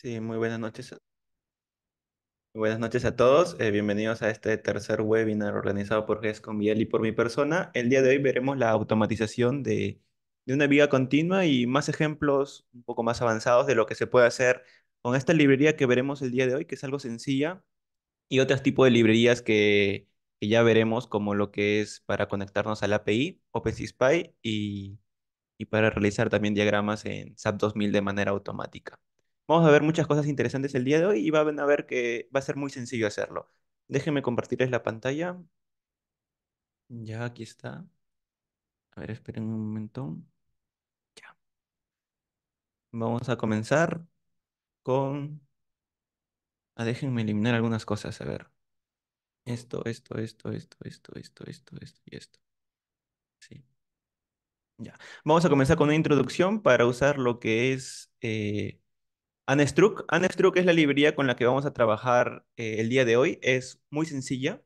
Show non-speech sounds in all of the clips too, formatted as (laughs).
Sí, muy buenas noches. Buenas noches a todos. Eh, bienvenidos a este tercer webinar organizado por Gesco Miel y por mi persona. El día de hoy veremos la automatización de, una viga continua y más ejemplos un poco más avanzados de lo que se puede hacer con esta librería que veremos el día de hoy, que es algo sencilla, y otros tipos de librerías que, ya veremos, como lo que es para conectarnos a la API, OpenSysPy, y, y para realizar también diagramas en SAP 2000 de manera automática. Vamos a ver muchas cosas interesantes el día de hoy y van a ver que va a ser muy sencillo hacerlo. Déjenme compartirles la pantalla. Ya, aquí está. A ver, esperen un momento. Ya. Vamos a comenzar con... Ah, déjenme eliminar algunas cosas, a ver. Esto, esto, esto, esto, esto, esto, esto, esto y esto. Sí. Ya. Vamos a comenzar con una introducción para usar lo que es... Eh, Anestruc. es la librería con la que vamos a trabajar eh, el día de hoy. Es muy sencilla,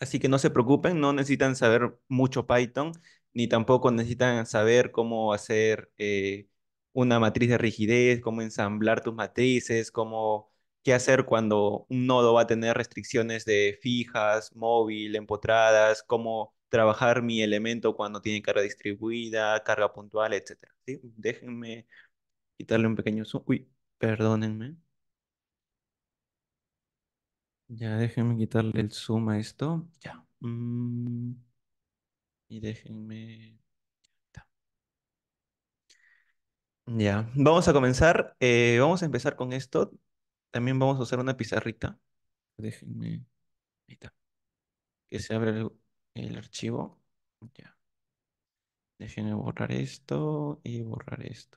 así que no se preocupen, no necesitan saber mucho Python, ni tampoco necesitan saber cómo hacer eh, una matriz de rigidez, cómo ensamblar tus matrices, cómo qué hacer cuando un nodo va a tener restricciones de fijas, móvil, empotradas, cómo trabajar mi elemento cuando tiene carga distribuida, carga puntual, etc. Déjenme quitarle un pequeño zoom. Perdónenme. Ya déjenme quitarle el zoom a esto. Ya. Mm, y déjenme... Ya, vamos a comenzar. Eh, vamos a empezar con esto. También vamos a hacer una pizarrita. Déjenme... Que se abra el archivo. Ya. Déjenme borrar esto y borrar esto.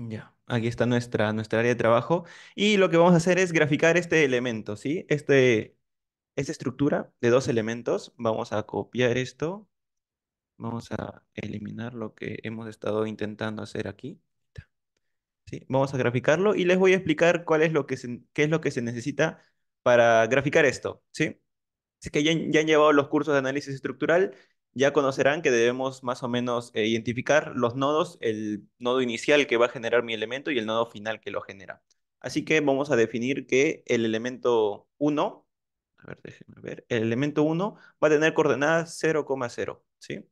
Ya, aquí está nuestra, nuestra área de trabajo. Y lo que vamos a hacer es graficar este elemento, ¿sí? Este, esta estructura de dos elementos. Vamos a copiar esto. Vamos a eliminar lo que hemos estado intentando hacer aquí. ¿Sí? Vamos a graficarlo y les voy a explicar cuál es lo que qué es lo que se necesita para graficar esto, ¿sí? Así que ya, ya han llevado los cursos de análisis estructural ya conocerán que debemos más o menos eh, identificar los nodos, el nodo inicial que va a generar mi elemento y el nodo final que lo genera. Así que vamos a definir que el elemento 1, a ver, déjenme ver, el elemento 1 va a tener coordenadas 0,0, ¿sí?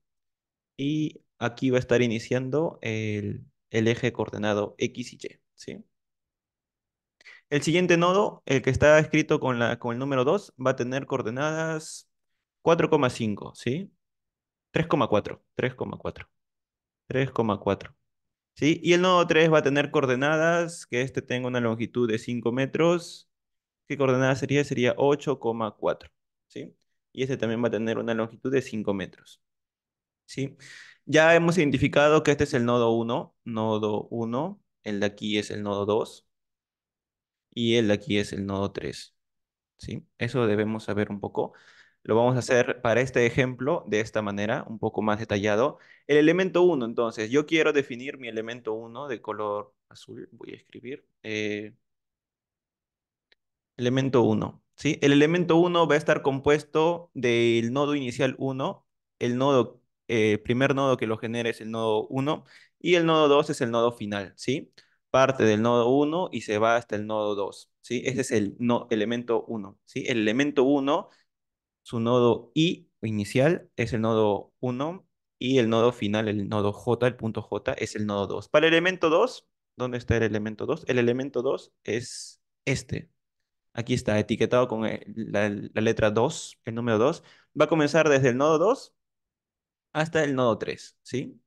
Y aquí va a estar iniciando el, eje coordenado X y Y, ¿sí? El siguiente nodo, el que está escrito con, la, con el número 2, va a tener coordenadas 4,5, ¿sí? 3,4, 3,4, 3,4. ¿Sí? Y el nodo 3 va a tener coordenadas, que este tenga una longitud de 5 metros. ¿Qué coordenada sería? Sería 8,4. ¿sí? Y este también va a tener una longitud de 5 metros. ¿sí? Ya hemos identificado que este es el nodo 1, nodo 1, el de aquí es el nodo 2 y el de aquí es el nodo 3. ¿sí? Eso debemos saber un poco. Lo vamos a hacer para este ejemplo de esta manera, un poco más detallado. El elemento 1, entonces, yo quiero definir mi elemento 1 de color azul. Voy a escribir. Eh, elemento 1. ¿sí? El elemento 1 va a estar compuesto del nodo inicial 1, el nodo, eh, primer nodo que lo genera es el nodo 1, y el nodo 2 es el nodo final. ¿sí? Parte del nodo 1 y se va hasta el nodo 2. ¿sí? Ese es el no, elemento 1. ¿sí? El elemento 1 su nodo I inicial es el nodo 1 y el nodo final, el nodo J, el punto J, es el nodo 2. Para el elemento 2, ¿dónde está el elemento 2? El elemento 2 es este. Aquí está etiquetado con eh, la, letra 2, el número 2. Va a comenzar desde el nodo 2 hasta el nodo 3, ¿sí?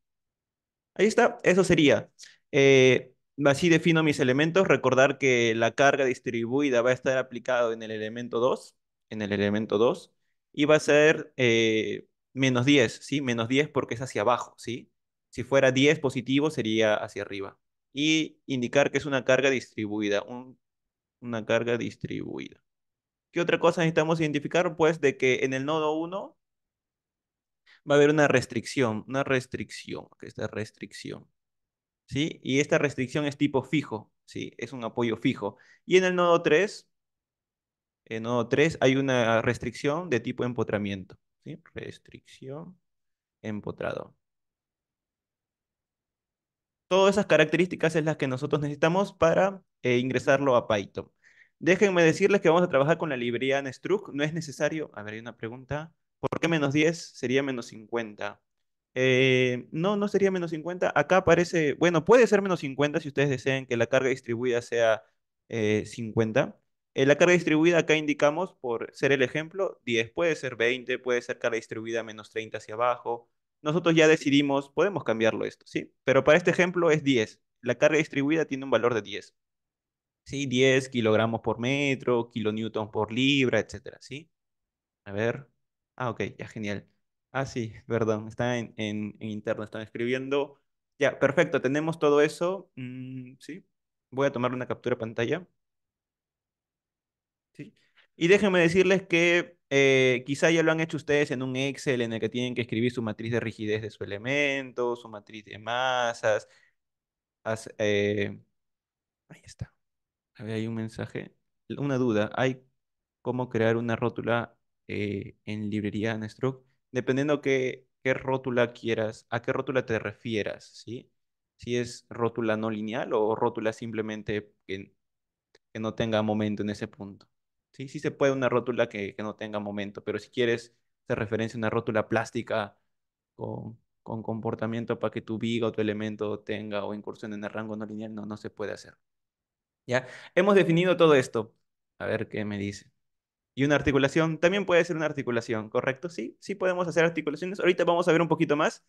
Ahí está, eso sería. Eh, así defino mis elementos. Recordar que la carga distribuida va a estar aplicada en el elemento 2, en el elemento 2 y va a ser eh, menos 10, ¿sí? Menos 10 porque es hacia abajo, ¿sí? Si fuera 10 positivo sería hacia arriba. Y indicar que es una carga distribuida, una carga distribuida. ¿Qué otra cosa necesitamos identificar? Pues de que en el nodo 1 va a haber una restricción, una restricción, que esta restricción, ¿sí? Y esta restricción es tipo fijo, ¿sí? Es un apoyo fijo. Y en el nodo 3 en nodo 3 hay una restricción de tipo empotramiento. Restricción, empotrado. Todas esas características es las que nosotros necesitamos para eh, ingresarlo a Python. Déjenme decirles que vamos a trabajar con la librería Nstruc. No es necesario... A ver, hay una pregunta. ¿Por qué menos 10 sería menos 50? Eh, no, no sería menos 50. Acá aparece... Bueno, puede ser menos 50 si ustedes desean que la carga distribuida sea 50. Eh, eh, la carga distribuida acá indicamos, por ser el ejemplo, 10, puede ser 20, puede ser carga distribuida menos 30 hacia abajo. Nosotros ya decidimos, podemos cambiarlo esto, ¿sí? Pero para este ejemplo es 10. La carga distribuida tiene un valor de 10. ¿Sí? 10 kilogramos por metro, kilonewton por libra, etcétera, ¿sí? A ver. Ah, ok, ya genial. Ah, sí, perdón, está en, en, interno, están escribiendo. Ya, perfecto, tenemos todo eso. Mm, sí, voy a tomar una captura pantalla. Y déjenme decirles que eh, quizá ya lo han hecho ustedes en un Excel en el que tienen que escribir su matriz de rigidez de su elemento, su matriz de masas. Eh, ahí está. A hay un mensaje. Una duda. ¿Hay cómo crear una rótula eh, en librería Anastroke? Dependiendo qué, qué rótula quieras, a qué rótula te refieras, ¿sí? Si es rótula no lineal o rótula simplemente que no tenga momento en ese punto. Sí, sí se puede una rótula que, no tenga momento, pero si quieres hacer referencia a una rótula plástica con, con comportamiento para que tu viga o tu elemento tenga o incursión en el rango no lineal, no, no se puede hacer. ¿Ya? Hemos definido todo esto. A ver qué me dice. Y una articulación, también puede ser una articulación, ¿correcto? Sí, sí podemos hacer articulaciones. Ahorita vamos a ver un poquito más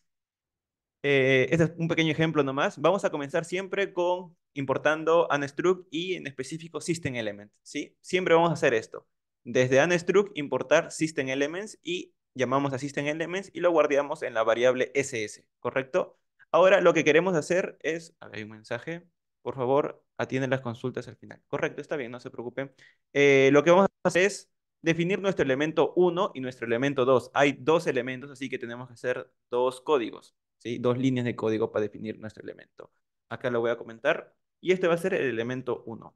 eh, este es un pequeño ejemplo nomás. Vamos a comenzar siempre con importando unstruct y en específico system elements, ¿sí? Siempre vamos a hacer esto. Desde unstruct importar system elements y llamamos a system elements y lo guardamos en la variable ss, ¿correcto? Ahora lo que queremos hacer es, hay un mensaje, por favor, atienden las consultas al final. Correcto, está bien, no se preocupen. Eh, lo que vamos a hacer es definir nuestro elemento 1 y nuestro elemento 2. Hay dos elementos, así que tenemos que hacer dos códigos. Dos líneas de código para definir nuestro elemento. Acá lo voy a comentar y este va a ser el elemento 1.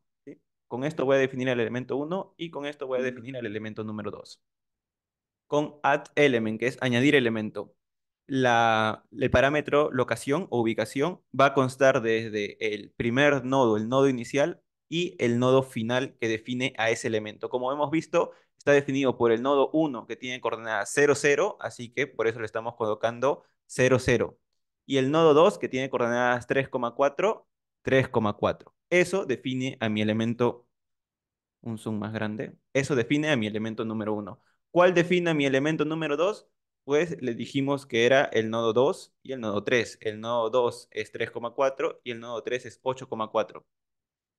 Con esto voy a definir el elemento 1 y con esto voy a definir el elemento número 2. Con add element, que es añadir elemento. el parámetro locación o ubicación va a constar desde el primer nodo, el nodo inicial, y el nodo final que define a ese elemento. Como hemos visto, está definido por el nodo 1 que tiene coordenada 0, 0, así que por eso le estamos colocando 0, 0. Y el nodo 2, que tiene coordenadas 3,4, 3,4. Eso define a mi elemento, un zoom más grande, eso define a mi elemento número 1. ¿Cuál define a mi elemento número 2? Pues le dijimos que era el nodo 2 y el nodo 3. El nodo 2 es 3,4 y el nodo 3 es 8,4.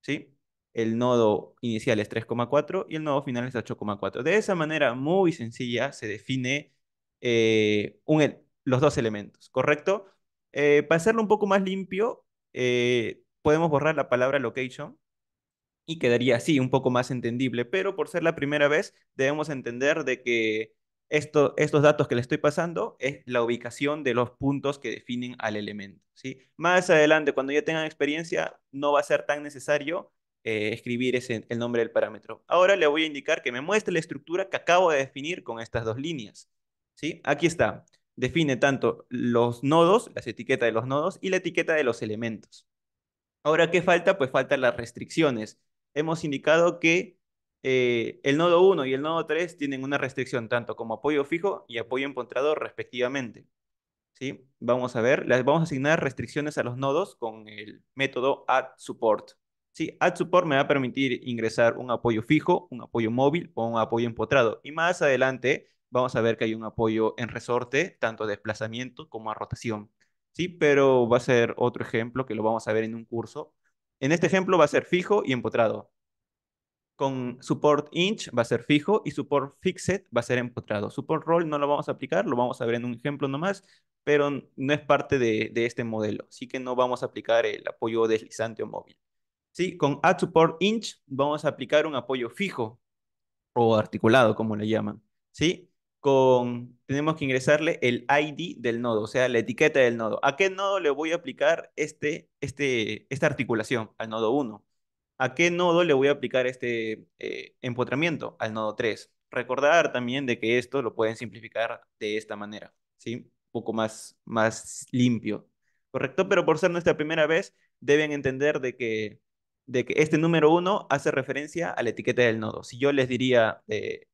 ¿Sí? El nodo inicial es 3,4 y el nodo final es 8,4. De esa manera muy sencilla se define eh, un, los dos elementos, ¿correcto? Eh, para hacerlo un poco más limpio, eh, podemos borrar la palabra location y quedaría así, un poco más entendible, pero por ser la primera vez, debemos entender de que estos datos que le estoy pasando es la ubicación de los puntos que definen al elemento. Más adelante, cuando ya tengan experiencia, no va a ser tan necesario eh, escribir ese, el nombre del parámetro. Ahora le voy a indicar que me muestre la estructura que acabo de definir con estas dos líneas. ¿sí? Aquí está define tanto los nodos, las etiquetas de los nodos y la etiqueta de los elementos. Ahora, ¿qué falta? Pues faltan las restricciones. Hemos indicado que eh, el nodo 1 y el nodo 3 tienen una restricción tanto como apoyo fijo y apoyo empotrado respectivamente. ¿Sí? Vamos a ver, las vamos a asignar restricciones a los nodos con el método add support. ¿Sí? Add support me va a permitir ingresar un apoyo fijo, un apoyo móvil o un apoyo empotrado. Y más adelante vamos a ver que hay un apoyo en resorte, tanto a desplazamiento como a rotación. Sí, pero va a ser otro ejemplo que lo vamos a ver en un curso. En este ejemplo va a ser fijo y empotrado. Con support inch va a ser fijo y support fixed va a ser empotrado. Support roll no lo vamos a aplicar, lo vamos a ver en un ejemplo nomás, pero no es parte de, este modelo. Así que no vamos a aplicar el apoyo deslizante o móvil. ¿sí? Con Add Support Inch vamos a aplicar un apoyo fijo o articulado, como le llaman, ¿sí? tenemos que ingresarle el ID del nodo, o sea, la etiqueta del nodo. ¿A qué nodo le voy a aplicar este, este, esta articulación? Al nodo 1. ¿A qué nodo le voy a aplicar este eh, empotramiento? Al nodo 3. Recordar también de que esto lo pueden simplificar de esta manera, ¿sí? Un poco más, más limpio, ¿correcto? Pero por ser nuestra primera vez, deben entender de que, de que este número 1 hace referencia a la etiqueta del nodo. Si yo les diría... Eh,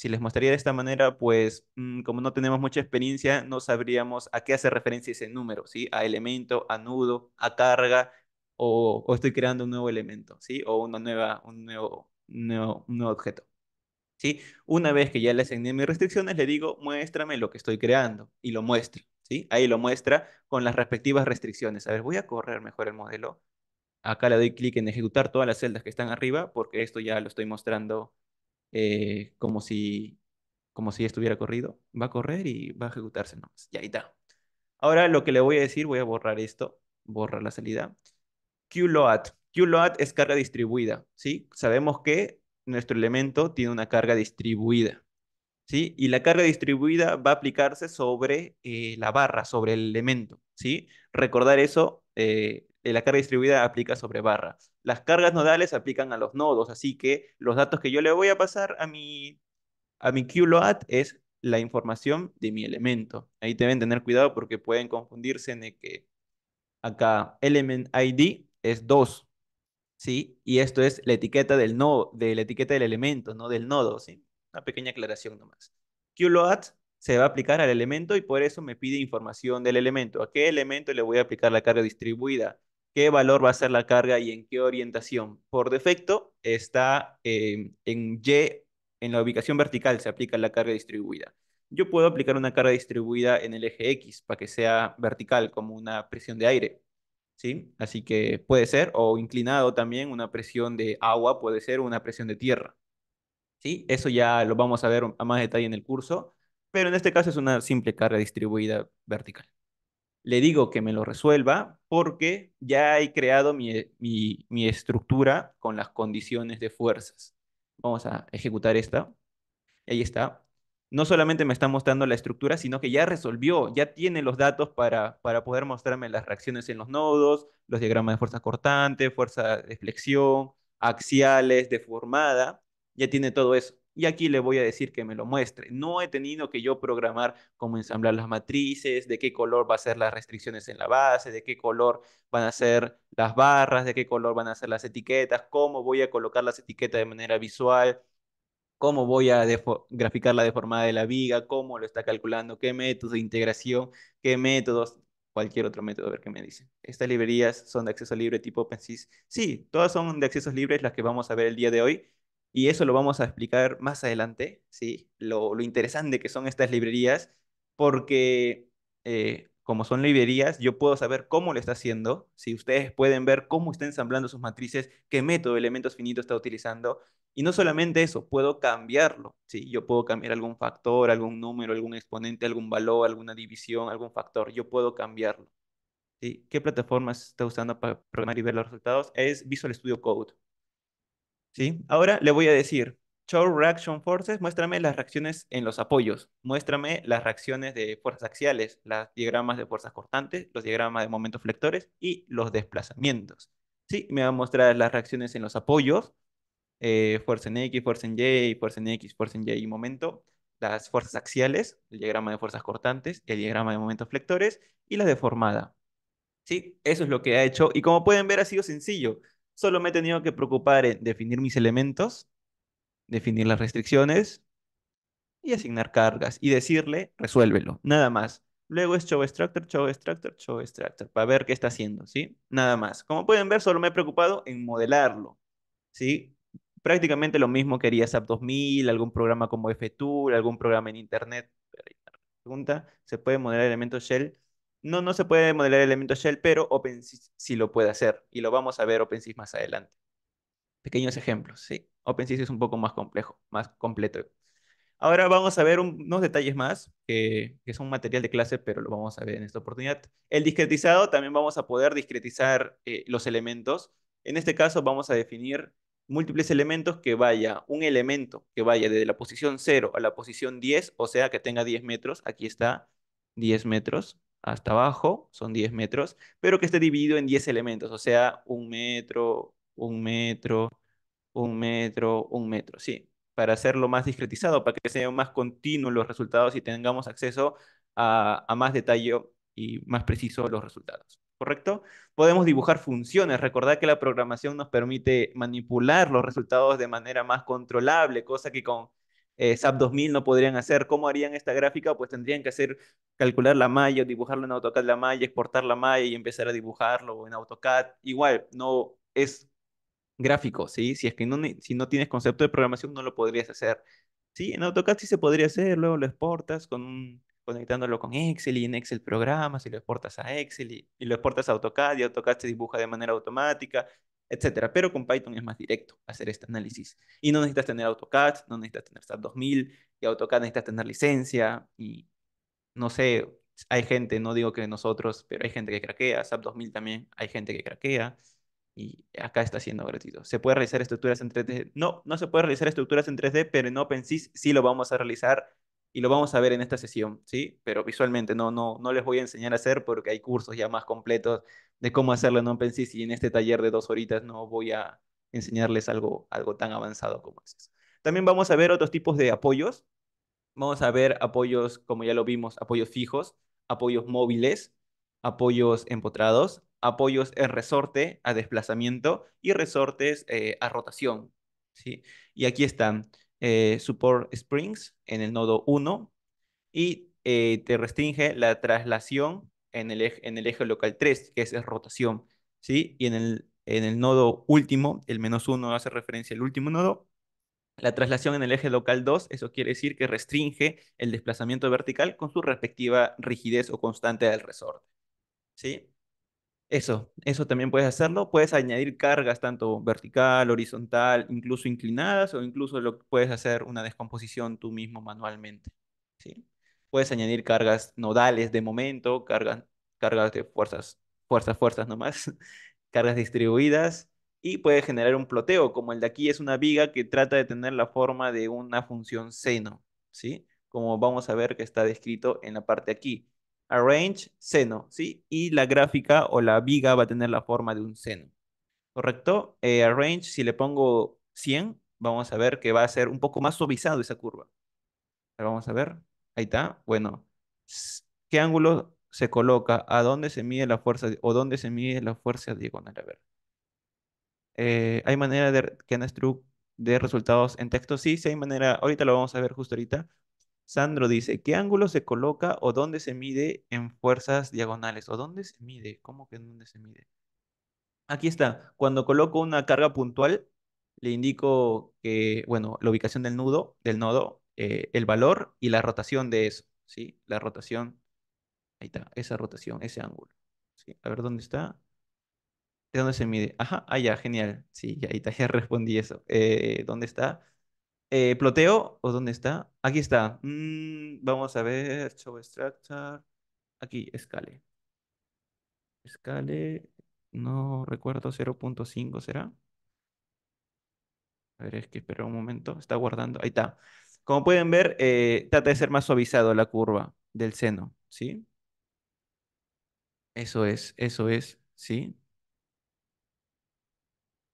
si les mostraría de esta manera, pues mm, como no tenemos mucha experiencia, no sabríamos a qué hace referencia ese número, ¿sí? A elemento, a nudo, a carga, o, estoy creando un nuevo elemento, ¿sí? O una nueva, un, nuevo, nuevo, objeto. ¿Sí? Una vez que ya le asigné mis restricciones, le digo, muéstrame lo que estoy creando y lo muestra. ¿sí? Ahí lo muestra con las respectivas restricciones. A ver, voy a correr mejor el modelo. Acá le doy clic en ejecutar todas las celdas que están arriba porque esto ya lo estoy mostrando eh, como, si, como si estuviera corrido. Va a correr y va a ejecutarse nomás. Y ahí está. Ahora lo que le voy a decir, voy a borrar esto, borra la salida. QLOAD. QLOAD es carga distribuida, ¿sí? Sabemos que nuestro elemento tiene una carga distribuida, ¿sí? Y la carga distribuida va a aplicarse sobre eh, la barra, sobre el elemento, ¿sí? Recordar eso, eh, la carga distribuida aplica sobre barras las cargas nodales aplican a los nodos, así que los datos que yo le voy a pasar a mi, a mi QLOAD es la información de mi elemento. Ahí deben tener cuidado porque pueden confundirse en que acá element ID es 2, ¿sí? Y esto es la etiqueta del nodo, de la etiqueta del elemento, no del nodo, ¿sí? Una pequeña aclaración nomás. QLOAD se va a aplicar al elemento y por eso me pide información del elemento. ¿A qué elemento le voy a aplicar la carga distribuida? qué valor va a ser la carga y en qué orientación. Por defecto está eh, en Y, en la ubicación vertical se aplica la carga distribuida. Yo puedo aplicar una carga distribuida en el eje X para que sea vertical como una presión de aire. ¿Sí? Así que puede ser, o inclinado también, una presión de agua puede ser una presión de tierra. ¿Sí? Eso ya lo vamos a ver a más detalle en el curso, pero en este caso es una simple carga distribuida vertical le digo que me lo resuelva porque ya he creado eh, mi, estructura con las condiciones de fuerzas. Vamos a ejecutar esta. Ahí está. No solamente me está mostrando la estructura, sino que ya resolvió, ya tiene los datos para, para poder mostrarme las reacciones en los nodos, los diagramas de fuerza cortante, fuerza de flexión, axiales, deformada, ya tiene todo eso y aquí le voy a decir que me lo muestre. No he tenido que yo programar cómo ensamblar las matrices, de qué color va a ser las restricciones en la base, de qué color van a ser las barras, de qué color van a ser las etiquetas, cómo voy a colocar las etiquetas de manera visual, cómo voy a graficar la deformada de la viga, cómo lo está calculando, qué métodos de integración, qué métodos, cualquier otro método, a ver qué me dice. Estas librerías son de acceso libre tipo OpenSys. Sí, todas son de accesos libres las que vamos a ver el día de hoy y eso lo vamos a explicar más adelante, ¿sí? Lo, interesante que son estas librerías, porque eh, como son librerías, yo puedo saber cómo lo está haciendo, si ustedes pueden ver cómo está ensamblando sus matrices, qué método de elementos finitos está utilizando, y no solamente eso, puedo cambiarlo, ¿sí? Yo puedo cambiar algún factor, algún número, algún exponente, algún valor, alguna división, algún factor, yo puedo cambiarlo. ¿Sí? ¿Qué plataformas está usando para programar y ver los resultados? Es Visual Studio Code, ¿sí? Ahora le voy a decir, show reaction forces, muéstrame las reacciones en los apoyos, muéstrame las reacciones de fuerzas axiales, los diagramas de fuerzas cortantes, los diagramas de momentos flectores y los desplazamientos. Sí, me va a mostrar las reacciones en los apoyos, eh, fuerza en X, fuerza en Y, fuerza en X, fuerza en Y momento, las fuerzas axiales, el diagrama de fuerzas cortantes, el diagrama de momentos flectores y la deformada. ¿Sí? Eso es lo que ha hecho. Y como pueden ver, ha sido sencillo. Solo me he tenido que preocupar en definir mis elementos, definir las restricciones y asignar cargas y decirle, resuélvelo, nada más. Luego es show extractor, show extractor, show extractor, para ver qué está haciendo, ¿sí? Nada más. Como pueden ver, solo me he preocupado en modelarlo, ¿sí? Prácticamente lo mismo que haría SAP 2000, algún programa como FTool, algún programa en Internet. Pregunta, ¿se puede modelar elementos shell? no, se puede modelar elemento shell, pero OpenSys sí lo puede hacer. Y lo vamos a ver OpenSys más adelante. Pequeños ejemplos, sí. OpenSys es un poco más complejo, más completo. Ahora vamos a ver unos detalles más, que, es un material de clase, pero lo vamos a ver en esta oportunidad. El discretizado, también vamos a poder discretizar eh, los elementos. En este caso vamos a definir múltiples elementos que vaya, un elemento que vaya desde la posición 0 a la posición 10, o sea que tenga 10 metros, aquí está 10 metros hasta abajo, son 10 metros, pero que esté dividido en 10 elementos, o sea, un metro, un metro, un metro, un metro, sí, para hacerlo más discretizado, para que sean más continuos los resultados y tengamos acceso a, más detalle y más preciso los resultados. ¿Correcto? Podemos dibujar funciones. Recordad que la programación nos permite manipular los resultados de manera más controlable, cosa que con eh, SAP 2000 no podrían hacer. ¿Cómo harían esta gráfica? Pues tendrían que hacer, calcular la malla, dibujarlo en AutoCAD la malla, exportar la malla y empezar a dibujarlo en AutoCAD. Igual, no es gráfico, ¿sí? Si es que no, si no tienes concepto de programación, no lo podrías hacer. Sí, en AutoCAD sí se podría hacer, luego lo exportas con conectándolo con Excel y en Excel programas y lo exportas a Excel y, y, lo exportas a AutoCAD y AutoCAD se dibuja de manera automática etcétera. Pero con Python es más directo hacer este análisis. Y no necesitas tener AutoCAD, no necesitas tener SAP 2000, y AutoCAD necesitas tener licencia, y no sé, hay gente, no digo que nosotros, pero hay gente que craquea, SAP 2000 también, hay gente que craquea, y acá está siendo gratuito. ¿Se puede realizar estructuras en 3D? No, no se puede realizar estructuras en 3D, pero en OpenSys sí lo vamos a realizar y lo vamos a ver en esta sesión, ¿sí? Pero visualmente no, no, no les voy a enseñar a hacer porque hay cursos ya más completos de cómo hacerlo en OpenSys y en este taller de dos horitas no voy a enseñarles algo, algo tan avanzado como eso. También vamos a ver otros tipos de apoyos. Vamos a ver apoyos, como ya lo vimos, apoyos fijos, apoyos móviles, apoyos empotrados, apoyos en resorte a desplazamiento y resortes eh, a rotación. ¿sí? Y aquí están eh, support Springs en el nodo 1 y eh, te restringe la traslación en el, eje, local 3, que es, rotación, ¿sí? Y en el, en el nodo último, el menos 1 hace referencia al último nodo, la traslación en el eje local 2, eso quiere decir que restringe el desplazamiento vertical con su respectiva rigidez o constante del resorte, ¿sí? Eso, eso también puedes hacerlo. Puedes añadir cargas tanto vertical, horizontal, incluso inclinadas o incluso lo puedes hacer una descomposición tú mismo manualmente. ¿sí? Puedes añadir cargas nodales de momento, cargas, cargas de fuerzas, fuerzas, fuerzas nomás, (laughs) cargas distribuidas y puedes generar un ploteo, como el de aquí es una viga que trata de tener la forma de una función seno, ¿sí? Como vamos a ver que está descrito en la parte aquí arrange seno, ¿sí? Y la gráfica o la viga va a tener la forma de un seno, ¿correcto? Eh, arrange, si le pongo 100, vamos a ver que va a ser un poco más suavizado esa curva. Vamos a ver, ahí está. Bueno, ¿qué ángulo se coloca? ¿A dónde se mide la fuerza o dónde se mide la fuerza diagonal? A ver. Eh, ¿Hay manera de que de resultados en texto? Sí, sí hay manera. Ahorita lo vamos a ver justo ahorita. Sandro dice, ¿qué ángulo se coloca o dónde se mide en fuerzas diagonales? ¿O dónde se mide? ¿Cómo que dónde se mide? Aquí está. Cuando coloco una carga puntual, le indico que, bueno, la ubicación del nudo, del nodo, eh, el valor y la rotación de eso, ¿sí? La rotación, ahí está, esa rotación, ese ángulo. ¿sí? A ver, ¿dónde está? ¿De dónde se mide? Ajá, allá ah, ya, genial. Sí, ahí está, (laughs) ya respondí eso. Eh, ¿Dónde está? Eh, ploteo, ¿o dónde está? Aquí está. Mm, vamos a ver, show extractor. Aquí, escale. Escale. no recuerdo, 0.5 será. A ver, es que espera un momento, está guardando. Ahí está. Como pueden ver, eh, trata de ser más suavizado la curva del seno, ¿sí? Eso es, eso es, ¿sí?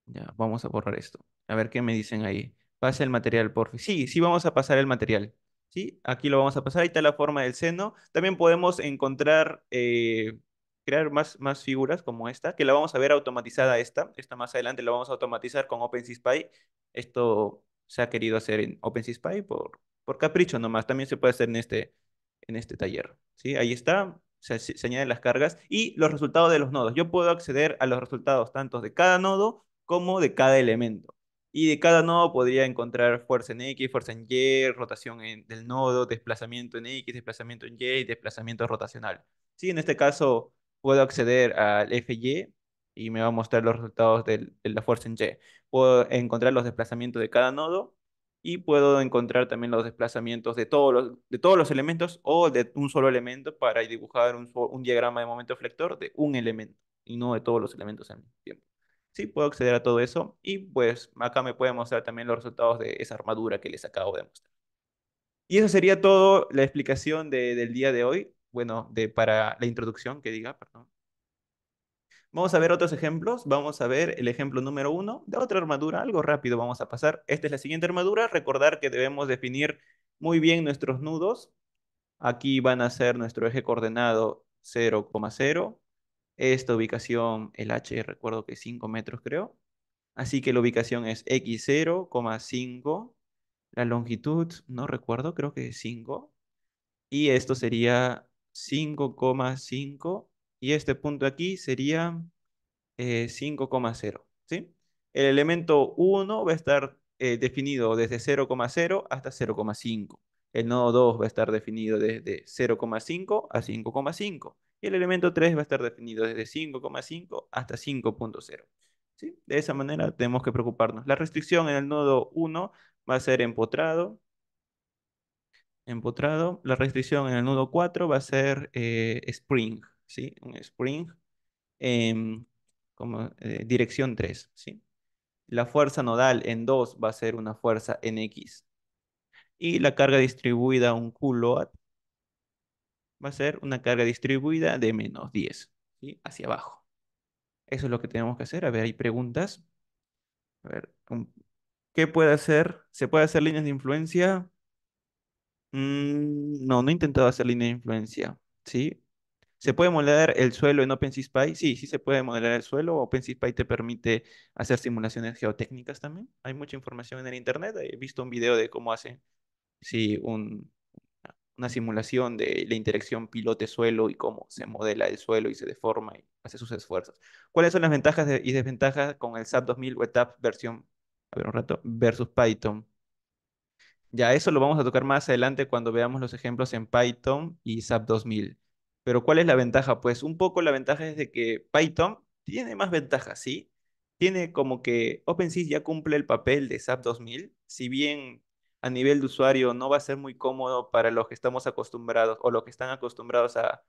Ya, vamos a borrar esto. A ver qué me dicen ahí. Pasa el material, por Sí, sí vamos a pasar el material. ¿sí? Aquí lo vamos a pasar, ahí está la forma del seno. También podemos encontrar, eh, crear más, más figuras como esta, que la vamos a ver automatizada esta. Esta más adelante la vamos a automatizar con OpenSysPy. Esto se ha querido hacer en OpenSysPy por, por capricho nomás. También se puede hacer en este, en este taller. ¿sí? Ahí está, se añaden las cargas y los resultados de los nodos. Yo puedo acceder a los resultados tanto de cada nodo como de cada elemento. Y de cada nodo podría encontrar fuerza en X, fuerza en Y, rotación en, del nodo, desplazamiento en X, desplazamiento en Y, desplazamiento rotacional. Si en este caso puedo acceder al FY y me va a mostrar los resultados de la fuerza en Y. Puedo encontrar los desplazamientos de cada nodo y puedo encontrar también los desplazamientos de todos los, elementos o de un solo elemento para dibujar un, diagrama de momento flector de un elemento y no de todos los elementos al mismo tiempo sí puedo acceder a todo eso y pues acá me puede mostrar también los resultados de esa armadura que les acabo de mostrar. Y eso sería todo la explicación del día de hoy, bueno, de, para la introducción que diga, perdón. Vamos a ver otros ejemplos. Vamos a ver el ejemplo número uno de otra armadura. Algo rápido vamos a pasar. Esta es la siguiente armadura. Recordar que debemos definir muy bien nuestros nudos. Aquí van a ser nuestro eje coordenado 0,0. Esta ubicación, el h recuerdo que es 5 metros creo. Así que la ubicación es x0,5. La longitud, no recuerdo, creo que es 5. Y esto sería 5,5. Y este punto aquí sería 5,0. Eh, el elemento 1 eh, va a estar definido desde 0,0 hasta 0,5. El nodo 2 va a estar definido desde 0,5 a 5,5 el elemento 3 va a estar definido desde 5,5 hasta 5.0. De esa manera tenemos que preocuparnos. La restricción en el nodo 1 va a ser empotrado. Empotrado. La restricción en el nodo 4 va a ser eh, Spring. Un Spring eh, como dirección 3. La fuerza nodal en 2 va a ser una fuerza en X. Y la carga distribuida un culoat va a ser una carga distribuida de menos 10, ¿sí? hacia abajo. Eso es lo que tenemos que hacer. A ver, hay preguntas. A ver, ¿qué puede hacer? ¿Se puede hacer líneas de influencia? Mm, no, no he intentado hacer líneas de influencia, ¿sí? ¿Se puede modelar el suelo en space Sí, sí se puede modelar el suelo. OpenSysPy te permite hacer simulaciones geotécnicas también. Hay mucha información en el internet. He visto un video de cómo hacen sí, un, una simulación de la interacción pilote-suelo y cómo se modela el suelo y se deforma y hace sus esfuerzos. ¿Cuáles son las ventajas y desventajas con el SAP 2000 WebTap versión, a ver un rato, versus Python? Ya eso lo vamos a tocar más adelante cuando veamos los ejemplos en Python y SAP 2000. Pero ¿cuál es la ventaja? Pues un poco la ventaja es de que Python tiene más ventajas, ¿sí? Tiene como que OpenSys ya cumple el papel de SAP 2000, si bien a nivel de usuario no va a ser muy cómodo para los que estamos acostumbrados o los que están acostumbrados a,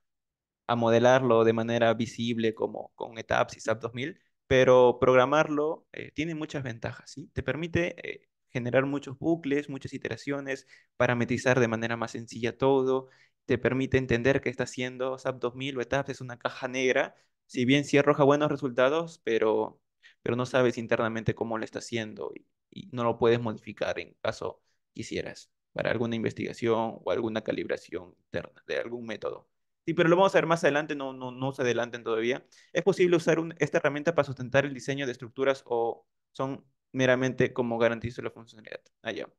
modelarlo de manera visible como con ETAPS y SAP 2000, pero programarlo eh, tiene muchas ventajas, ¿sí? Te permite eh, generar muchos bucles, muchas iteraciones, parametrizar de manera más sencilla todo, te permite entender qué está haciendo SAP 2000 o ETAPS, es una caja negra, si bien sí arroja buenos resultados, pero, pero no sabes internamente cómo lo está haciendo y no lo puedes modificar en caso quisieras para alguna investigación o alguna calibración interna de algún método. Sí, pero lo vamos a ver más adelante, no, no, no se adelanten todavía. ¿Es posible usar esta herramienta para sustentar el diseño de estructuras o son meramente como garantizo la funcionalidad? Allá. Ah,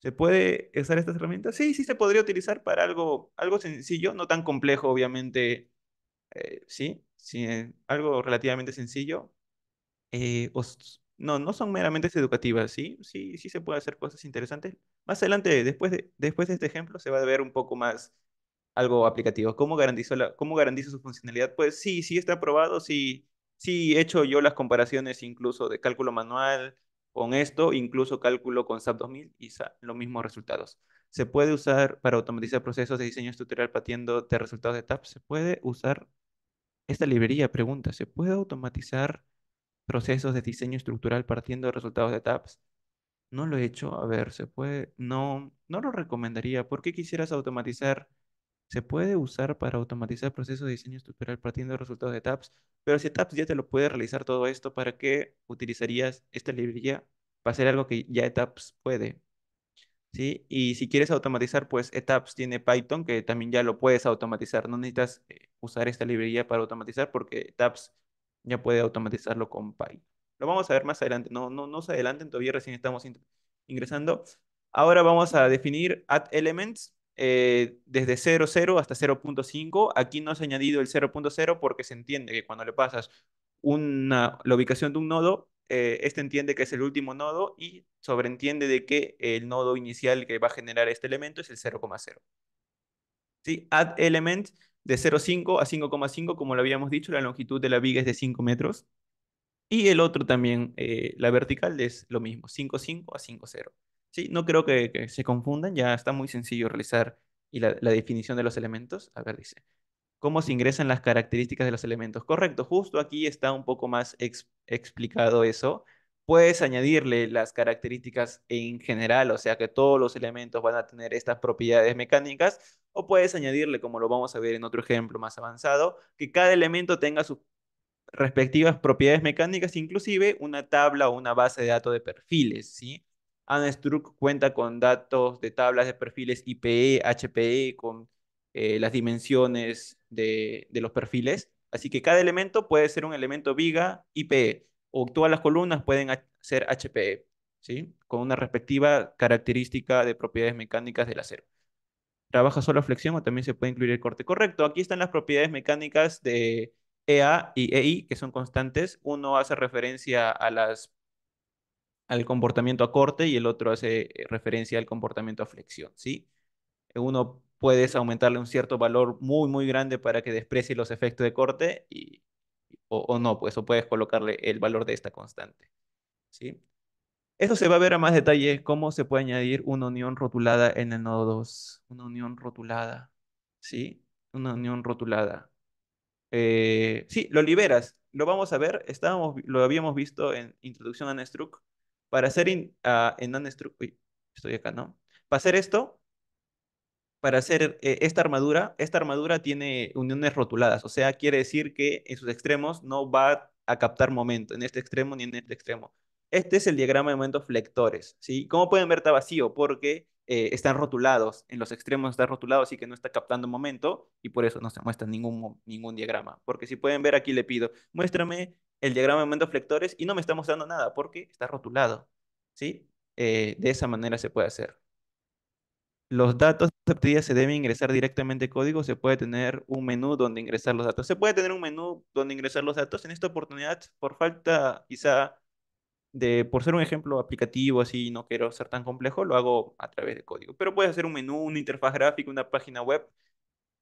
¿Se puede usar esta herramienta? Sí, sí se podría utilizar para algo, algo sencillo, no tan complejo, obviamente. Eh, sí, eh, algo relativamente sencillo. Eh, no, no son meramente educativas, ¿sí? Sí, sí se puede hacer cosas interesantes. Más adelante, después de, después de este ejemplo, se va a ver un poco más algo aplicativo. ¿Cómo garantizo la, cómo garantizo su funcionalidad? Pues sí, sí está aprobado, sí, sí he hecho yo las comparaciones incluso de cálculo manual con esto, incluso cálculo con SAP 2000 y los mismos resultados. ¿Se puede usar para automatizar procesos de diseño estructural partiendo de resultados de TAP? ¿Se puede usar esta librería? Pregunta, ¿se puede automatizar procesos de diseño estructural partiendo de resultados de tabs. No lo he hecho, a ver, se puede, no, no lo recomendaría. ¿Por qué quisieras automatizar? Se puede usar para automatizar procesos de diseño estructural partiendo de resultados de tabs, pero si tabs ya te lo puede realizar todo esto, ¿para qué utilizarías esta librería para hacer algo que ya tabs puede? ¿Sí? Y si quieres automatizar, pues ETAPS tiene Python, que también ya lo puedes automatizar. No necesitas eh, usar esta librería para automatizar porque ETAPS ya puede automatizarlo con Py. Lo vamos a ver más adelante, no, no, no se adelanten, todavía recién estamos ingresando. Ahora vamos a definir add elements eh, desde 0.0 hasta 0.5. Aquí no se ha añadido el 0.0 porque se entiende que cuando le pasas una, la ubicación de un nodo, eh, este entiende que es el último nodo y sobreentiende de que el nodo inicial que va a generar este elemento es el 0,0. ¿Sí? Add element de 0,5 a 5,5, como lo habíamos dicho, la longitud de la viga es de 5 metros. Y el otro también, eh, la vertical, es lo mismo, 5,5 a 5,0. ¿Sí? No creo que, se confundan, ya está muy sencillo realizar y la, definición de los elementos. A ver, dice, ¿cómo se ingresan las características de los elementos? Correcto, justo aquí está un poco más explicado eso puedes añadirle las características en general, o sea que todos los elementos van a tener estas propiedades mecánicas, o puedes añadirle, como lo vamos a ver en otro ejemplo más avanzado, que cada elemento tenga sus respectivas propiedades mecánicas, inclusive una tabla o una base de datos de perfiles, ¿sí? cuenta con datos de tablas de perfiles IPE, HPE, con eh, las dimensiones de, de los perfiles. Así que cada elemento puede ser un elemento viga IPE o todas las columnas pueden ser HPE, ¿sí? con una respectiva característica de propiedades mecánicas del acero. Trabaja solo flexión o también se puede incluir el corte correcto. Aquí están las propiedades mecánicas de EA y EI, que son constantes. Uno hace referencia a las, al comportamiento a corte y el otro hace eh, referencia al comportamiento a flexión. ¿sí? Uno puedes aumentarle un cierto valor muy, muy grande para que desprecie los efectos de corte y o, no, pues, o puedes colocarle el valor de esta constante. ¿Sí? Esto se va a ver a más detalle cómo se puede añadir una unión rotulada en el nodo 2. Una unión rotulada. ¿Sí? Una unión rotulada. Eh, sí, lo liberas. Lo vamos a ver. Estábamos, lo habíamos visto en Introducción a Nestruc. Para hacer ah, en estoy acá, ¿no? Para hacer esto, para hacer eh, esta armadura, esta armadura tiene uniones rotuladas, o sea, quiere decir que en sus extremos no va a captar momento, en este extremo ni en este extremo. Este es el diagrama de momentos flectores, ¿sí? Como pueden ver, está vacío porque eh, están rotulados, en los extremos están rotulados así que no está captando momento y por eso no se muestra ningún, ningún diagrama. Porque si pueden ver, aquí le pido, muéstrame el diagrama de momentos flectores y no me está mostrando nada porque está rotulado, ¿sí? Eh, de esa manera se puede hacer los datos se se debe ingresar directamente código, se puede tener un menú donde ingresar los datos. Se puede tener un menú donde ingresar los datos. En esta oportunidad, por falta quizá de, por ser un ejemplo aplicativo así, no quiero ser tan complejo, lo hago a través de código. Pero puedes hacer un menú, una interfaz gráfica, una página web.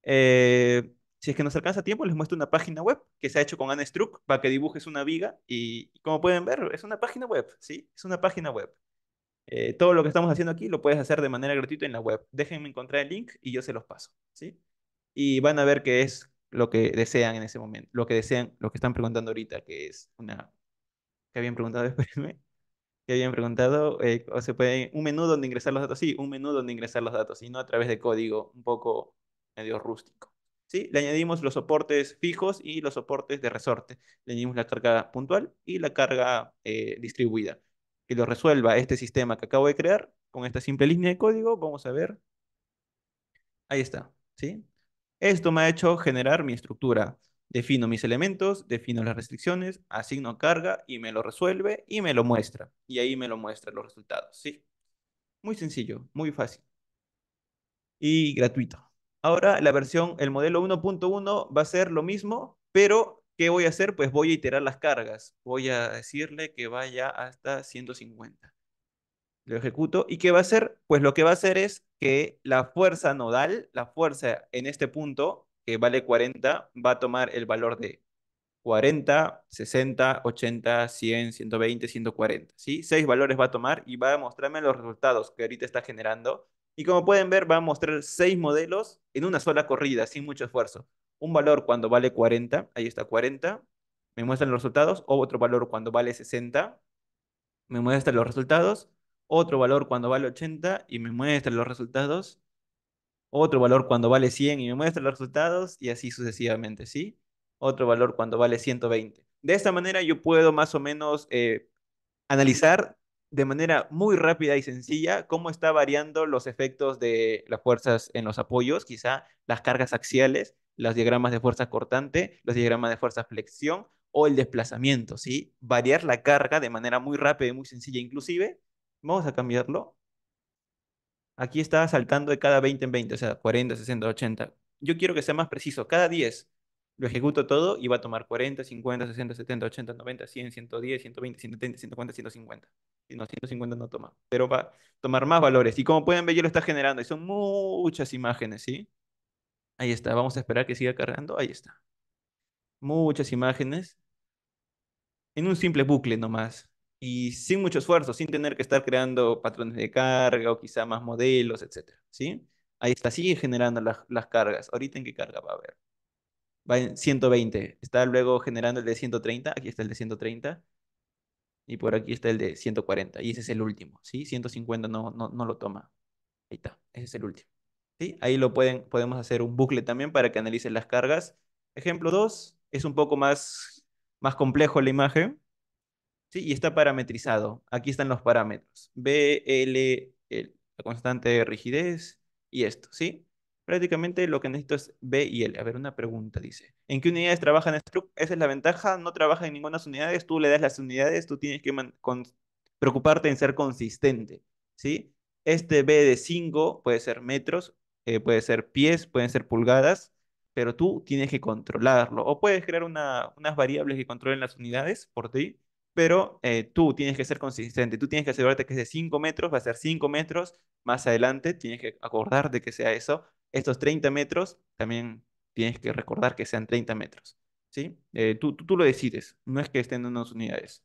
Eh, si es que nos alcanza tiempo, les muestro una página web que se ha hecho con Anne para que dibujes una viga y, como pueden ver, es una página web, ¿sí? Es una página web. Eh, todo lo que estamos haciendo aquí lo puedes hacer de manera gratuita en la web. Déjenme encontrar el link y yo se los paso, ¿sí? Y van a ver qué es lo que desean en ese momento, lo que desean, lo que están preguntando ahorita, que es una... que habían preguntado? (laughs) Espérenme. Que habían preguntado, eh, o se puede, un menú donde ingresar los datos, sí, un menú donde ingresar los datos, y no a través de código un poco medio rústico. ¿Sí? Le añadimos los soportes fijos y los soportes de resorte. Le añadimos la carga puntual y la carga eh, distribuida que lo resuelva este sistema que acabo de crear con esta simple línea de código. Vamos a ver. Ahí está, ¿sí? Esto me ha hecho generar mi estructura. Defino mis elementos, defino las restricciones, asigno carga y me lo resuelve y me lo muestra. Y ahí me lo muestra los resultados, ¿sí? Muy sencillo, muy fácil y gratuito. Ahora la versión, el modelo 1.1 va a ser lo mismo, pero ¿Qué voy a hacer? Pues voy a iterar las cargas. Voy a decirle que vaya hasta 150. Lo ejecuto. ¿Y qué va a hacer? Pues lo que va a hacer es que la fuerza nodal, la fuerza en este punto, que vale 40, va a tomar el valor de 40, 60, 80, 100, 120, 140. ¿sí? Seis valores va a tomar y va a mostrarme los resultados que ahorita está generando. Y como pueden ver, va a mostrar seis modelos en una sola corrida, sin mucho esfuerzo un valor cuando vale 40, ahí está 40, me muestran los resultados, otro valor cuando vale 60, me muestran los resultados, otro valor cuando vale 80 y me muestran los resultados, otro valor cuando vale 100 y me muestran los resultados, y así sucesivamente, ¿sí? Otro valor cuando vale 120. De esta manera yo puedo más o menos eh, analizar de manera muy rápida y sencilla cómo está variando los efectos de las fuerzas en los apoyos, quizá las cargas axiales, los diagramas de fuerza cortante, los diagramas de fuerza flexión o el desplazamiento, ¿sí? Variar la carga de manera muy rápida y muy sencilla inclusive. Vamos a cambiarlo. Aquí está saltando de cada 20 en 20, o sea, 40, 60, 80. Yo quiero que sea más preciso. Cada 10 lo ejecuto todo y va a tomar 40, 50, 60, 70, 80, 90, 100, 110, 120, 130, 140, 150. Si no, 150 no toma, pero va a tomar más valores. Y como pueden ver, yo lo está generando y son muchas imágenes, ¿sí? Ahí está, vamos a esperar que siga cargando. Ahí está. Muchas imágenes. En un simple bucle nomás. Y sin mucho esfuerzo, sin tener que estar creando patrones de carga o quizá más modelos, etc. ¿Sí? Ahí está, sigue generando las, cargas. Ahorita en qué carga va a haber. Va en 120. Está luego generando el de 130. Aquí está el de 130 y por aquí está el de 140, y ese es el último, ¿sí? 150 no, no, no lo toma. Ahí está, ese es el último. Ahí lo pueden, podemos hacer un bucle también para que analicen las cargas. Ejemplo 2 es un poco más, más complejo la imagen. ¿sí? Y está parametrizado. Aquí están los parámetros. B, L, L, la constante de rigidez y esto. ¿sí? Prácticamente lo que necesito es B y L. A ver, una pregunta dice. ¿En qué unidades trabajan Struct? Esa es la ventaja. No trabaja en ninguna unidad. Tú le das las unidades. Tú tienes que preocuparte en ser consistente. ¿sí? Este B de 5 puede ser metros eh, puede ser pies, pueden ser pulgadas, pero tú tienes que controlarlo. O puedes crear unas variables que controlen las unidades por ti, pero eh, tú tienes que ser consistente. Tú tienes que asegurarte que es de 5 metros, va a ser 5 metros. Más adelante tienes que acordarte que sea eso. Estos 30 metros también tienes que recordar que sean 30 metros. ¿sí? Eh, tú, tú, tú, lo decides, no es que estén en unas unidades.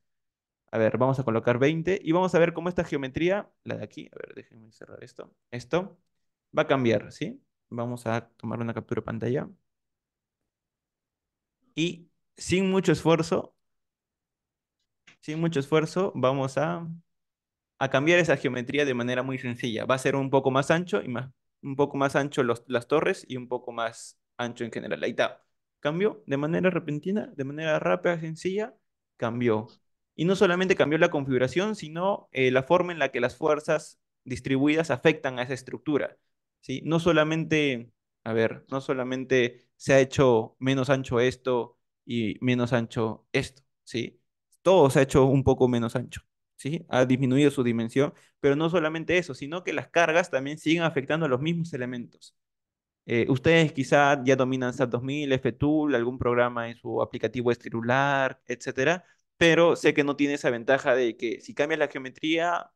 A ver, vamos a colocar 20 y vamos a ver cómo esta geometría, la de aquí, a ver, déjenme cerrar esto, esto, va a cambiar, ¿sí? Vamos a tomar una captura de pantalla. Y sin mucho esfuerzo, sin mucho esfuerzo, vamos a, cambiar esa geometría de manera muy sencilla. Va a ser un poco más ancho y más, un poco más ancho las torres y un poco más ancho en general. Ahí está. Cambió de manera repentina, de manera rápida, sencilla, cambió. Y no solamente cambió la configuración, sino eh, la forma en la que las fuerzas distribuidas afectan a esa estructura. No solamente, a ver, no solamente se ha hecho menos ancho esto y menos ancho esto, ¿sí? Todo se ha hecho un poco menos ancho, ¿sí? Ha disminuido su dimensión, pero no solamente eso, sino que las cargas también siguen afectando a los mismos elementos. Eh, ustedes quizá ya dominan sat 2000, FTool, algún programa en su aplicativo estirular, etcétera, pero sé que no tiene esa ventaja de que si cambias la geometría,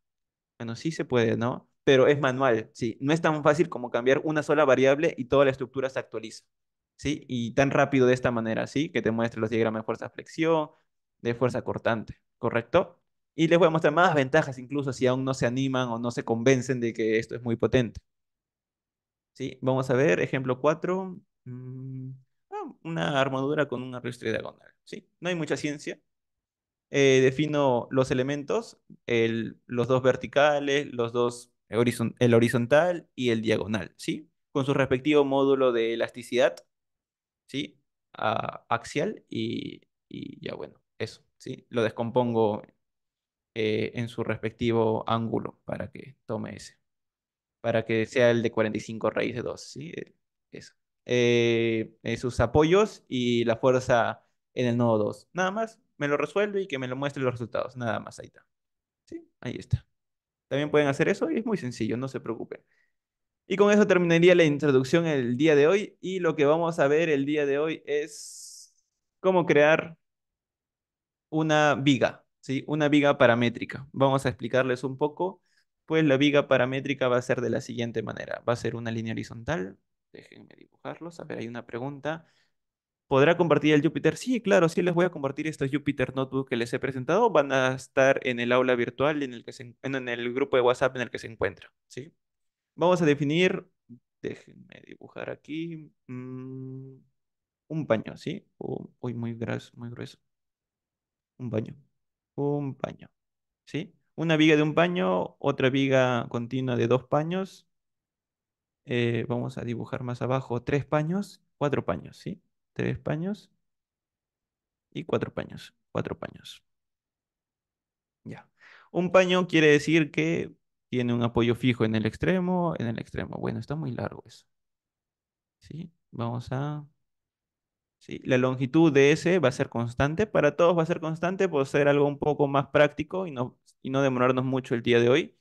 bueno, sí se puede, ¿no? pero es manual, ¿sí? No es tan fácil como cambiar una sola variable y toda la estructura se actualiza, ¿sí? Y tan rápido de esta manera, ¿sí? Que te muestre los diagramas de fuerza flexión, de fuerza cortante, ¿correcto? Y les voy a mostrar más ventajas incluso si aún no se animan o no se convencen de que esto es muy potente. ¿Sí? Vamos a ver, ejemplo 4. Mm, ah, una armadura con un arrastre diagonal, ¿sí? No hay mucha ciencia, eh, defino los elementos, los dos verticales, los dos el, horizontal y el diagonal, ¿sí? Con su respectivo módulo de elasticidad, ¿sí? axial y, y, ya bueno, eso, ¿sí? Lo descompongo eh, en su respectivo ángulo para que tome ese, para que sea el de 45 raíz de 2, ¿sí? Eh, eso. Eh, sus apoyos y la fuerza en el nodo 2. Nada más, me lo resuelve y que me lo muestre los resultados. Nada más, ahí está. Sí, ahí está. También pueden hacer eso y es muy sencillo, no se preocupen. Y con eso terminaría la introducción el día de hoy y lo que vamos a ver el día de hoy es cómo crear una viga, ¿sí? Una viga paramétrica. Vamos a explicarles un poco, pues la viga paramétrica va a ser de la siguiente manera. Va a ser una línea horizontal. Déjenme dibujarlos. A ver, hay una pregunta. ¿Podrá compartir el Jupyter? Sí, claro, sí les voy a compartir estos Jupyter Notebook que les he presentado. Van a estar en el aula virtual, en el, que se, en el grupo de WhatsApp en el que se encuentra. ¿sí? Vamos a definir, déjenme dibujar aquí, mm, un paño, ¿sí? Oh, uy, muy, grueso, muy grueso. Un baño. un paño, ¿sí? Una viga de un paño, otra viga continua de dos paños. Eh, vamos a dibujar más abajo tres paños, cuatro paños, ¿sí? tres paños y cuatro paños, cuatro paños. Ya. Un paño quiere decir que tiene un apoyo fijo en el extremo, en el extremo. Bueno, está muy largo eso. ¿Sí? Vamos a... ¿Sí? La longitud de ese va a ser constante. Para todos va a ser constante por ser algo un poco más práctico y no, y no demorarnos mucho el día de hoy.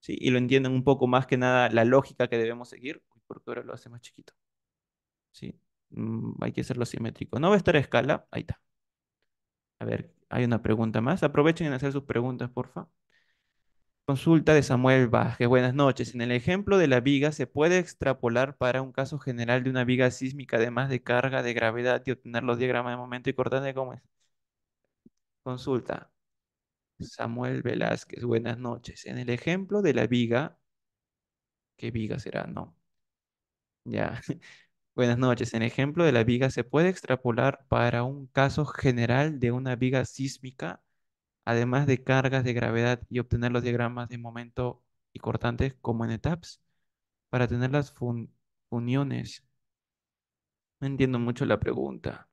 ¿Sí? Y lo entienden un poco más que nada la lógica que debemos seguir. Porque ahora lo hace más chiquito. ¿Sí? Mm, hay que hacerlo simétrico. No va a estar a escala. Ahí está. A ver, hay una pregunta más. Aprovechen en hacer sus preguntas, porfa. Consulta de Samuel Vázquez. Buenas noches. En el ejemplo de la viga, ¿se puede extrapolar para un caso general de una viga sísmica, además de carga, de gravedad y obtener los diagramas de momento y cortante? ¿Cómo es? Consulta. Samuel Velázquez. Buenas noches. En el ejemplo de la viga, ¿qué viga será? No. Ya. (laughs) Buenas noches. en ejemplo de la viga se puede extrapolar para un caso general de una viga sísmica, además de cargas de gravedad y obtener los diagramas de momento y cortantes como en ETAPS para tener las uniones. No entiendo mucho la pregunta.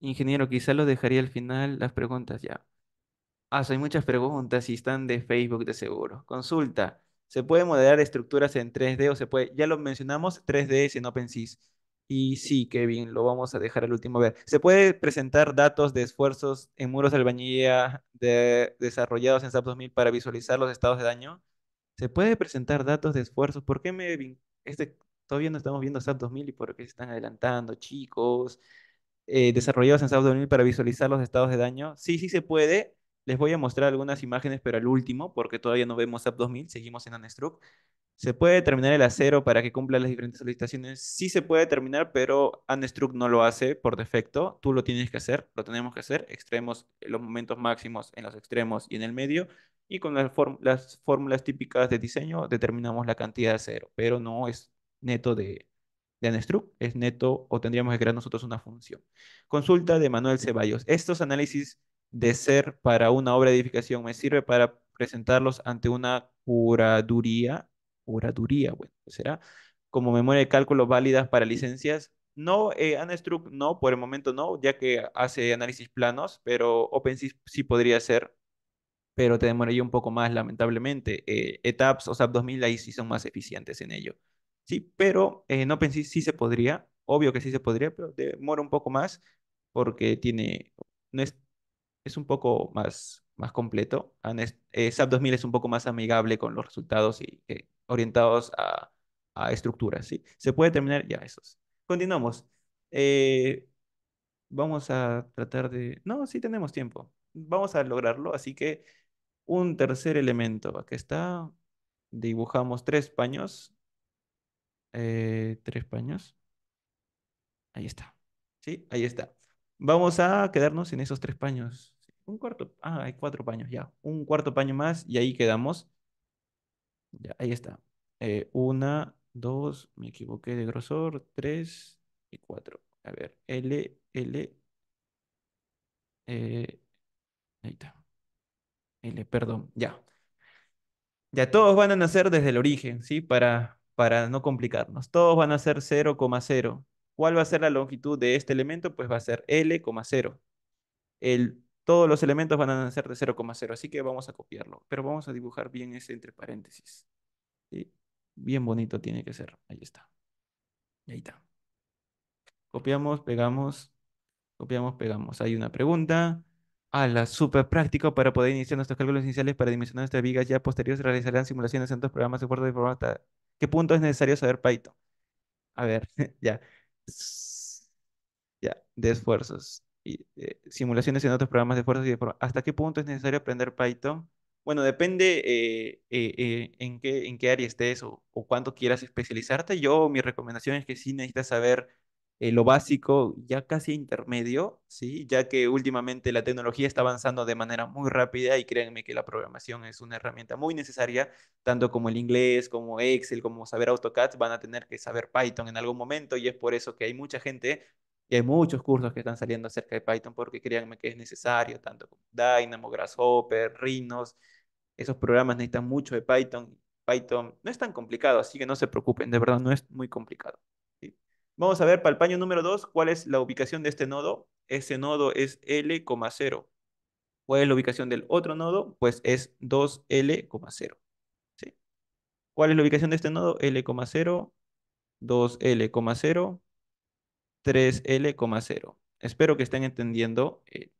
Ingeniero, quizá lo dejaría al final las preguntas ya. Ah, hay muchas preguntas y están de Facebook de seguro. Consulta. Se puede modelar estructuras en 3D o se puede, ya lo mencionamos, 3D en OpenSys. Y sí, Kevin, lo vamos a dejar al último ver. Se puede presentar datos de esfuerzos en muros de albañía desarrollados en SAP 2000 para visualizar los estados de daño. Se puede presentar datos de esfuerzos. ¿Por qué me este todavía no estamos viendo SAP 2000 y por qué se están adelantando, chicos? Eh, desarrollados en SAP 2000 para visualizar los estados de daño. Sí, sí se puede. Les voy a mostrar algunas imágenes, pero al último, porque todavía no vemos SAP 2000, seguimos en Anestruc. ¿Se puede determinar el acero para que cumpla las diferentes solicitaciones? Sí se puede terminar, pero Anestruc no lo hace por defecto. Tú lo tienes que hacer, lo tenemos que hacer. Extremos, los momentos máximos en los extremos y en el medio. Y con las, fórmulas típicas de diseño determinamos la cantidad de acero, pero no es neto de, de Anestruc, es neto o tendríamos que crear nosotros una función. Consulta de Manuel Ceballos. Estos análisis de ser para una obra de edificación, me sirve para presentarlos ante una curaduría, curaduría, bueno, pues será como memoria de cálculo válidas para licencias. No, eh, no, por el momento no, ya que hace análisis planos, pero OpenSys sí podría ser, pero te demoraría un poco más, lamentablemente. Eh, ETAPS o SAP 2000 ahí sí son más eficientes en ello. Sí, pero en OpenSys sí se podría, obvio que sí se podría, pero demora un poco más porque tiene, no es es un poco más, más completo. Eh, SAP 2000 es un poco más amigable con los resultados y eh, orientados a, estructuras. ¿sí? Se puede terminar ya esos. Continuamos. Eh, vamos a tratar de... No, sí tenemos tiempo. Vamos a lograrlo. Así que un tercer elemento. Aquí está. Dibujamos tres paños. tres paños. Ahí está. Sí, ahí está. Vamos a quedarnos en esos tres paños. Un cuarto. Ah, hay cuatro paños, ya. Un cuarto paño más y ahí quedamos. Ya, ahí está. Eh, una, dos, me equivoqué de grosor, tres y cuatro. A ver, L, L. Eh, ahí está. L, perdón, ya. Ya todos van a nacer desde el origen, ¿sí? Para, para no complicarnos. Todos van a ser 0,0. ¿Cuál va a ser la longitud de este elemento? Pues va a ser L,0. El todos los elementos van a ser de 0,0, así que vamos a copiarlo, pero vamos a dibujar bien ese entre paréntesis. Bien bonito tiene que ser, ahí está. Ahí está. Copiamos, pegamos, copiamos, pegamos. Hay una pregunta. A la super práctico para poder iniciar nuestros cálculos iniciales para dimensionar nuestra vigas ya posteriores realizarán simulaciones en dos programas de fuerza de forma qué punto es necesario saber Python. A ver, (laughs) ya. Ya, de esfuerzos. Eh, simulaciones en otros programas de fuerzas y de ¿Hasta qué punto es necesario aprender Python? Bueno, depende eh, eh, en, qué, en qué área estés o, o, cuánto quieras especializarte. Yo, mi recomendación es que sí necesitas saber lo básico, ya casi intermedio, ¿sí? ya que últimamente la tecnología está avanzando de manera muy rápida y créanme que la programación es una herramienta muy necesaria, tanto como el inglés, como Excel, como saber AutoCAD, van a tener que saber Python en algún momento y es por eso que hay mucha gente y hay muchos cursos que están saliendo acerca de Python porque créanme que es necesario, tanto como Dynamo, Grasshopper, Rhinos. Esos programas necesitan mucho de Python. Python no es tan complicado, así que no se preocupen, de verdad no es muy complicado. Vamos a ver para el paño número 2 cuál es la ubicación de este nodo. Ese nodo es L,0. ¿Cuál es la ubicación del otro nodo? Pues es 2L,0. ¿Cuál es la ubicación de este nodo? L,0, 2L,0. 3L,0. Espero que estén entendiendo. Eh,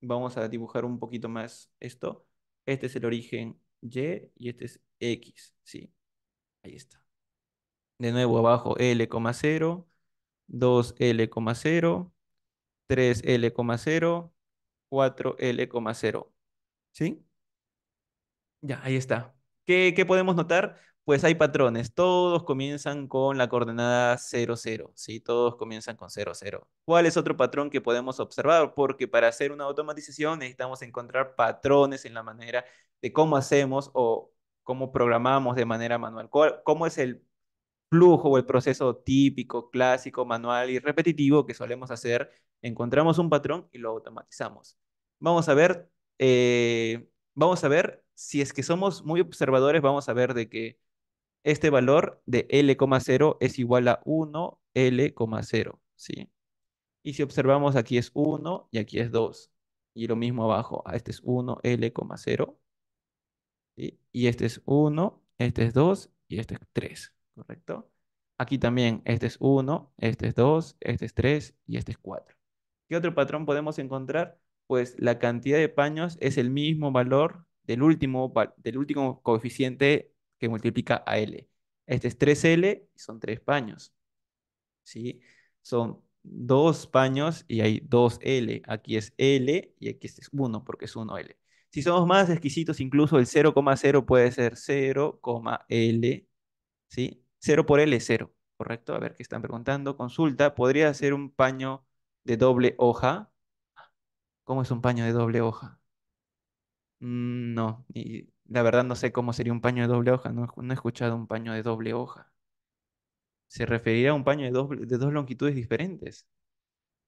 vamos a dibujar un poquito más esto. Este es el origen Y y este es X. Sí, ahí está. De nuevo abajo L,0, 2L,0, 3L,0, 4L,0. ¿Sí? Ya, ahí está. ¿Qué podemos notar? pues hay patrones. Todos comienzan con la coordenada 0, 0, Todos comienzan con 0, 0. ¿Cuál es otro patrón que podemos observar? Porque para hacer una automatización necesitamos encontrar patrones en la manera de cómo hacemos o cómo programamos de manera manual. ¿Cómo es el flujo o el proceso típico, clásico, manual y repetitivo que solemos hacer? Encontramos un patrón y lo automatizamos. Vamos a ver, eh, vamos a ver si es que somos muy observadores, vamos a ver de que este valor de L,0 es igual a 1 L,0, ¿sí? Y si observamos aquí es 1 y aquí es 2. Y lo mismo abajo, ah, este es 1 L,0, y este es 1, este es 2 y este es 3, ¿correcto? Aquí también, este es 1, este es 2, este es 3 y este es 4. ¿Qué otro patrón podemos encontrar? Pues la cantidad de paños es el mismo valor del último, del último coeficiente que multiplica a L. Este es 3L y son tres paños. ¿Sí? Son dos paños y hay 2L. Aquí es L y aquí este es 1 porque es 1L. Si somos más exquisitos, incluso el 0,0 puede ser 0,L. ¿Sí? 0 por L es 0. ¿Correcto? A ver qué están preguntando. Consulta. ¿Podría ser un paño de doble hoja? ¿Cómo es un paño de doble hoja? Mm, no, ni, la verdad no sé cómo sería un paño de doble hoja, no, he escuchado un paño de doble hoja. Se referiría a un paño de, de dos longitudes diferentes.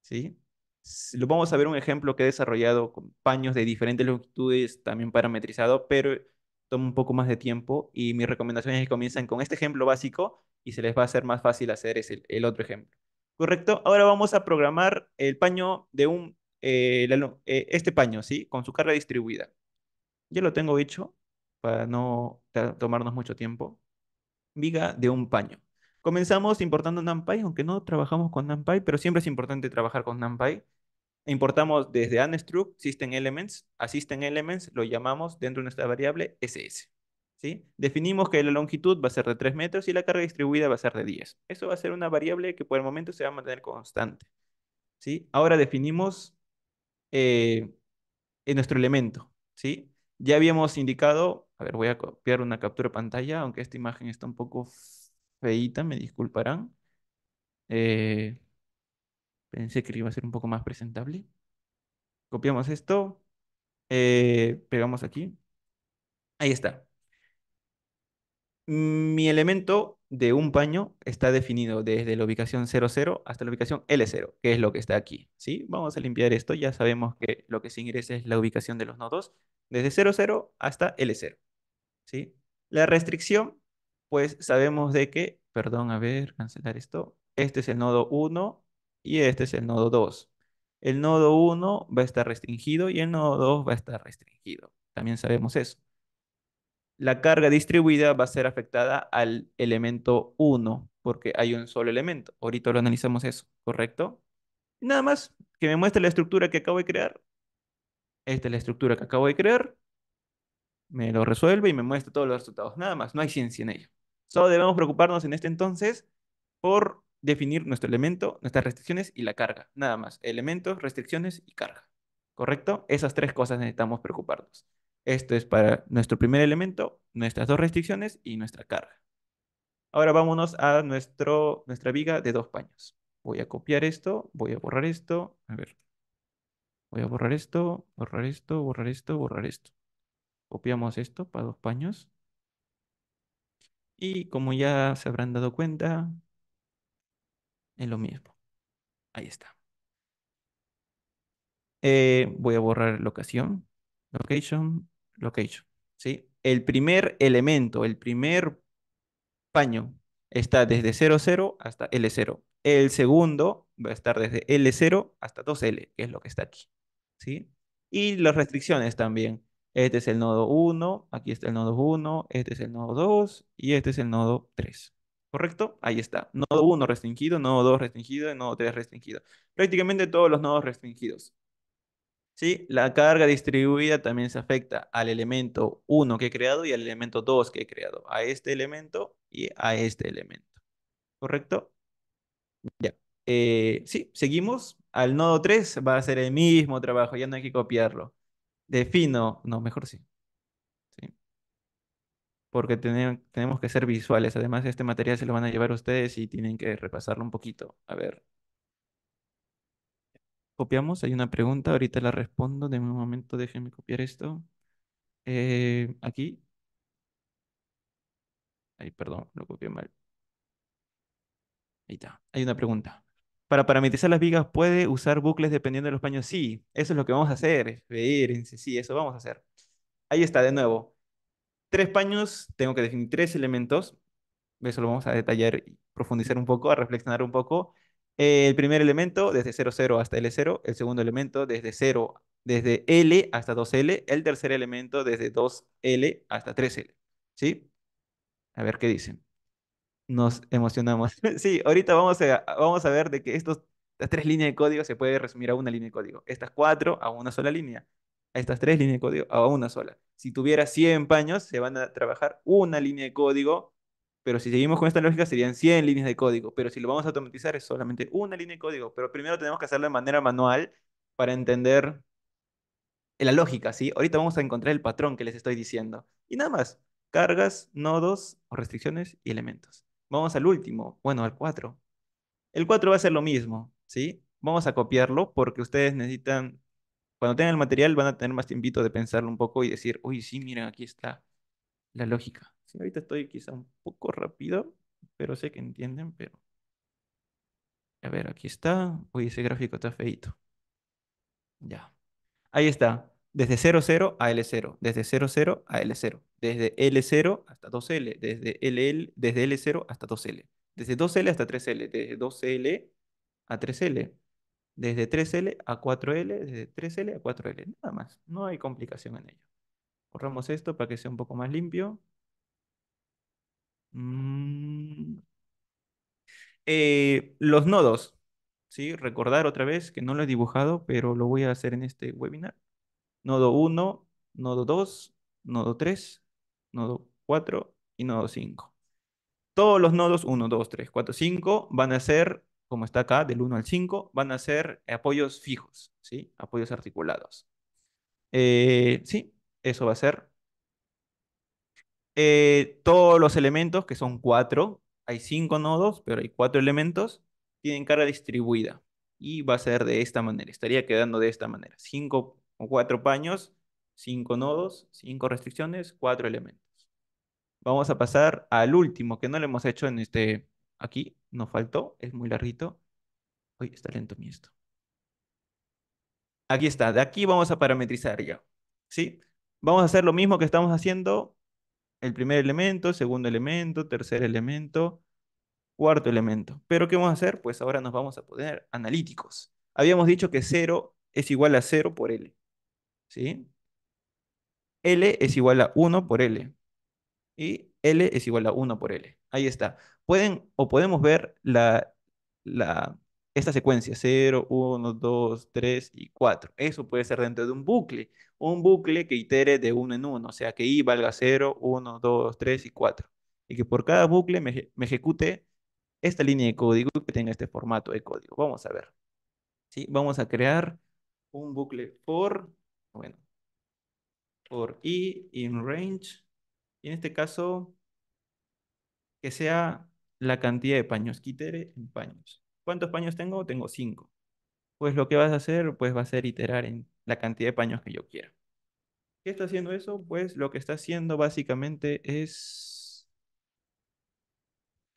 ¿Sí? Lo vamos a ver un ejemplo que he desarrollado con paños de diferentes longitudes, también parametrizado, pero toma un poco más de tiempo y mi recomendación es que comiencen con este ejemplo básico y se les va a hacer más fácil hacer el otro ejemplo. ¿Correcto? Ahora vamos a programar el paño de un, eh, eh, este paño, ¿sí? Con su carga distribuida. Ya lo tengo hecho para no tomarnos mucho tiempo. Viga de un paño. Comenzamos importando NumPy, aunque no trabajamos con NumPy, pero siempre es importante trabajar con NumPy. Importamos desde unstruct system elements a elements, lo llamamos dentro de nuestra variable ss. Definimos que la longitud va a ser de 3 metros y la carga distribuida va a ser de 10. Eso va a ser una variable que por el momento se va a mantener constante. Ahora definimos eh, en nuestro elemento. ¿sí? Ya habíamos indicado a ver, voy a copiar una captura de pantalla, aunque esta imagen está un poco feita, me disculparán. Eh, pensé que iba a ser un poco más presentable. Copiamos esto, eh, pegamos aquí. Ahí está. Mi elemento de un paño está definido desde la ubicación 00 hasta la ubicación L0, que es lo que está aquí. ¿sí? Vamos a limpiar esto. Ya sabemos que lo que se ingresa es la ubicación de los nodos desde 00 hasta L0. ¿sí? La restricción, pues sabemos de que, perdón, a ver, cancelar esto, este es el nodo 1 y este es el nodo 2. El nodo 1 va a estar restringido y el nodo 2 va a estar restringido. También sabemos eso. La carga distribuida va a ser afectada al elemento 1 porque hay un solo elemento. Ahorita lo analizamos eso, ¿correcto? Nada más que me muestre la estructura que acabo de crear. Esta es la estructura que acabo de crear me lo resuelve y me muestra todos los resultados. Nada más, no hay ciencia en ello. Solo debemos preocuparnos en este entonces por definir nuestro elemento, nuestras restricciones y la carga. Nada más, elementos, restricciones y carga. ¿Correcto? Esas tres cosas necesitamos preocuparnos. Esto es para nuestro primer elemento, nuestras dos restricciones y nuestra carga. Ahora vámonos a nuestro, nuestra viga de dos paños. Voy a copiar esto, voy a borrar esto, a ver. Voy a borrar esto, borrar esto, borrar esto, borrar esto. Copiamos esto para dos paños. Y como ya se habrán dado cuenta, es lo mismo. Ahí está. Eh, voy a borrar locación. Location, location. ¿sí? El primer elemento, el primer paño está desde 00 hasta L0. El segundo va a estar desde L0 hasta 2L, que es lo que está aquí. ¿sí? Y las restricciones también. Este es el nodo 1, aquí está el nodo 1, este es el nodo 2 y este es el nodo 3. ¿Correcto? Ahí está. Nodo 1 restringido, nodo 2 restringido, Y nodo 3 restringido. Prácticamente todos los nodos restringidos. ¿Sí? La carga distribuida también se afecta al elemento 1 que he creado y al elemento 2 que he creado. A este elemento y a este elemento. ¿Correcto? Ya. Eh, sí, seguimos. Al nodo 3 va a ser el mismo trabajo, ya no hay que copiarlo. Defino, no, mejor sí. Porque tenemos que ser visuales. Además, este material se lo van a llevar ustedes y tienen que repasarlo un poquito. A ver. Copiamos, hay una pregunta, ahorita la respondo. De un momento, déjenme copiar esto. Eh, aquí. Ay, perdón, lo copié mal. Ahí está, hay una pregunta para parametrizar las vigas puede usar bucles dependiendo de los paños. Sí, eso es lo que vamos a hacer. sí, eso vamos a hacer. Ahí está, de nuevo. Tres paños, tengo que definir tres elementos. Eso lo vamos a detallar, profundizar un poco, a reflexionar un poco. El primer elemento desde 00 hasta L0, el segundo elemento desde 0, desde L hasta 2L, el tercer elemento desde 2L hasta 3L. ¿Sí? A ver qué dicen nos emocionamos. (laughs) sí, ahorita vamos a, vamos a ver de que estos, estas tres líneas de código se puede resumir a una línea de código. Estas cuatro a una sola línea. Estas tres líneas de código a una sola. Si tuviera 100 paños, se van a trabajar una línea de código, pero si seguimos con esta lógica serían 100 líneas de código, pero si lo vamos a automatizar es solamente una línea de código, pero primero tenemos que hacerlo de manera manual para entender la lógica, ¿sí? Ahorita vamos a encontrar el patrón que les estoy diciendo. Y nada más, cargas, nodos o restricciones y elementos. Vamos al último, bueno, al 4. El 4 va a ser lo mismo, ¿sí? Vamos a copiarlo porque ustedes necesitan, cuando tengan el material van a tener más tiempo de pensarlo un poco y decir, uy, sí, miren, aquí está la lógica. Sí, ahorita estoy quizá un poco rápido, pero sé que entienden, pero... A ver, aquí está. Uy, ese gráfico está feito. Ya. Ahí está desde 00 a L0, desde 00 a L0, desde L0 hasta 2L, desde, desde L0 hasta 2L, desde 2L hasta 3L, desde 2L a 3L, desde 3L a 4L, desde 3L a 4L, nada más, no hay complicación en ello. Borramos esto para que sea un poco más limpio. Mm. Eh, los nodos, recordar otra vez que no lo he dibujado, pero lo voy a hacer en este webinar nodo 1, nodo 2, nodo 3, nodo 4 y nodo 5. Todos los nodos 1, 2, 3, 4, 5 van a ser, como está acá, del 1 al 5, van a ser apoyos fijos, Apoyos articulados. Eh, sí, eso va a ser. Eh, todos los elementos, que son 4, hay 5 nodos, pero hay 4 elementos, tienen carga distribuida. Y va a ser de esta manera, estaría quedando de esta manera. 5 con cuatro paños, cinco nodos, cinco restricciones, cuatro elementos. Vamos a pasar al último, que no lo hemos hecho en este aquí, nos faltó, es muy larguito. Uy, está lento mi esto. Aquí está, de aquí vamos a parametrizar ya. ¿Sí? Vamos a hacer lo mismo que estamos haciendo. El primer elemento, segundo elemento, tercer elemento, cuarto elemento. Pero ¿qué vamos a hacer? Pues ahora nos vamos a poner analíticos. Habíamos dicho que 0 es igual a 0 por L. ¿sí? L es igual a 1 por L. Y L es igual a 1 por L. Ahí está. Pueden o podemos ver esta secuencia, 0, 1, 2, 3 y 4. Eso puede ser dentro de un bucle, un bucle que itere de 1 en 1, o sea, que i valga 0, 1, 2, 3 y 4. Y que por cada bucle me, ejecute esta línea de código que tenga este formato de código. Vamos a ver. Vamos a crear un bucle por bueno, por i in range, y en este caso, que sea la cantidad de paños, quitere en paños. ¿Cuántos paños tengo? Tengo cinco. Pues lo que vas a hacer, pues va a ser iterar en la cantidad de paños que yo quiera. ¿Qué está haciendo eso? Pues lo que está haciendo básicamente es,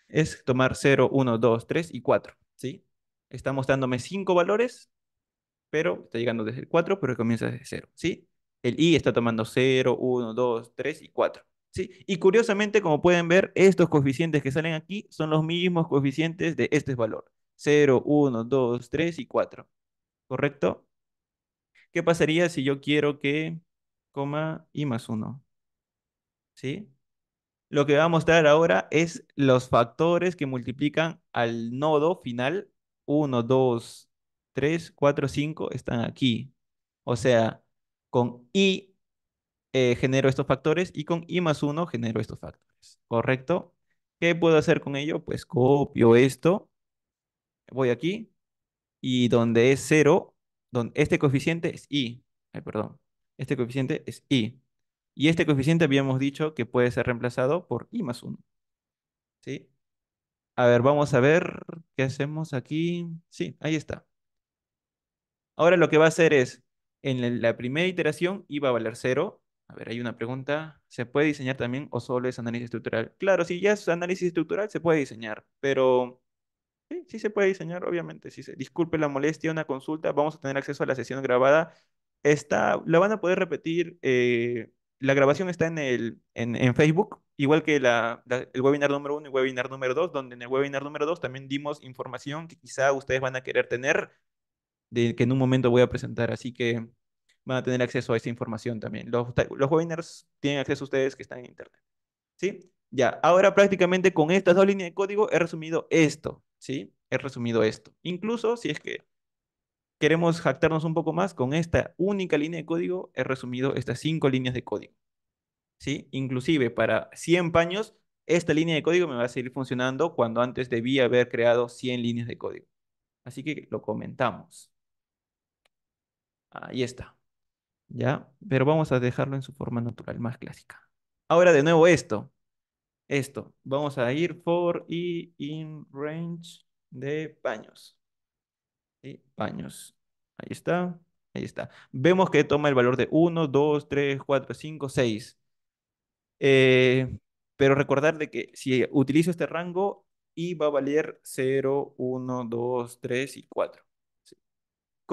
es tomar 0, 1, 2, 3 y 4. ¿sí? Está mostrándome cinco valores pero está llegando desde el 4, pero comienza desde 0, ¿sí? El i está tomando 0, 1, 2, 3 y 4. ¿Sí? Y curiosamente, como pueden ver, estos coeficientes que salen aquí son los mismos coeficientes de este valor. 0, 1, 2, 3 y 4. ¿Correcto? ¿Qué pasaría si yo quiero que coma i más 1? ¿Sí? Lo que voy a mostrar ahora es los factores que multiplican al nodo final 1, 2, 3, 4, 5 están aquí. O sea, con I eh, genero estos factores y con I más 1 genero estos factores. ¿Correcto? ¿Qué puedo hacer con ello? Pues copio esto, voy aquí y donde es 0, donde este coeficiente es I. perdón. Este coeficiente es I. Y este coeficiente habíamos dicho que puede ser reemplazado por I más 1. ¿Sí? A ver, vamos a ver qué hacemos aquí. Sí, ahí está. Ahora lo que va a hacer es, en la primera iteración iba a valer cero. A ver, hay una pregunta. ¿Se puede diseñar también o solo es análisis estructural? Claro, si ya es análisis estructural, se puede diseñar, pero sí, se puede diseñar, obviamente. Si se, disculpe la molestia, una consulta, vamos a tener acceso a la sesión grabada. Está, la van a poder repetir, eh, la grabación está en, el, en, Facebook, igual que el webinar número uno y webinar número dos, donde en el webinar número dos también dimos información que quizá ustedes van a querer tener de, que en un momento voy a presentar, así que van a tener acceso a esta información también. Los, los webinars tienen acceso a ustedes que están en internet. ¿Sí? Ya, ahora prácticamente con estas dos líneas de código he resumido esto, ¿sí? He resumido esto. Incluso si es que queremos jactarnos un poco más, con esta única línea de código he resumido estas cinco líneas de código, ¿sí? Inclusive para 100 paños, esta línea de código me va a seguir funcionando cuando antes debía haber creado 100 líneas de código. Así que lo comentamos. Ahí está. ¿Ya? Pero vamos a dejarlo en su forma natural, más clásica. Ahora de nuevo esto. Esto. Vamos a ir for y in range de paños. Y paños. Ahí está. Ahí está. Vemos que toma el valor de 1, 2, 3, 4, 5, 6. pero recordar de que si utilizo este rango, y va a valer 0, 1, 2, 3 y 4.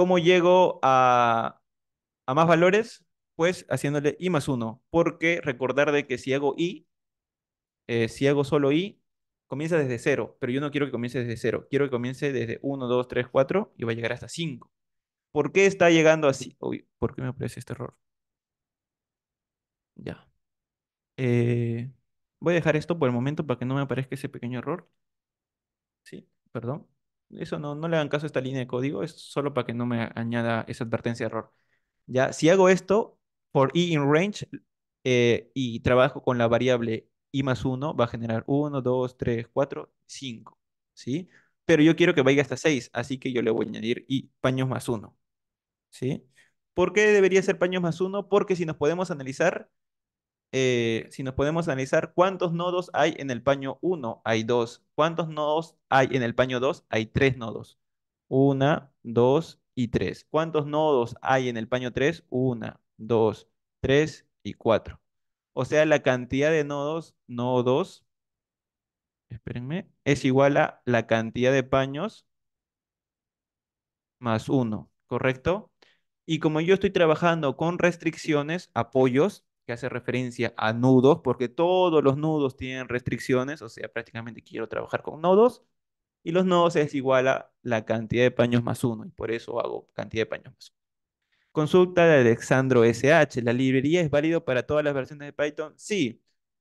¿Cómo llego a, más valores? Pues haciéndole i más 1, porque recordar de que si hago i, eh, si hago solo i, comienza desde 0, pero yo no quiero que comience desde 0, quiero que comience desde 1, 2, 3, 4 y va a llegar hasta 5. ¿Por qué está llegando así? Uy, ¿por qué me aparece este error? Ya. Eh, voy a dejar esto por el momento para que no me aparezca ese pequeño error. Sí, perdón eso no, no le hagan caso a esta línea de código, es solo para que no me añada esa advertencia de error. Ya, si hago esto, por i in range eh, y trabajo con la variable i más 1, va a generar 1, 2, 3, 4, 5, ¿sí? Pero yo quiero que vaya hasta 6, así que yo le voy a añadir i paños más 1, ¿sí? ¿Por qué debería ser paños más 1? Porque si nos podemos analizar, eh, si nos podemos analizar cuántos nodos hay en el paño 1, hay 2. ¿Cuántos nodos hay en el paño 2? Hay 3 nodos. 1, 2 y 3. ¿Cuántos nodos hay en el paño 3? 1, 2, 3 y 4. O sea, la cantidad de nodos, nodos, espérenme, es igual a la cantidad de paños más 1, ¿correcto? Y como yo estoy trabajando con restricciones, apoyos, que hace referencia a nudos, porque todos los nudos tienen restricciones, o sea, prácticamente quiero trabajar con nodos, y los nodos es igual a la cantidad de paños más uno, y por eso hago cantidad de paños más uno. Consulta de Alexandro SH, ¿la librería es válido para todas las versiones de Python? Sí,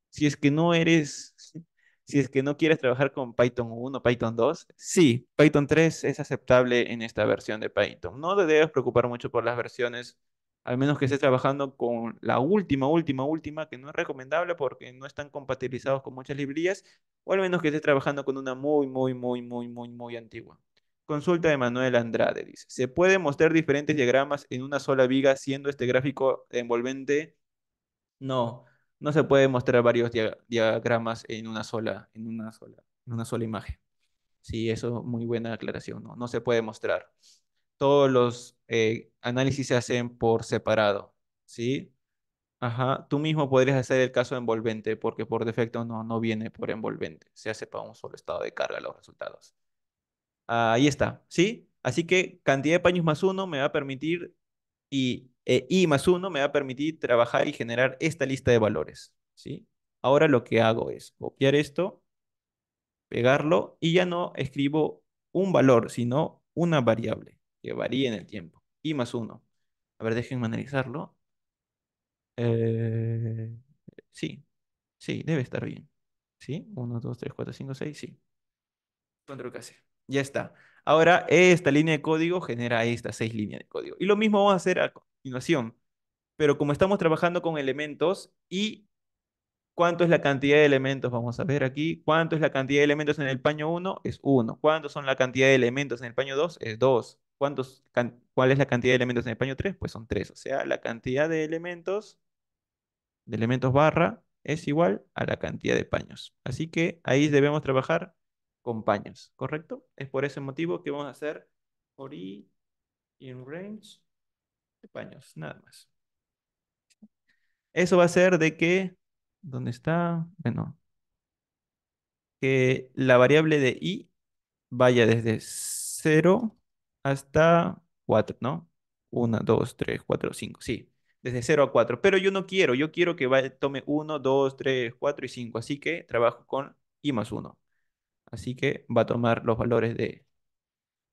si es que no eres, (laughs) si es que no quieres trabajar con Python 1, Python 2, sí, Python 3 es aceptable en esta versión de Python. No te debes preocupar mucho por las versiones al menos que esté trabajando con la última, última, última, que no es recomendable porque no están compatibilizados con muchas librerías, o al menos que esté trabajando con una muy, muy, muy, muy, muy, muy antigua. Consulta de Manuel Andrade dice, ¿se puede mostrar diferentes diagramas en una sola viga siendo este gráfico envolvente? No, no se puede mostrar varios diagramas en una sola, en una sola, en una sola imagen. Sí, eso es muy buena aclaración, no, no se puede mostrar todos los eh, análisis se hacen por separado, ¿sí? Ajá, tú mismo podrías hacer el caso envolvente porque por defecto no, no viene por envolvente, se hace para un solo estado de carga los resultados. Ah, ahí está, ¿sí? Así que cantidad de paños más uno me va a permitir eh, y más uno me va a permitir trabajar y generar esta lista de valores, ¿sí? Ahora lo que hago es copiar esto, pegarlo y ya no escribo un valor, sino una variable que varía en el tiempo. y más 1. A ver, déjenme analizarlo. Eh, sí, sí, debe estar bien. ¿Sí? 1, 2, 3, 4, 5, 6, sí. Control que Ya está. Ahora, esta línea de código genera estas seis líneas de código. Y lo mismo vamos a hacer a continuación. Pero como estamos trabajando con elementos y cuánto es la cantidad de elementos, vamos a ver aquí. ¿Cuánto es la cantidad de elementos en el paño 1? Es 1. ¿Cuánto son la cantidad de elementos en el paño 2? Es 2. ¿cuántos, ¿cuál es la cantidad de elementos en el paño 3? Pues son 3. O sea, la cantidad de elementos, de elementos barra, es igual a la cantidad de paños. Así que ahí debemos trabajar con paños, ¿correcto? Es por ese motivo que vamos a hacer i in range de paños, nada más. Eso va a ser de que, ¿dónde está? Bueno, que la variable de i vaya desde 0 hasta 4, ¿no? 1, 2, 3, 4, 5, sí. Desde 0 a 4. Pero yo no quiero, yo quiero que tome 1, 2, 3, 4 y 5. Así que trabajo con I más 1. Así que va a tomar los valores de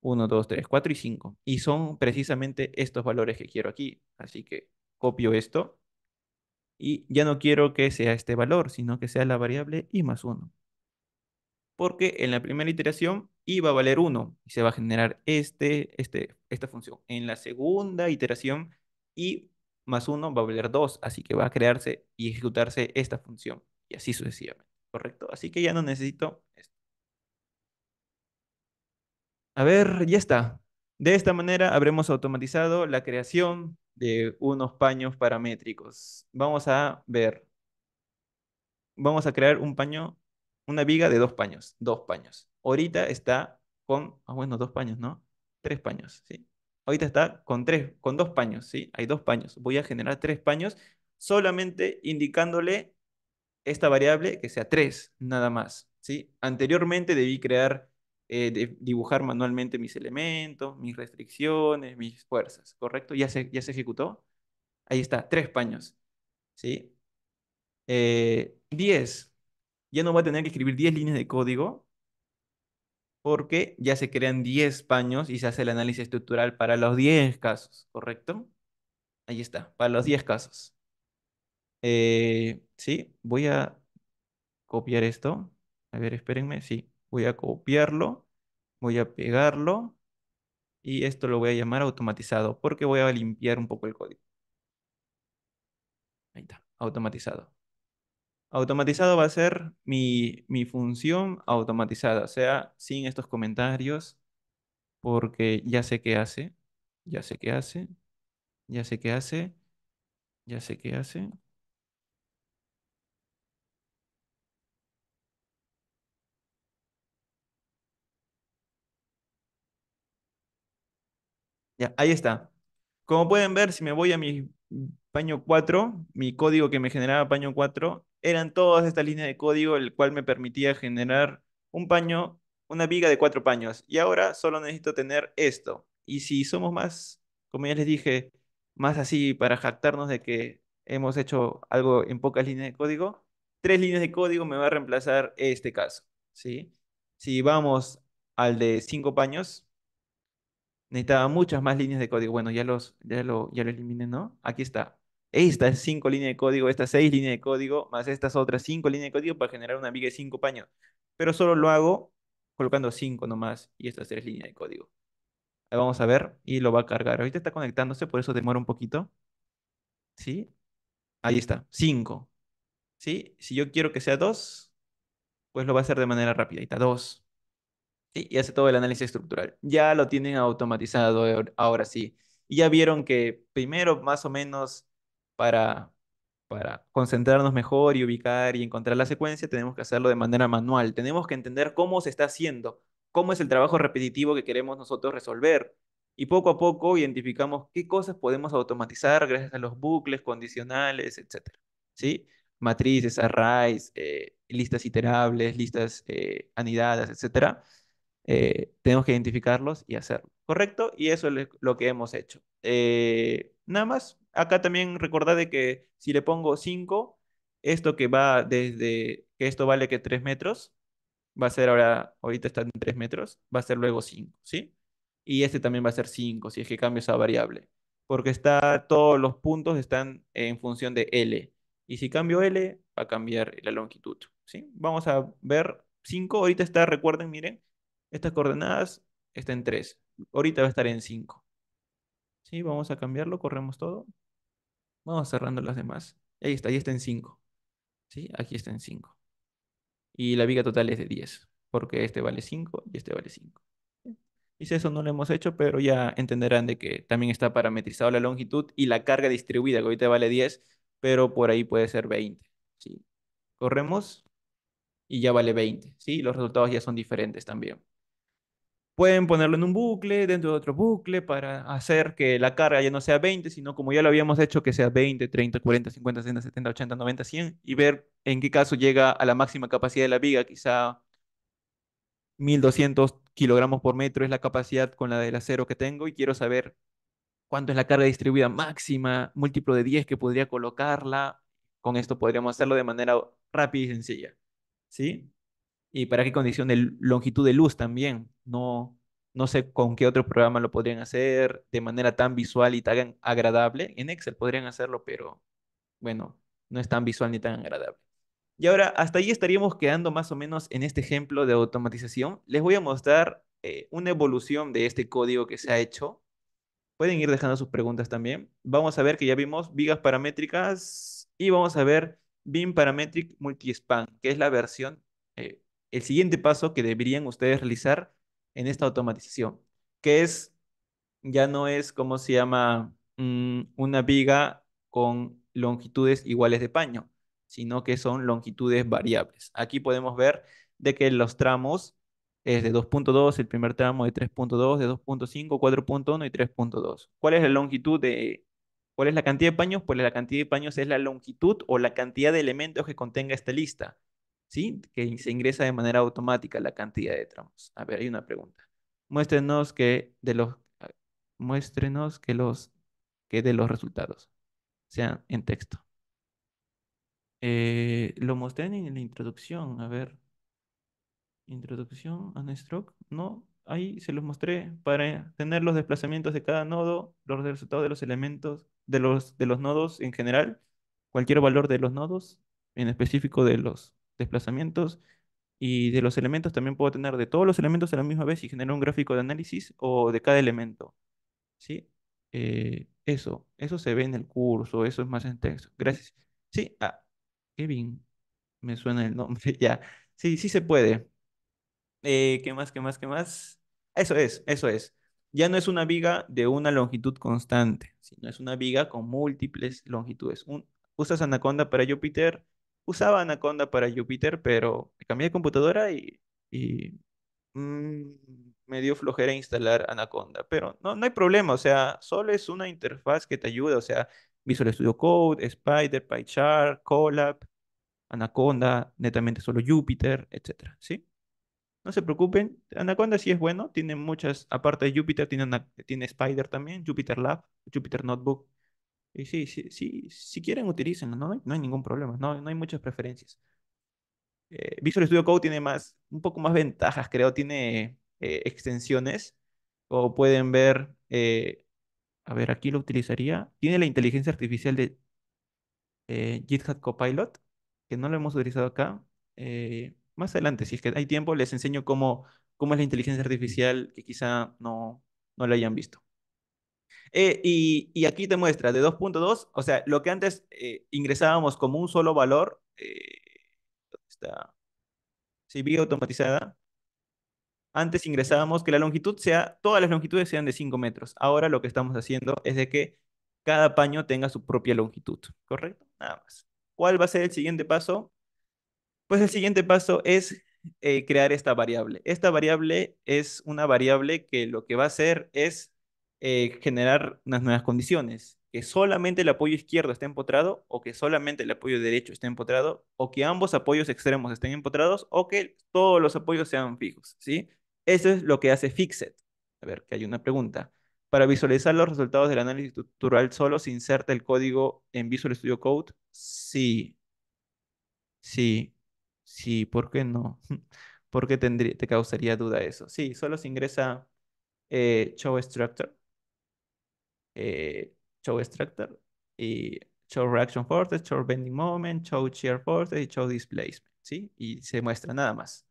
1, 2, 3, 4 y 5. Y son precisamente estos valores que quiero aquí. Así que copio esto. Y ya no quiero que sea este valor, sino que sea la variable i más 1. Porque en la primera iteración y va a valer 1 y se va a generar este, este, esta función. En la segunda iteración y más 1 va a valer 2, así que va a crearse y ejecutarse esta función y así sucesivamente, ¿correcto? Así que ya no necesito esto. A ver, ya está. De esta manera habremos automatizado la creación de unos paños paramétricos. Vamos a ver. Vamos a crear un paño, una viga de dos paños, dos paños ahorita está con, ah, bueno, dos paños, ¿no? Tres paños, ¿sí? Ahorita está con tres, con dos paños, ¿sí? Hay dos paños. Voy a generar tres paños solamente indicándole esta variable que sea tres, nada más, ¿sí? Anteriormente debí crear, eh, dibujar manualmente mis elementos, mis restricciones, mis fuerzas, ¿correcto? ¿Ya se, ya se ejecutó? Ahí está, tres paños, ¿sí? 10. Eh, ya no voy a tener que escribir diez líneas de código, porque ya se crean 10 paños y se hace el análisis estructural para los 10 casos, ¿correcto? Ahí está, para los 10 casos. Eh, sí, voy a copiar esto. A ver, espérenme, sí, voy a copiarlo, voy a pegarlo y esto lo voy a llamar automatizado porque voy a limpiar un poco el código. Ahí está, automatizado. Automatizado va a ser mi, función automatizada, o sea, sin estos comentarios, porque ya sé qué hace, ya sé qué hace, ya sé qué hace, ya sé qué hace. Ya, ahí está. Como pueden ver, si me voy a mi mm, paño 4, mi código que me generaba paño 4 eran todas estas líneas de código, el cual me permitía generar un paño, una viga de cuatro paños. Y ahora solo necesito tener esto. Y si somos más, como ya les dije, más así para jactarnos de que hemos hecho algo en pocas líneas de código, tres líneas de código me va a reemplazar este caso. ¿sí? Si vamos al de cinco paños, necesitaba muchas más líneas de código. Bueno, ya, los, ya, lo, ya lo eliminé, ¿no? Aquí está. Esta es cinco líneas de código, estas seis líneas de código, más estas otras cinco líneas de código para generar una viga de cinco paños. Pero solo lo hago colocando cinco nomás y estas tres líneas de código. Ahí vamos a ver y lo va a cargar. Ahorita está conectándose, por eso demora un poquito. ¿Sí? Ahí está, cinco. ¿Sí? Si yo quiero que sea dos, pues lo va a hacer de manera rápida. está, dos. Y hace todo el análisis estructural. Ya lo tienen automatizado ahora sí. Y ya vieron que primero, más o menos, para, para concentrarnos mejor y ubicar y encontrar la secuencia, tenemos que hacerlo de manera manual. Tenemos que entender cómo se está haciendo, cómo es el trabajo repetitivo que queremos nosotros resolver. Y poco a poco identificamos qué cosas podemos automatizar gracias a los bucles, condicionales, etc. ¿Sí? Matrices, arrays, eh, listas iterables, listas eh, anidadas, etc. Eh, tenemos que identificarlos y hacerlo. ¿Correcto? Y eso es lo que hemos hecho. nada más, acá también recordad de que si le pongo 5, esto que va desde que esto vale que 3 metros, va a ser ahora, ahorita está en 3 metros, va a ser luego 5, ¿sí? Y este también va a ser 5, si es que cambio esa variable. Porque está, todos los puntos están en función de L. Y si cambio L, va a cambiar la longitud, ¿sí? Vamos a ver 5, ahorita está, recuerden, miren, estas coordenadas están en 3. Ahorita va a estar en 5. Sí, vamos a cambiarlo, corremos todo. Vamos cerrando las demás. Ahí está, ahí está en 5. ¿Sí? Aquí está en 5. Y la viga total es de 10, porque este vale 5 y este vale 5. Y si eso no lo hemos hecho, pero ya entenderán de que también está parametrizado la longitud y la carga distribuida, que ahorita vale 10, pero por ahí puede ser 20. Corremos y ya vale 20. ¿sí? Los resultados ya son diferentes también. Pueden ponerlo en un bucle, dentro de otro bucle, para hacer que la carga ya no sea 20, sino como ya lo habíamos hecho, que sea 20, 30, 40, 50, 60, 70, 80, 90, 100, y ver en qué caso llega a la máxima capacidad de la viga, quizá 1200 kilogramos por metro es la capacidad con la del acero que tengo, y quiero saber cuánto es la carga distribuida máxima, múltiplo de 10 que podría colocarla. Con esto podríamos hacerlo de manera rápida y sencilla. ¿Sí? y para qué condición de longitud de luz también. No, no sé con qué otro programa lo podrían hacer de manera tan visual y tan agradable. En Excel podrían hacerlo, pero bueno, no es tan visual ni tan agradable. Y ahora, hasta ahí estaríamos quedando más o menos en este ejemplo de automatización. Les voy a mostrar eh, una evolución de este código que se ha hecho. Pueden ir dejando sus preguntas también. Vamos a ver que ya vimos vigas paramétricas y vamos a ver BIM Parametric Multispan, que es la versión eh, el siguiente paso que deberían ustedes realizar en esta automatización, que es, ya no es, como se llama? Mm, una viga con longitudes iguales de paño, sino que son longitudes variables. Aquí podemos ver de que los tramos es de 2.2, el primer tramo de 3.2, de 2.5, 4.1 y 3.2. ¿Cuál es la longitud de... ¿Cuál es la cantidad de paños? Pues la cantidad de paños es la longitud o la cantidad de elementos que contenga esta lista. ¿sí? Que se ingresa de manera automática la cantidad de tramos. A ver, hay una pregunta. Muéstrenos que de los, muéstrenos que los, que de los resultados sean en texto. Eh, lo mostré en la introducción, a ver. Introducción a Nestroke. No, ahí se los mostré para tener los desplazamientos de cada nodo, los resultados de los elementos, de los, de los nodos en general, cualquier valor de los nodos, en específico de los desplazamientos y de los elementos también puedo tener de todos los elementos a la misma vez y generar un gráfico de análisis o de cada elemento. ¿Sí? Eh, eso, eso se ve en el curso, eso es más en texto. Gracias. Sí, ah, Kevin, me suena el nombre, (laughs) ya. Sí, sí se puede. Eh, ¿Qué más, qué más, qué más? Eso es, eso es. Ya no es una viga de una longitud constante, sino es una viga con múltiples longitudes. usas Anaconda para Júpiter, usaba Anaconda para Jupyter, pero cambié de computadora y, mm, me dio flojera instalar Anaconda. Pero no, no hay problema, o sea, solo es una interfaz que te ayuda, o sea, Visual Studio Code, Spider, PyChar, Colab, Anaconda, netamente solo Jupyter, etc. ¿sí? No se preocupen, Anaconda sí es bueno, tiene muchas, aparte de Jupyter, tiene, tiene Spider también, Jupyter Lab, Jupyter Notebook, y sí, sí, sí, si quieren, utilícenlo, ¿no? hay ningún problema, no, hay muchas preferencias. Eh, Visual Studio Code tiene más, un poco más ventajas, creo, tiene eh, extensiones, o pueden ver, eh, a ver, aquí lo utilizaría, tiene la inteligencia artificial de GitHub Copilot, que no lo hemos utilizado acá. más adelante, si es que hay tiempo, les enseño cómo, cómo es la inteligencia artificial que quizá no, no hayan visto. Eh, y, aquí te muestra de 2.2, o sea, lo que antes eh, ingresábamos como un solo valor, si eh, está? automatizada. Antes ingresábamos que la longitud sea, todas las longitudes sean de 5 metros. Ahora lo que estamos haciendo es de que cada paño tenga su propia longitud, ¿correcto? Nada más. ¿Cuál va a ser el siguiente paso? Pues el siguiente paso es crear esta variable. Esta variable es una variable que lo que va a hacer es eh, generar unas nuevas condiciones, que solamente el apoyo izquierdo esté empotrado o que solamente el apoyo derecho esté empotrado o que ambos apoyos extremos estén empotrados o que todos los apoyos sean fijos, ¿sí? Eso es lo que hace Fixed A ver, que hay una pregunta. Para visualizar los resultados del análisis estructural solo se inserta el código en Visual Studio Code. Sí. Sí. Sí, ¿por qué no? (laughs) ¿Por qué te causaría duda eso? Sí, solo se ingresa eh, Show Structure eh, show extractor y show reaction forces, show bending moment, show shear forces y show displacement, ¿sí? Y se muestra nada más.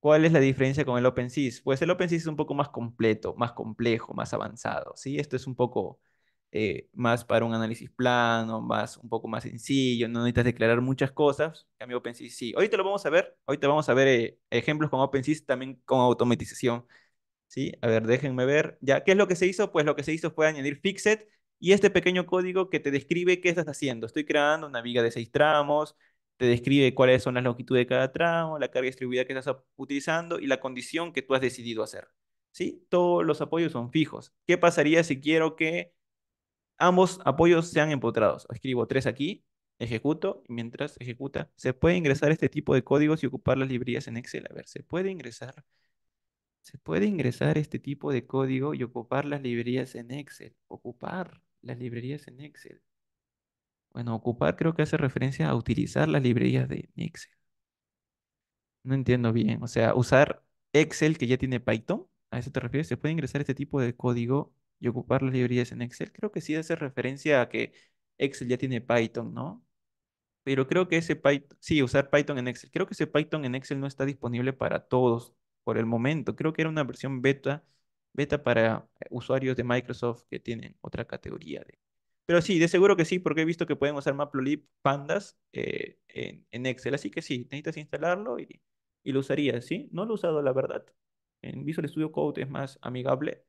¿Cuál es la diferencia con el OpenSys? Pues el OpenSys es un poco más completo, más complejo, más avanzado, ¿sí? Esto es un poco eh, más para un análisis plano, más, un poco más sencillo, no necesitas declarar muchas cosas. En cambio, OpenSys sí. te lo vamos a ver, Hoy te vamos a ver eh, ejemplos con OpenSys también con automatización a ver, déjenme ver. Ya, ¿qué es lo que se hizo? Pues lo que se hizo fue añadir Fixed y este pequeño código que te describe qué estás haciendo. Estoy creando una viga de seis tramos, te describe cuáles son las longitudes de cada tramo, la carga distribuida que estás utilizando y la condición que tú has decidido hacer. ¿Sí? Todos los apoyos son fijos. ¿Qué pasaría si quiero que ambos apoyos sean empotrados? Escribo tres aquí, ejecuto, y mientras ejecuta, ¿se puede ingresar este tipo de códigos y ocupar las librerías en Excel? A ver, ¿se puede ingresar? Se puede ingresar este tipo de código y ocupar las librerías en Excel. Ocupar las librerías en Excel. Bueno, ocupar creo que hace referencia a utilizar las librerías de Excel. No entiendo bien. O sea, usar Excel que ya tiene Python. ¿A eso te refieres? ¿Se puede ingresar este tipo de código y ocupar las librerías en Excel? Creo que sí hace referencia a que Excel ya tiene Python, ¿no? Pero creo que ese Python, sí, usar Python en Excel. Creo que ese Python en Excel no está disponible para todos por el momento. Creo que era una versión beta, beta para usuarios de Microsoft que tienen otra categoría de... Pero sí, de seguro que sí, porque he visto que pueden usar maplo.lib pandas eh, en, Excel. Así que sí, necesitas instalarlo y, lo usarías, ¿sí? No lo he usado, la verdad. En Visual Studio Code es más amigable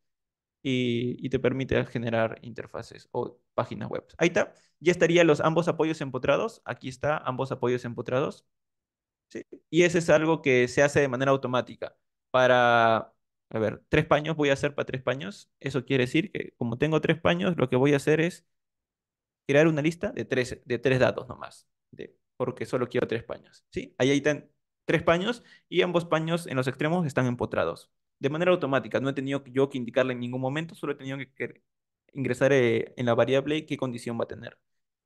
y, te permite generar interfaces o páginas web. Ahí está. Ya estarían los ambos apoyos empotrados. Aquí está, ambos apoyos empotrados. Y ese es algo que se hace de manera automática para, a ver, tres paños voy a hacer para tres paños. Eso quiere decir que como tengo tres paños, lo que voy a hacer es crear una lista de tres, de tres datos nomás, de, porque solo quiero tres paños. ¿sí? Ahí están tres paños y ambos paños en los extremos están empotrados. De manera automática, no he tenido yo que indicarle en ningún momento, solo he tenido que, ingresar eh, en la variable qué condición va a tener.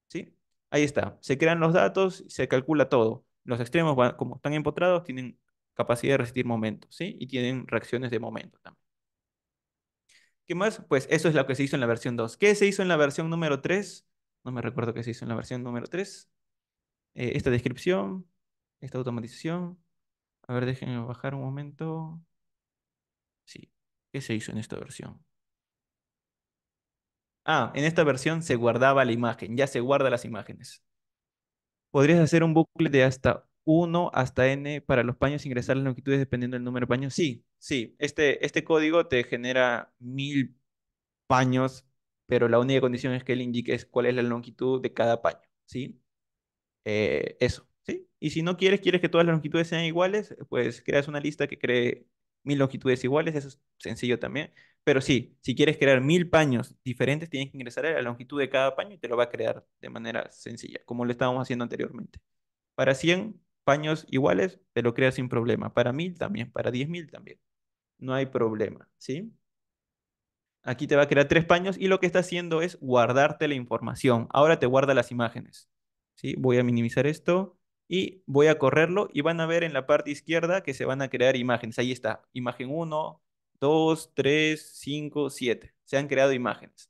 ¿sí? Ahí está, se crean los datos, se calcula todo. Los extremos, como están empotrados, tienen capacidad de resistir momentos, ¿sí? Y tienen reacciones de momento también. ¿Qué más? Pues eso es lo que se hizo en la versión 2. ¿Qué se hizo en la versión número 3? No me recuerdo qué se hizo en la versión número 3. Eh, esta descripción, esta automatización. A ver, déjenme bajar un momento. Sí, ¿qué se hizo en esta versión? Ah, en esta versión se guardaba la imagen, ya se guardan las imágenes. Podrías hacer un bucle de hasta 1 hasta n para los paños, ingresar las longitudes dependiendo del número de paños. Sí, sí, este, este código te genera mil paños, pero la única condición es que él indique cuál es la longitud de cada paño, ¿sí? Eh, eso, ¿sí? Y si no quieres, quieres que todas las longitudes sean iguales, pues creas una lista que cree mil longitudes iguales, eso es sencillo también. Pero sí, si quieres crear mil paños diferentes, tienes que ingresar a la longitud de cada paño y te lo va a crear de manera sencilla, como lo estábamos haciendo anteriormente. Para 100, paños iguales, te lo creas sin problema. Para mil también, para diez mil también. No hay problema, ¿sí? Aquí te va a crear tres paños y lo que está haciendo es guardarte la información. Ahora te guarda las imágenes. ¿sí? Voy a minimizar esto y voy a correrlo y van a ver en la parte izquierda que se van a crear imágenes. Ahí está, imagen 1, 2, 3, 5, 7. Se han creado imágenes.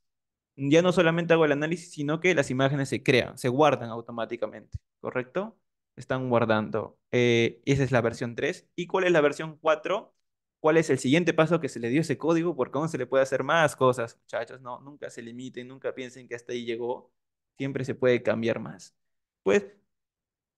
Ya no solamente hago el análisis, sino que las imágenes se crean, se guardan automáticamente, ¿correcto? están guardando. Eh, esa es la versión 3. ¿Y cuál es la versión 4? ¿Cuál es el siguiente paso que se le dio ese código? Porque aún se le puede hacer más cosas, muchachos. No, nunca se limiten, nunca piensen que hasta ahí llegó. Siempre se puede cambiar más. Pues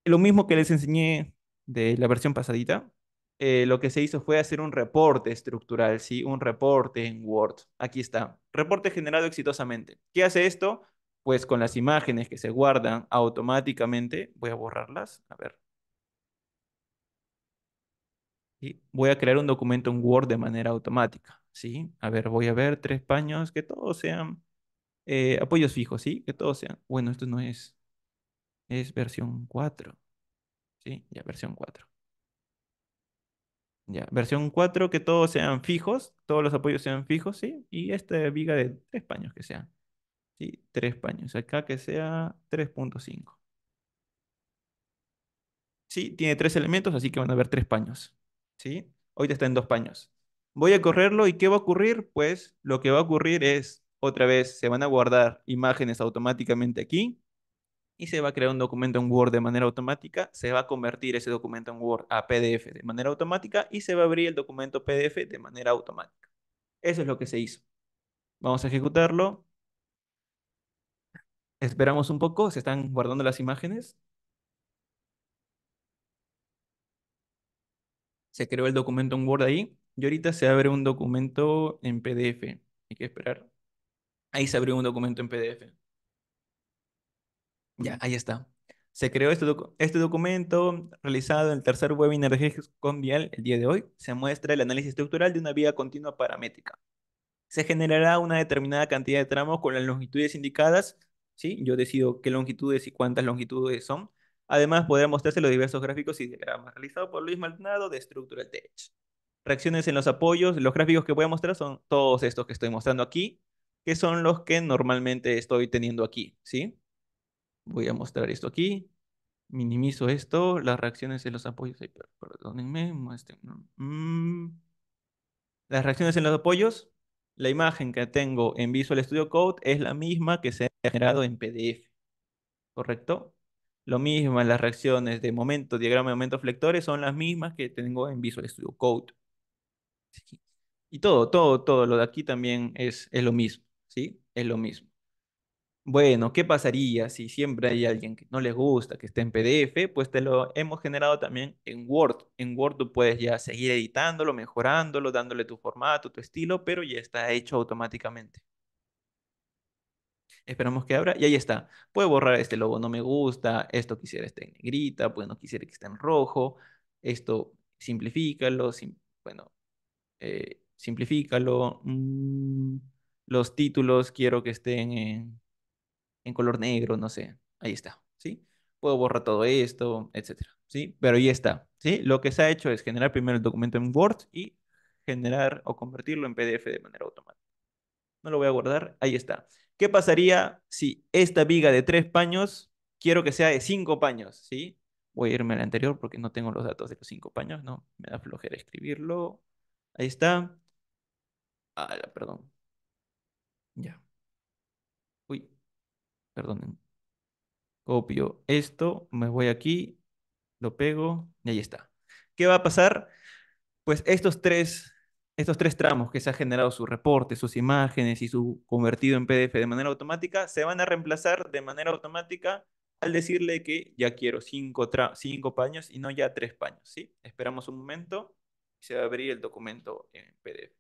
lo mismo que les enseñé de la versión pasadita, eh, lo que se hizo fue hacer un reporte estructural, ¿sí? Un reporte en Word. Aquí está. Reporte generado exitosamente. ¿Qué hace esto? pues con las imágenes que se guardan automáticamente, voy a borrarlas, a ver. Y voy a crear un documento en Word de manera automática, ¿sí? A ver, voy a ver tres paños, que todos sean eh, apoyos fijos, ¿sí? Que todos sean, bueno, esto no es, es versión 4, ¿sí? Ya, versión 4. Ya, versión 4, que todos sean fijos, todos los apoyos sean fijos, ¿sí? Y esta viga de tres paños que sean. Tres paños. Acá que sea 3.5. Sí, tiene tres elementos, así que van a haber tres paños. ¿sí? Ahorita está en dos paños. Voy a correrlo y ¿qué va a ocurrir? Pues lo que va a ocurrir es, otra vez, se van a guardar imágenes automáticamente aquí y se va a crear un documento en Word de manera automática, se va a convertir ese documento en Word a PDF de manera automática y se va a abrir el documento PDF de manera automática. Eso es lo que se hizo. Vamos a ejecutarlo. Esperamos un poco, se están guardando las imágenes. Se creó el documento en Word ahí y ahorita se abre un documento en PDF. Hay que esperar. Ahí se abrió un documento en PDF. Ya, ahí está. Se creó este, este documento realizado en el tercer webinar de GESCOM Vial el día de hoy. Se muestra el análisis estructural de una vía continua paramétrica. Se generará una determinada cantidad de tramos con las longitudes indicadas yo decido qué longitudes y cuántas longitudes son. Además, podría mostrarse los diversos gráficos y diagramas realizados por Luis Maldonado de Structural Tech. Reacciones en los apoyos. Los gráficos que voy a mostrar son todos estos que estoy mostrando aquí, que son los que normalmente estoy teniendo aquí, ¿sí? Voy a mostrar esto aquí. Minimizo esto. Las reacciones en los apoyos. Perdónenme. Mm. Las reacciones en los apoyos la imagen que tengo en Visual Studio Code es la misma que se ha generado en PDF. ¿Correcto? Lo mismo en las reacciones de momento, diagrama de momentos flectores son las mismas que tengo en Visual Studio Code. Y todo, todo, todo lo de aquí también es, es lo mismo. ¿Sí? Es lo mismo bueno, ¿qué pasaría si siempre hay alguien que no le gusta, que esté en PDF? Pues te lo hemos generado también en Word. En Word tú puedes ya seguir editándolo, mejorándolo, dándole tu formato, tu estilo, pero ya está hecho automáticamente. Esperamos que abra y ahí está. Puedo borrar este logo, no me gusta, esto quisiera que esté en negrita, pues no quisiera que esté en rojo, esto simplifícalo, bueno, eh, simplifícalo. Mm, los títulos quiero que estén en en color negro, no sé, ahí está, ¿sí? Puedo borrar todo esto, etcétera, ¿sí? Pero ahí está, ¿sí? Lo que se ha hecho es generar primero el documento en Word y generar o convertirlo en PDF de manera automática. No lo voy a guardar, ahí está. ¿Qué pasaría si esta viga de tres paños quiero que sea de cinco paños, ¿sí? Voy a irme al anterior porque no tengo los datos de los cinco paños, ¿no? Me da flojera escribirlo. Ahí está. Ah, perdón. Ya perdonen. Copio esto, me voy aquí, lo pego y ahí está. ¿Qué va a pasar? Pues estos tres, estos tres tramos que se ha generado su reporte, sus imágenes y su convertido en PDF de manera automática, se van a reemplazar de manera automática al decirle que ya quiero cinco, cinco paños y no ya tres paños. ¿sí? Esperamos un momento y se va a abrir el documento en PDF.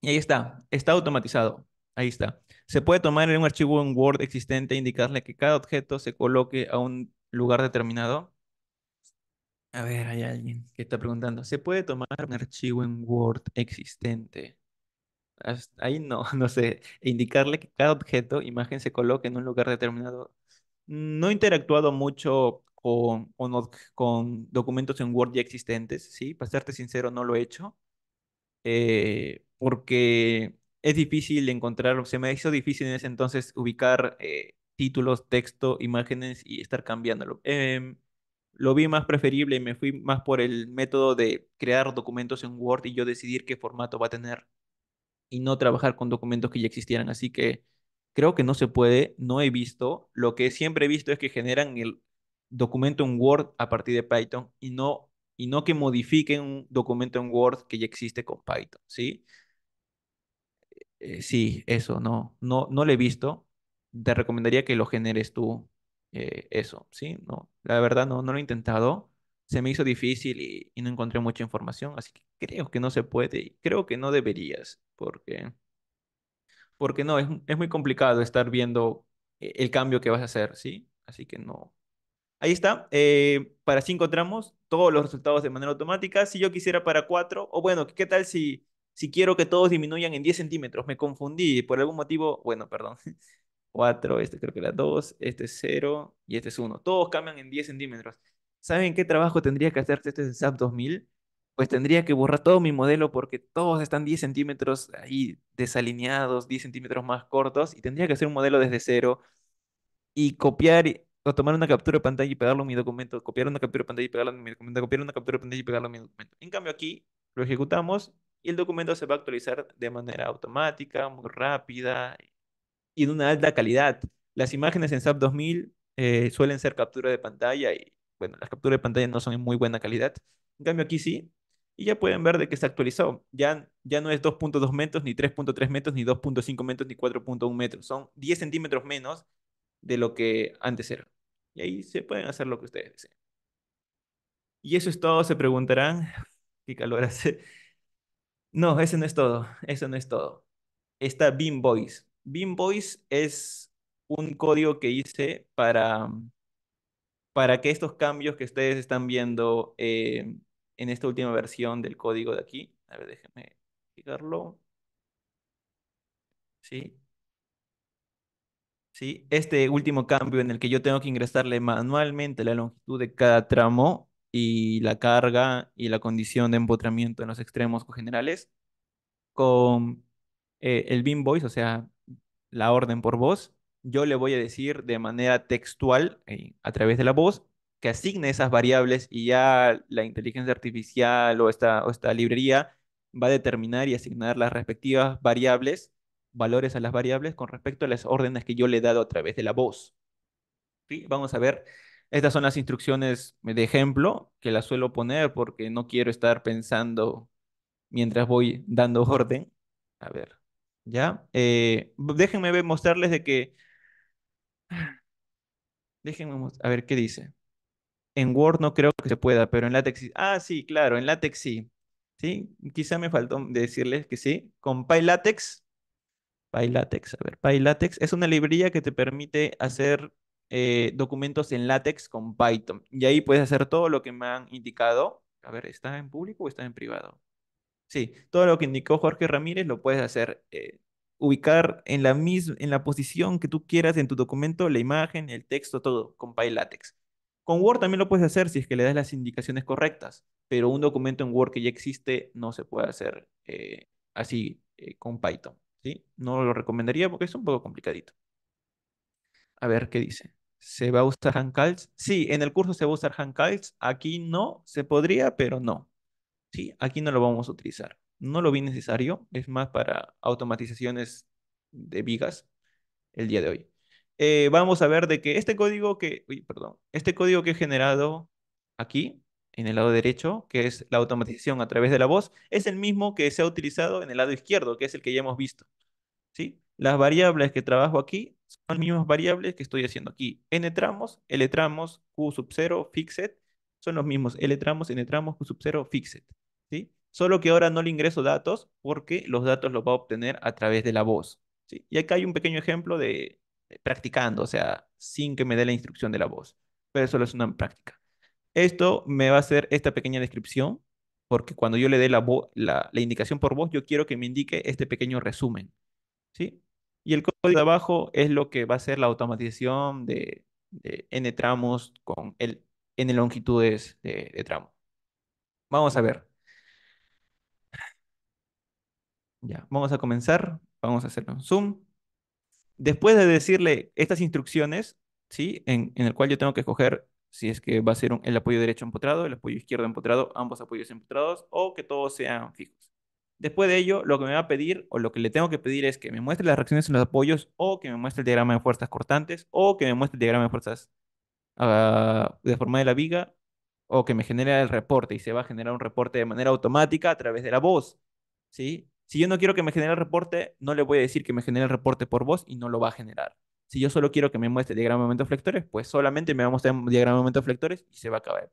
Y ahí está, está automatizado. Ahí está. Se puede tomar en un archivo en Word existente e indicarle que cada objeto se coloque a un lugar determinado. A ver, hay alguien que está preguntando. ¿Se puede tomar un archivo en Word existente? Ahí no, (laughs) no sé. E indicarle que cada objeto, imagen, se coloque en un lugar determinado. No he interactuado mucho con, con, con documentos en Word ya existentes, ¿sí? Para serte sincero, no lo he hecho. Eh, porque es difícil encontrarlo. se me hizo difícil en ese entonces ubicar eh, títulos, texto, imágenes y estar cambiándolo. Em, lo vi más preferible y me fui más por el método de crear documentos en Word y yo decidir qué formato va a tener y no trabajar con documentos que ya existieran. Así que creo que no se puede, no he visto. Lo que siempre he visto es que generan el documento en Word a partir de Python y no y no que modifiquen un documento en Word que ya existe con Python, ¿sí? Eh, sí, eso, no, no, no lo he visto. Te recomendaría que lo generes tú, eh, eso, ¿sí? No, la verdad no, no lo he intentado. Se me hizo difícil y, no encontré mucha información, así que creo que no se puede y creo que no deberías, porque, porque no, es, es muy complicado estar viendo eh, el cambio que vas a hacer, ¿sí? Así que no, Ahí está, eh, para cinco tramos, todos los resultados de manera automática. Si yo quisiera para cuatro, o bueno, ¿qué tal si, si quiero que todos disminuyan en 10 centímetros? Me confundí, por algún motivo, bueno, perdón. 4, (laughs) este creo que era 2, este es 0 y este es 1. Todos cambian en 10 centímetros. ¿Saben qué trabajo tendría que hacer este SAP 2000? Pues tendría que borrar todo mi modelo porque todos están 10 centímetros ahí desalineados, 10 centímetros más cortos y tendría que hacer un modelo desde cero y copiar tomar una captura de pantalla y pegarlo en mi documento, copiar una captura de pantalla y pegarlo a mi documento, copiar una captura de pantalla y pegarlo en mi documento. En cambio aquí lo ejecutamos y el documento se va a actualizar de manera automática, muy rápida y de una alta calidad. Las imágenes en SAP 2000 eh, suelen ser captura de pantalla y bueno, las capturas de pantalla no son de muy buena calidad. En cambio aquí sí, y ya pueden ver de que se actualizó. Ya, ya no es 2.2 metros, ni 3.3 metros, ni 2.5 metros, ni 4.1 metros. Son 10 centímetros menos de lo que antes era. Y ahí se pueden hacer lo que ustedes deseen. Y eso es todo, se preguntarán. (laughs) Qué calor hace. No, ese no es todo. Eso no es todo. Está Beam Voice. Beam Voice es un código que hice para, para que estos cambios que ustedes están viendo eh, en esta última versión del código de aquí. A ver, déjenme fijarlo. Sí, este último cambio en el que yo tengo que ingresarle manualmente la longitud de cada tramo y la carga y la condición de empotramiento en los extremos generales con eh, el beam voice, o sea, la orden por voz, yo le voy a decir de manera textual eh, a través de la voz que asigne esas variables y ya la inteligencia artificial o esta, o esta librería va a determinar y asignar las respectivas variables valores a las variables con respecto a las órdenes que yo le he dado a través de la voz. ¿Sí? Vamos a ver, estas son las instrucciones de ejemplo que las suelo poner porque no quiero estar pensando mientras voy dando orden. A ver, ¿ya? Eh, déjenme mostrarles de que... Déjenme a ver, ¿qué dice? En Word no creo que se pueda, pero en LaTeX sí. Ah, sí, claro, en LaTeX sí. ¿Sí? Quizá me faltó decirles que sí. Compile LaTeX PyLatex, a ver, PyLatex es una librería que te permite hacer eh, documentos en látex con Python. Y ahí puedes hacer todo lo que me han indicado. A ver, ¿está en público o está en privado? Sí, todo lo que indicó Jorge Ramírez lo puedes hacer. Eh, ubicar en la, misma, en la posición que tú quieras en tu documento, la imagen, el texto, todo, con PyLatex. Con Word también lo puedes hacer si es que le das las indicaciones correctas, pero un documento en Word que ya existe no se puede hacer eh, así con Python. No lo recomendaría porque es un poco complicadito. A ver qué dice. ¿Se va a usar handcalls? Sí, en el curso se va a usar handcalls. Aquí no, se podría, pero no. Sí, aquí no lo vamos a utilizar. No lo vi necesario, es más para automatizaciones de vigas el día de hoy. Eh, vamos a ver de que este código que, uy, perdón, este código que he generado aquí, en el lado derecho, que es la automatización a través de la voz, es el mismo que se ha utilizado en el lado izquierdo, que es el que ya hemos visto. ¿sí? Las variables que trabajo aquí son las mismas variables que estoy haciendo aquí. N tramos, L tramos, Q sub 0, fixed, son los mismos. L tramos, N tramos, Q sub 0, fixed, ¿sí? Solo que ahora no le ingreso datos porque los datos los va a obtener a través de la voz, ¿sí? Y acá hay un pequeño ejemplo de, practicando, o sea, sin que me dé la instrucción de la voz. Pero eso es una práctica. Esto me va a hacer esta pequeña descripción porque cuando yo le dé la, indicación por voz, yo quiero que me indique este pequeño resumen. Y el código de abajo es lo que va a ser la automatización de, n tramos con el n longitudes de, tramo. Vamos a ver. Ya, vamos a comenzar. Vamos a hacer un zoom. Después de decirle estas instrucciones, ¿sí? En, el cual yo tengo que escoger si es que va a ser el apoyo derecho empotrado, el apoyo izquierdo empotrado, ambos apoyos empotrados o que todos sean fijos. Después de ello, lo que me va a pedir o lo que le tengo que pedir es que me muestre las reacciones en los apoyos o que me muestre el diagrama de fuerzas cortantes o que me muestre el diagrama de fuerzas ah, de forma de la viga o que me genere el reporte y se va a generar un reporte de manera automática a través de la voz. Si yo no quiero que me genere el reporte, no le voy a decir que me genere el reporte por voz y no lo va a generar. Si yo solo quiero que me muestre el diagrama de momentos flectores, pues solamente me va a mostrar el diagrama de momentos flectores y se va a acabar.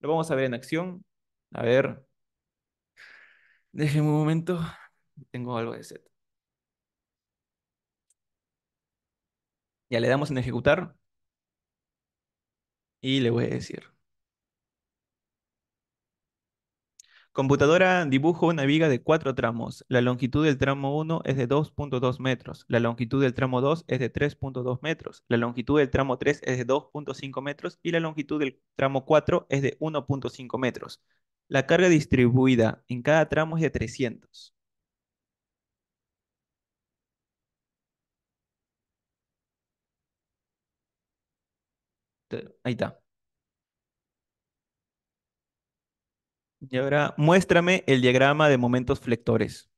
Lo vamos a ver en acción. A ver, Déjenme un momento, tengo algo de set. Ya le damos en ejecutar y le voy a decir. Computadora dibujo una viga de cuatro tramos. La longitud del tramo 1 es de 2.2 metros. La longitud del tramo 2 es de 3.2 metros. La longitud del tramo 3 es de 2.5 metros. Y la longitud del tramo 4 es de 1.5 metros. La carga distribuida en cada tramo es de 300. Ahí está. Y ahora muéstrame el diagrama de momentos flectores.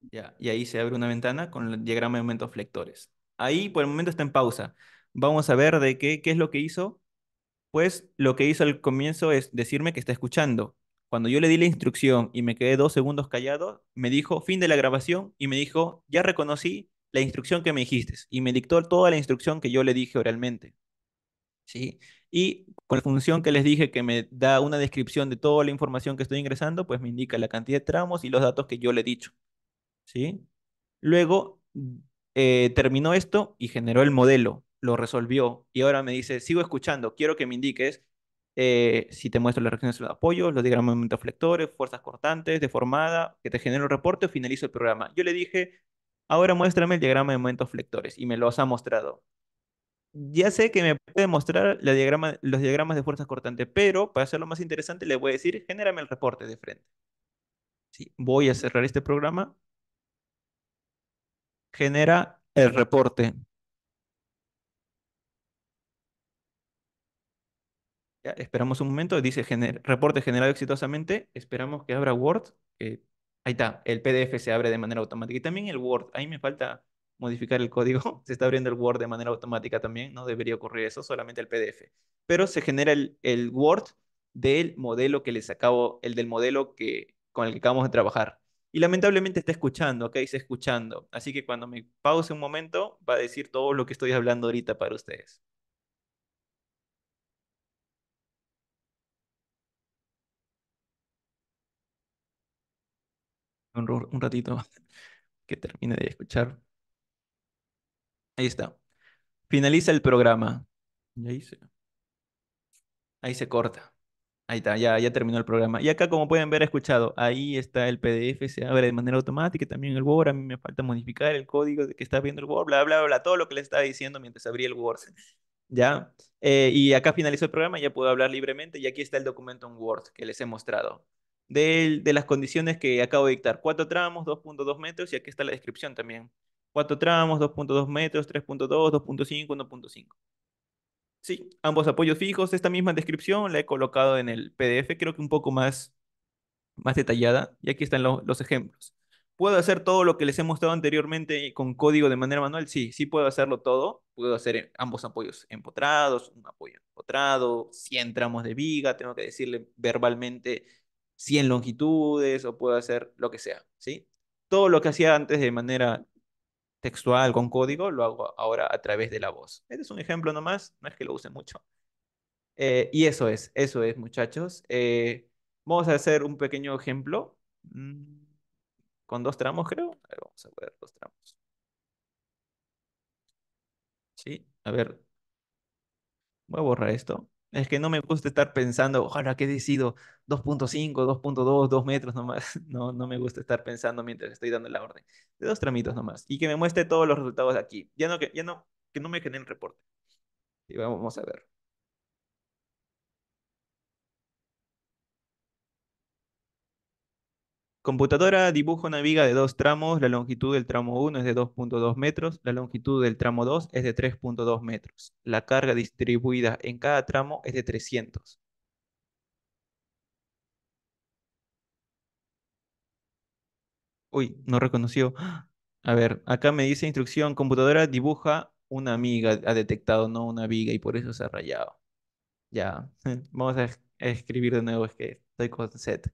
Ya, y ahí se abre una ventana con el diagrama de momentos flectores. Ahí por el momento está en pausa. Vamos a ver de qué, qué es lo que hizo pues lo que hizo al comienzo es decirme que está escuchando. Cuando yo le di la instrucción y me quedé dos segundos callado, me dijo fin de la grabación y me dijo, ya reconocí la instrucción que me dijiste y me dictó toda la instrucción que yo le dije oralmente. ¿Sí? Y con la función que les dije que me da una descripción de toda la información que estoy ingresando, pues me indica la cantidad de tramos y los datos que yo le he dicho. ¿Sí? Luego mm, eh, terminó esto y generó el modelo lo resolvió y ahora me dice, sigo escuchando, quiero que me indiques eh, si te muestro las reacciones de apoyo los diagramas de momentos flectores, fuerzas cortantes, deformada, que te genere un reporte o finalizo el programa. Yo le dije, ahora muéstrame el diagrama de momentos flectores y me los ha mostrado. Ya sé que me puede mostrar los diagramas de fuerzas cortantes, pero para hacerlo más interesante le voy a decir, genérame el reporte de frente. voy a cerrar este programa. Genera el reporte. esperamos un momento, dice reporte generado exitosamente, esperamos que abra Word. Eh, ahí está, el PDF se abre de manera automática. Y también el Word, ahí me falta modificar el código, (laughs) se está abriendo el Word de manera automática también, no debería ocurrir eso, solamente el PDF. Pero se genera el, el Word del modelo que les acabo, el del modelo que, con el que acabamos de trabajar. Y lamentablemente está escuchando, acá dice escuchando. Así que cuando me pause un momento, va a decir todo lo que estoy hablando ahorita para ustedes. un, ratito (laughs) que termine de escuchar. Ahí está. Finaliza el programa. ahí se, ahí se corta. Ahí está, ya, ya terminó el programa. Y acá, como pueden ver, he escuchado, ahí está el PDF, se abre de manera automática, también el Word, a mí me falta modificar el código de que está viendo el Word, bla, bla, bla, todo lo que le estaba diciendo mientras abría el Word. ¿Ya? Eh, y acá finalizó el programa, ya puedo hablar libremente y aquí está el documento en Word que les he mostrado de, las condiciones que acabo de dictar. Cuatro tramos, 2.2 metros, y aquí está la descripción también. Cuatro tramos, 2.2 metros, 3.2, 2.5, 1.5. Sí, ambos apoyos fijos. Esta misma descripción la he colocado en el PDF, creo que un poco más, más detallada. Y aquí están los ejemplos. ¿Puedo hacer todo lo que les he mostrado anteriormente con código de manera manual? Sí, sí puedo hacerlo todo. Puedo hacer eh, ambos apoyos empotrados, un apoyo empotrado, 100 tramos de viga. Tengo que decirle verbalmente 100 longitudes o puedo hacer lo que sea, ¿sí? Todo lo que hacía antes de manera textual, con código, lo hago ahora a través de la voz. Este es un ejemplo nomás, no es que lo use mucho. Eh, y eso es, eso es, muchachos. Eh, vamos a hacer un pequeño ejemplo mm, con dos tramos, creo. A vamos a ver dos tramos. Sí, a ver. Voy a borrar esto. Es que no me gusta estar pensando, ojalá que he decidido 2.5, 2.2, 2 metros nomás. (laughs) No, no me gusta estar pensando mientras estoy dando la orden. De dos tramitos nomás. Y que me muestre todos los resultados aquí. Ya no que, ya no, que no me genere el reporte. Y vamos a ver. Computadora dibuja una viga de dos tramos, la longitud del tramo 1 es de 2.2 metros, la longitud del tramo 2 es de 3.2 metros. La carga distribuida en cada tramo es de 300. Uy, no reconoció. A ver, acá me dice instrucción, computadora dibuja una viga. ha detectado no una viga y por eso se ha rayado. Ya, (laughs) vamos a, escribir de nuevo, es que estoy con set.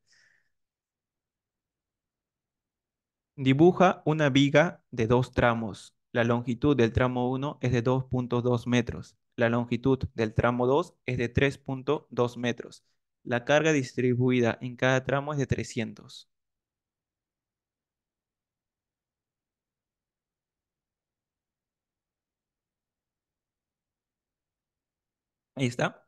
Dibuja una viga de dos tramos. La longitud del tramo 1 es de 2.2 metros. La longitud del tramo 2 es de 3.2 metros. La carga distribuida en cada tramo es de 300. Ahí está.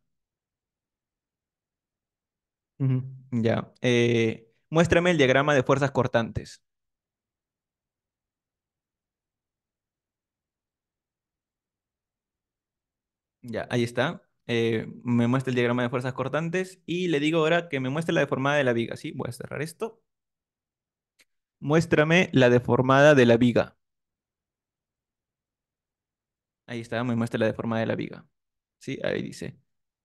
Ya. Eh, muéstrame el diagrama de fuerzas cortantes. Ya, ahí está. Eh, me muestra el diagrama de fuerzas cortantes y le digo ahora que me muestre la deformada de la viga. Sí, voy a cerrar esto. Muéstrame la deformada de la viga. Ahí está, me muestra la deformada de la viga. Sí, ahí dice.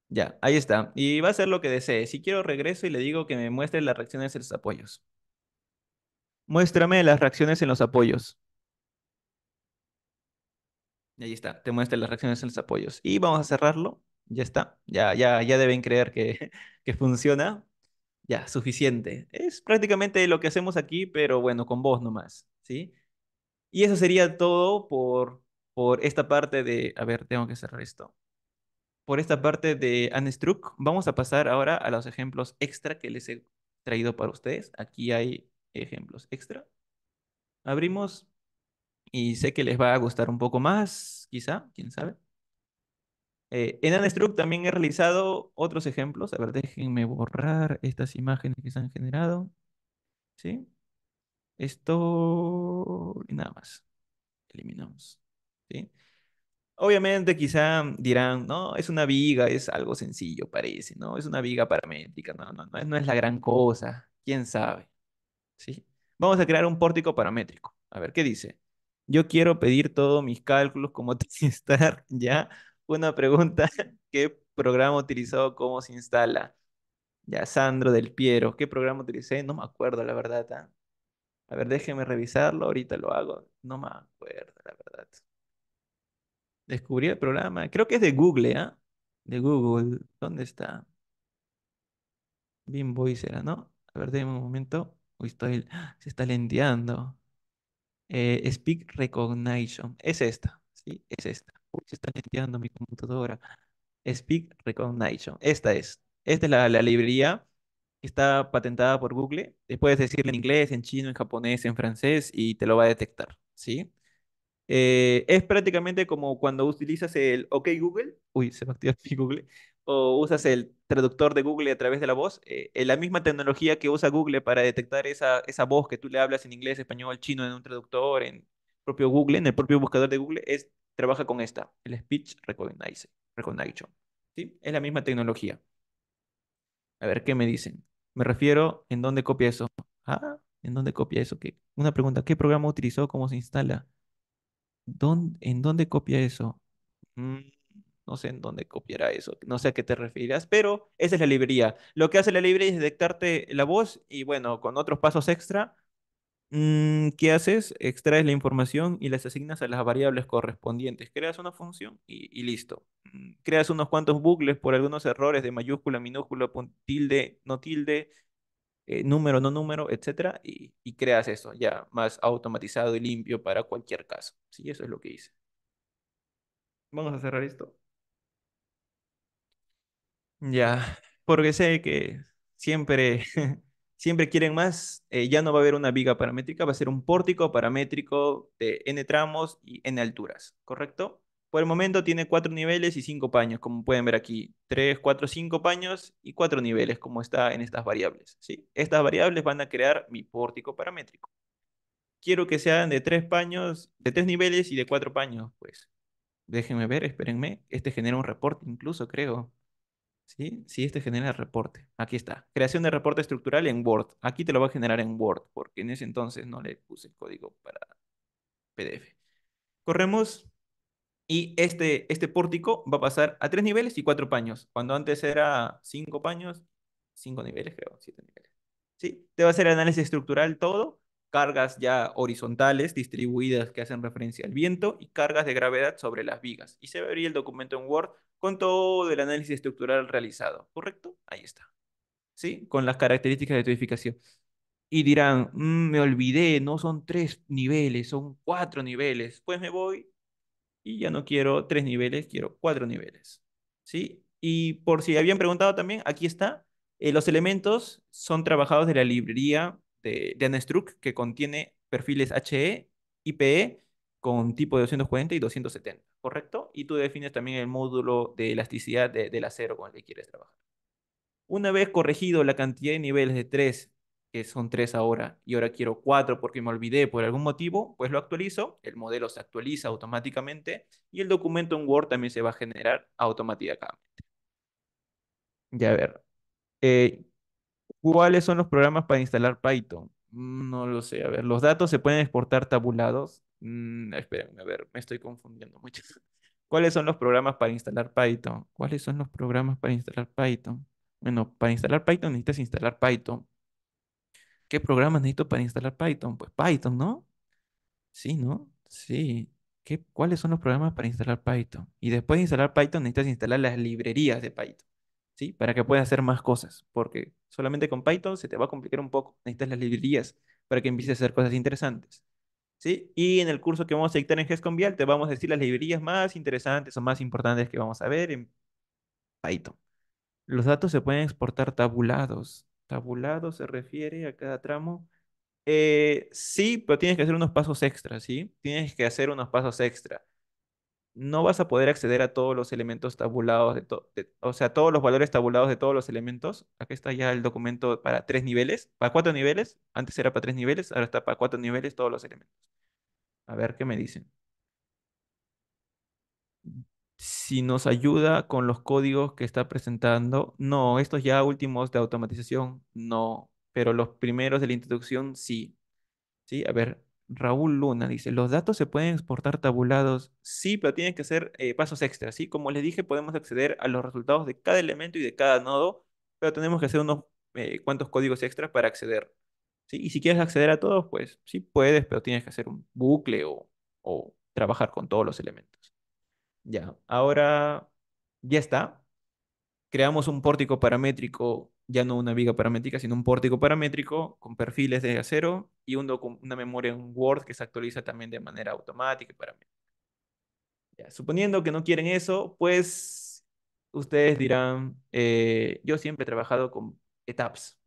Ya, ahí está. Y va a ser lo que desee. Si quiero regreso y le digo que me muestre las reacciones en los apoyos. Muéstrame las reacciones en los apoyos. Y ahí está, te muestra las reacciones en los apoyos. Y vamos a cerrarlo. Ya está. Ya, ya, ya deben creer que, (laughs) que funciona. Ya, suficiente. Es prácticamente lo que hacemos aquí, pero bueno, con vos nomás. ¿Sí? Y eso sería todo por, por esta parte de... A ver, tengo que cerrar esto. Por esta parte de Anstruck, vamos a pasar ahora a los ejemplos extra que les he traído para ustedes. Aquí hay ejemplos extra. Abrimos y sé que les va a gustar un poco más, quizá, quién sabe. Eh, en Anstruct también he realizado otros ejemplos. A ver, déjenme borrar estas imágenes que se han generado. ¿Sí? Esto y nada más. Eliminamos. ¿Sí? Obviamente quizá dirán, no, es una viga, es algo sencillo, parece, ¿no? Es una viga paramétrica, no, no, no, no es la gran cosa, quién sabe. ¿Sí? Vamos a crear un pórtico paramétrico. A ver, ¿qué dice? Yo quiero pedir todos mis cálculos como (laughs) testar ya. Una pregunta, (laughs) ¿qué programa utilizó? cómo se instala? Ya, Sandro del Piero, ¿qué programa utilicé? No me acuerdo, la verdad. ¿ah? A ver, déjeme revisarlo, ahorita lo hago. No me acuerdo, la verdad. Descubrí el programa, creo que es de Google, ¿ah? De Google, ¿dónde está? Bimbo será, ¿no? A ver, déjeme un momento. Uy, estoy, (gasps) se está lenteando. Eh, speak Recognition. Es esta, ¿sí? Es esta. Uy, se está limpiando mi computadora. Speak Recognition. Esta es. Esta es la, librería que está patentada por Google. Eh, puedes decirle en inglés, en chino, en japonés, en francés y te lo va a detectar, ¿sí? Eh, es prácticamente como cuando utilizas el OK Google. Uy, se me activar mi Google o usas el traductor de Google a través de la voz, eh, la misma tecnología que usa Google para detectar esa, esa voz que tú le hablas en inglés, español, chino, en un traductor, en propio Google, en el propio buscador de Google, es, trabaja con esta, el Speech Recognize, Recognition. ¿sí? Es la misma tecnología. A ver, ¿qué me dicen? Me refiero, ¿en dónde copia eso? ¿Ah? ¿En dónde copia eso? Una pregunta, ¿qué programa utilizó? ¿Cómo se instala? ¿Dónde, ¿En dónde copia eso? Mm, no sé en dónde copiará eso, no sé a qué te referirás, pero esa es la librería. Lo que hace la librería es detectarte la voz y bueno, con otros pasos extra, mm, ¿qué haces? Extraes la información y las asignas a las variables correspondientes. Creas una función y, listo. Mm, creas unos cuantos bucles por algunos errores de mayúscula, minúscula, tilde, no tilde, eh, número, no número, etcétera, y, y, creas eso ya más automatizado y limpio para cualquier caso. Sí, eso es lo que hice. Vamos a cerrar esto. Ya, porque sé que siempre, (laughs) siempre quieren más. Eh, ya no va a haber una viga paramétrica, va a ser un pórtico paramétrico de n tramos y n alturas, ¿correcto? Por el momento tiene cuatro niveles y cinco paños, como pueden ver aquí. Tres, cuatro, cinco paños y cuatro niveles, como está en estas variables. ¿sí? Estas variables van a crear mi pórtico paramétrico. Quiero que sean de tres paños, de tres niveles y de cuatro paños, pues. Déjenme ver, espérenme. Este genera un reporte incluso, creo. ¿Sí? Si este genera reporte. Aquí está. Creación de reporte estructural en Word. Aquí te lo va a generar en Word, porque en ese entonces no le puse el código para PDF. Corremos y este, este pórtico va a pasar a tres niveles y cuatro paños. Cuando antes era cinco paños, cinco niveles, creo, siete niveles. ¿Sí? Te va a hacer análisis estructural todo cargas ya horizontales distribuidas que hacen referencia al viento y cargas de gravedad sobre las vigas. Y se vería el documento en Word con todo el análisis estructural realizado, ¿correcto? Ahí está. ¿Sí? Con las características de tu edificación. Y dirán, mm, me olvidé, no son tres niveles, son cuatro niveles. Pues me voy y ya no quiero tres niveles, quiero cuatro niveles. ¿Sí? Y por si habían preguntado también, aquí está. Eh, los elementos son trabajados de la librería de, de que contiene perfiles HE, IPE con tipo de 240 y 270, ¿correcto? Y tú defines también el módulo de elasticidad del acero con el que quieres trabajar. Una vez corregido la cantidad de niveles de 3, que son 3 ahora, y ahora quiero 4 porque me olvidé por algún motivo, pues lo actualizo, el modelo se actualiza automáticamente y el documento en Word también se va a generar automáticamente. Ya a ver. Eh, ¿Cuáles son los programas para instalar Python? Mm, no lo sé. A ver, los datos se pueden exportar tabulados. Mm, Esperen a ver, me estoy confundiendo mucho. (laughs) ¿Cuáles son los programas para instalar Python? ¿Cuáles son los programas para instalar Python? Bueno, para instalar Python necesitas instalar Python. ¿Qué programas necesito para instalar Python? Pues Python, ¿no? Sí, ¿no? Sí. ¿Qué, ¿Cuáles son los programas para instalar Python? Y después de instalar Python necesitas instalar las librerías de Python. ¿sí? Para que puedas hacer más cosas, porque solamente con Python se te va a complicar un poco. Necesitas las librerías para que empieces a hacer cosas interesantes. ¿Sí? Y en el curso que vamos a dictar en GES te vamos a decir las librerías más interesantes o más importantes que vamos a ver en Python. Los datos se pueden exportar tabulados. tabulados se refiere a cada tramo. Eh, sí, pero tienes que hacer unos pasos extra, ¿sí? Tienes que hacer unos pasos extra no vas a poder acceder a todos los elementos tabulados, de, o sea, todos los valores tabulados de todos los elementos. Aquí está ya el documento para tres niveles, para cuatro niveles. Antes era para tres niveles, ahora está para cuatro niveles todos los elementos. A ver qué me dicen. Si nos ayuda con los códigos que está presentando. No, estos ya últimos de automatización, no. Pero los primeros de la introducción, sí. Sí, a ver, Raúl Luna dice, los datos se pueden exportar tabulados, sí, pero tienen que hacer eh, pasos extras, ¿sí? Como les dije, podemos acceder a los resultados de cada elemento y de cada nodo, pero tenemos que hacer unos eh, cuantos códigos extras para acceder, ¿sí? Y si quieres acceder a todos, pues sí puedes, pero tienes que hacer un bucle o trabajar con todos los elementos. Ya, ahora ya está creamos un pórtico paramétrico, ya no una viga paramétrica, sino un pórtico paramétrico con perfiles de acero y un una memoria en Word que se actualiza también de manera automática y paramétrica. suponiendo que no quieren eso, pues ustedes dirán, eh, yo siempre he trabajado con ETAPS,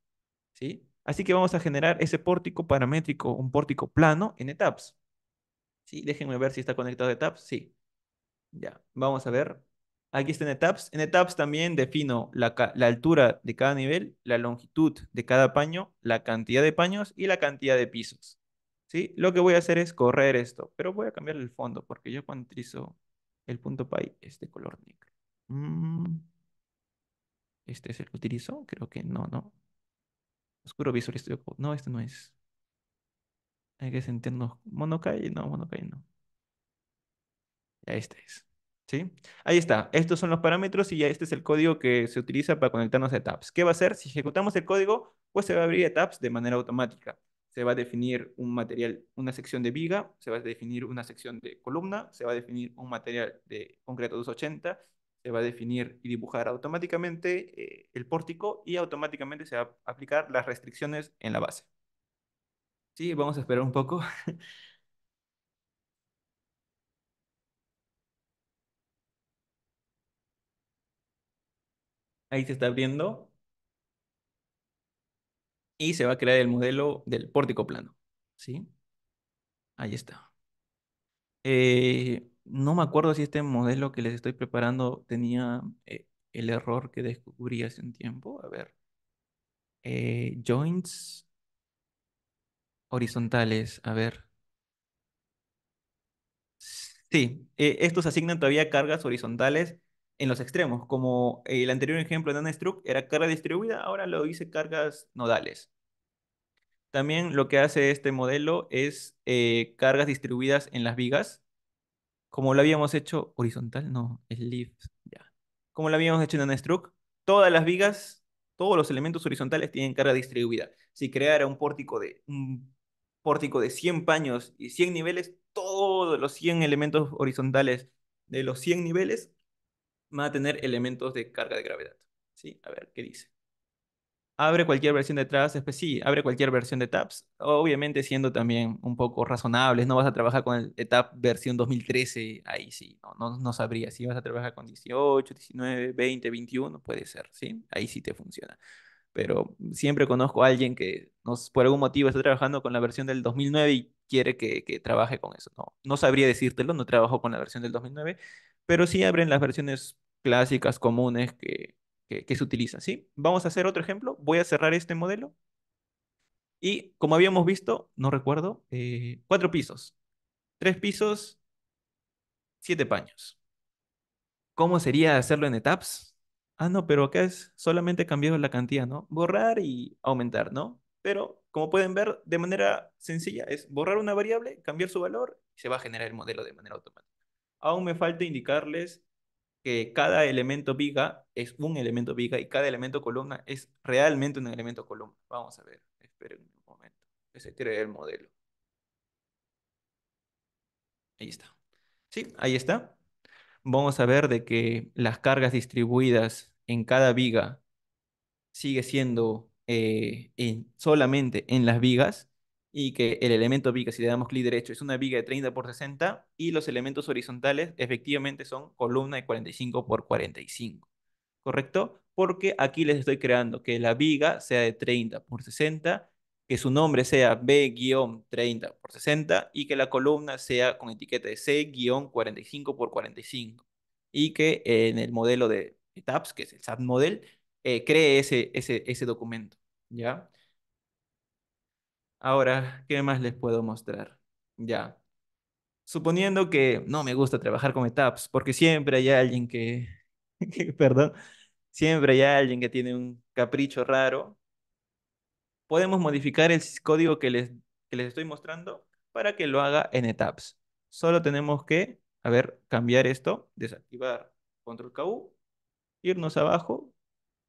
¿sí? Así que vamos a generar ese pórtico paramétrico, un pórtico plano en ETAPS. ¿Sí? Déjenme ver si está conectado a ETAPS. Sí. Ya, vamos a ver. Aquí está en ETAPS. En ETAPS también defino la, altura de cada nivel, la longitud de cada paño, la cantidad de paños y la cantidad de pisos. ¿Sí? Lo que voy a hacer es correr esto, pero voy a cambiar el fondo porque yo cuando utilizo el punto pi es de color negro. Mm. ¿Este es el que utilizo? Creo que no, ¿no? Oscuro Visual estudio. No, este no es. Hay que sentirnos. Monokai, no, Monokai no. Ya este es. Ahí está. Estos son los parámetros y ya este es el código que se utiliza para conectarnos a ETAPS. ¿Qué va a hacer? Si ejecutamos el código, pues se va a abrir ETAPS de manera automática. Se va a definir un material, una sección de viga, se va a definir una sección de columna, se va a definir un material de concreto 280, se va a definir y dibujar automáticamente eh, el pórtico y automáticamente se va a aplicar las restricciones en la base. Sí, vamos a esperar un poco. (laughs) Ahí se está abriendo. Y se va a crear el modelo del pórtico plano. ¿Sí? Ahí está. Eh, no me acuerdo si este modelo que les estoy preparando tenía eh, el error que descubrí hace un tiempo. A ver. Eh, joints horizontales. A ver. Sí, estos asignan todavía cargas horizontales en los extremos, como el anterior ejemplo de nestruck, era carga distribuida, ahora lo hice cargas nodales. También lo que hace este modelo es eh, cargas distribuidas en las vigas, como lo habíamos hecho horizontal, no, es live ya. Como lo habíamos hecho en nestruck, todas las vigas, todos los elementos horizontales tienen carga distribuida. Si creara un pórtico de un pórtico de 100 paños y 100 niveles, todos los 100 elementos horizontales de los 100 niveles va a tener elementos de carga de gravedad. ¿Sí? A ver, ¿qué dice? Abre cualquier versión de tabs, sí, abre cualquier versión de tabs. Obviamente siendo también un poco razonables, no vas a trabajar con el ETAP versión 2013, ahí sí, no, no, no sabría. Si vas a trabajar con 18, 19, 20, 21, puede ser, ¿sí? Ahí sí te funciona pero siempre conozco a alguien que por algún motivo está trabajando con la versión del 2009 y quiere que, que, trabaje con eso. No, no sabría decírtelo, no trabajo con la versión del 2009, pero sí abren las versiones clásicas, comunes que, se utilizan. ¿sí? Vamos a hacer otro ejemplo. Voy a cerrar este modelo. Y como habíamos visto, no recuerdo, eh, cuatro pisos, tres pisos, siete paños. ¿Cómo sería hacerlo en etapas? Ah, no, pero acá es solamente cambiar la cantidad, ¿no? Borrar y aumentar, ¿no? Pero como pueden ver, de manera sencilla es borrar una variable, cambiar su valor y se va a generar el modelo de manera automática. Aún me falta indicarles que cada elemento viga es un elemento viga y cada elemento columna es realmente un elemento columna. Vamos a ver, esperen un momento. Ese tiene el modelo. Ahí está. Sí, ahí está. Vamos a ver de que las cargas distribuidas en cada viga sigue siendo eh, solamente en las vigas y que el elemento viga, si le damos clic derecho, es una viga de 30 por 60 y los elementos horizontales efectivamente son columna de 45 por 45, ¿correcto? Porque aquí les estoy creando que la viga sea de 30 por 60, que su nombre sea B-30 por 60 y que la columna sea con etiqueta de C-45 por 45 y que en el modelo de tabs, que es el SAT model, eh, cree ese, ese, ese documento, ¿ya? Ahora, ¿qué más les puedo mostrar? Ya. Suponiendo que no me gusta trabajar con ETAPS, porque siempre hay alguien (laughs) que, perdón, siempre hay alguien que tiene un capricho raro, podemos modificar el código que les, les estoy mostrando para que lo haga en ETAPS. Solo tenemos que, a ver, cambiar esto, desactivar control KU, irnos abajo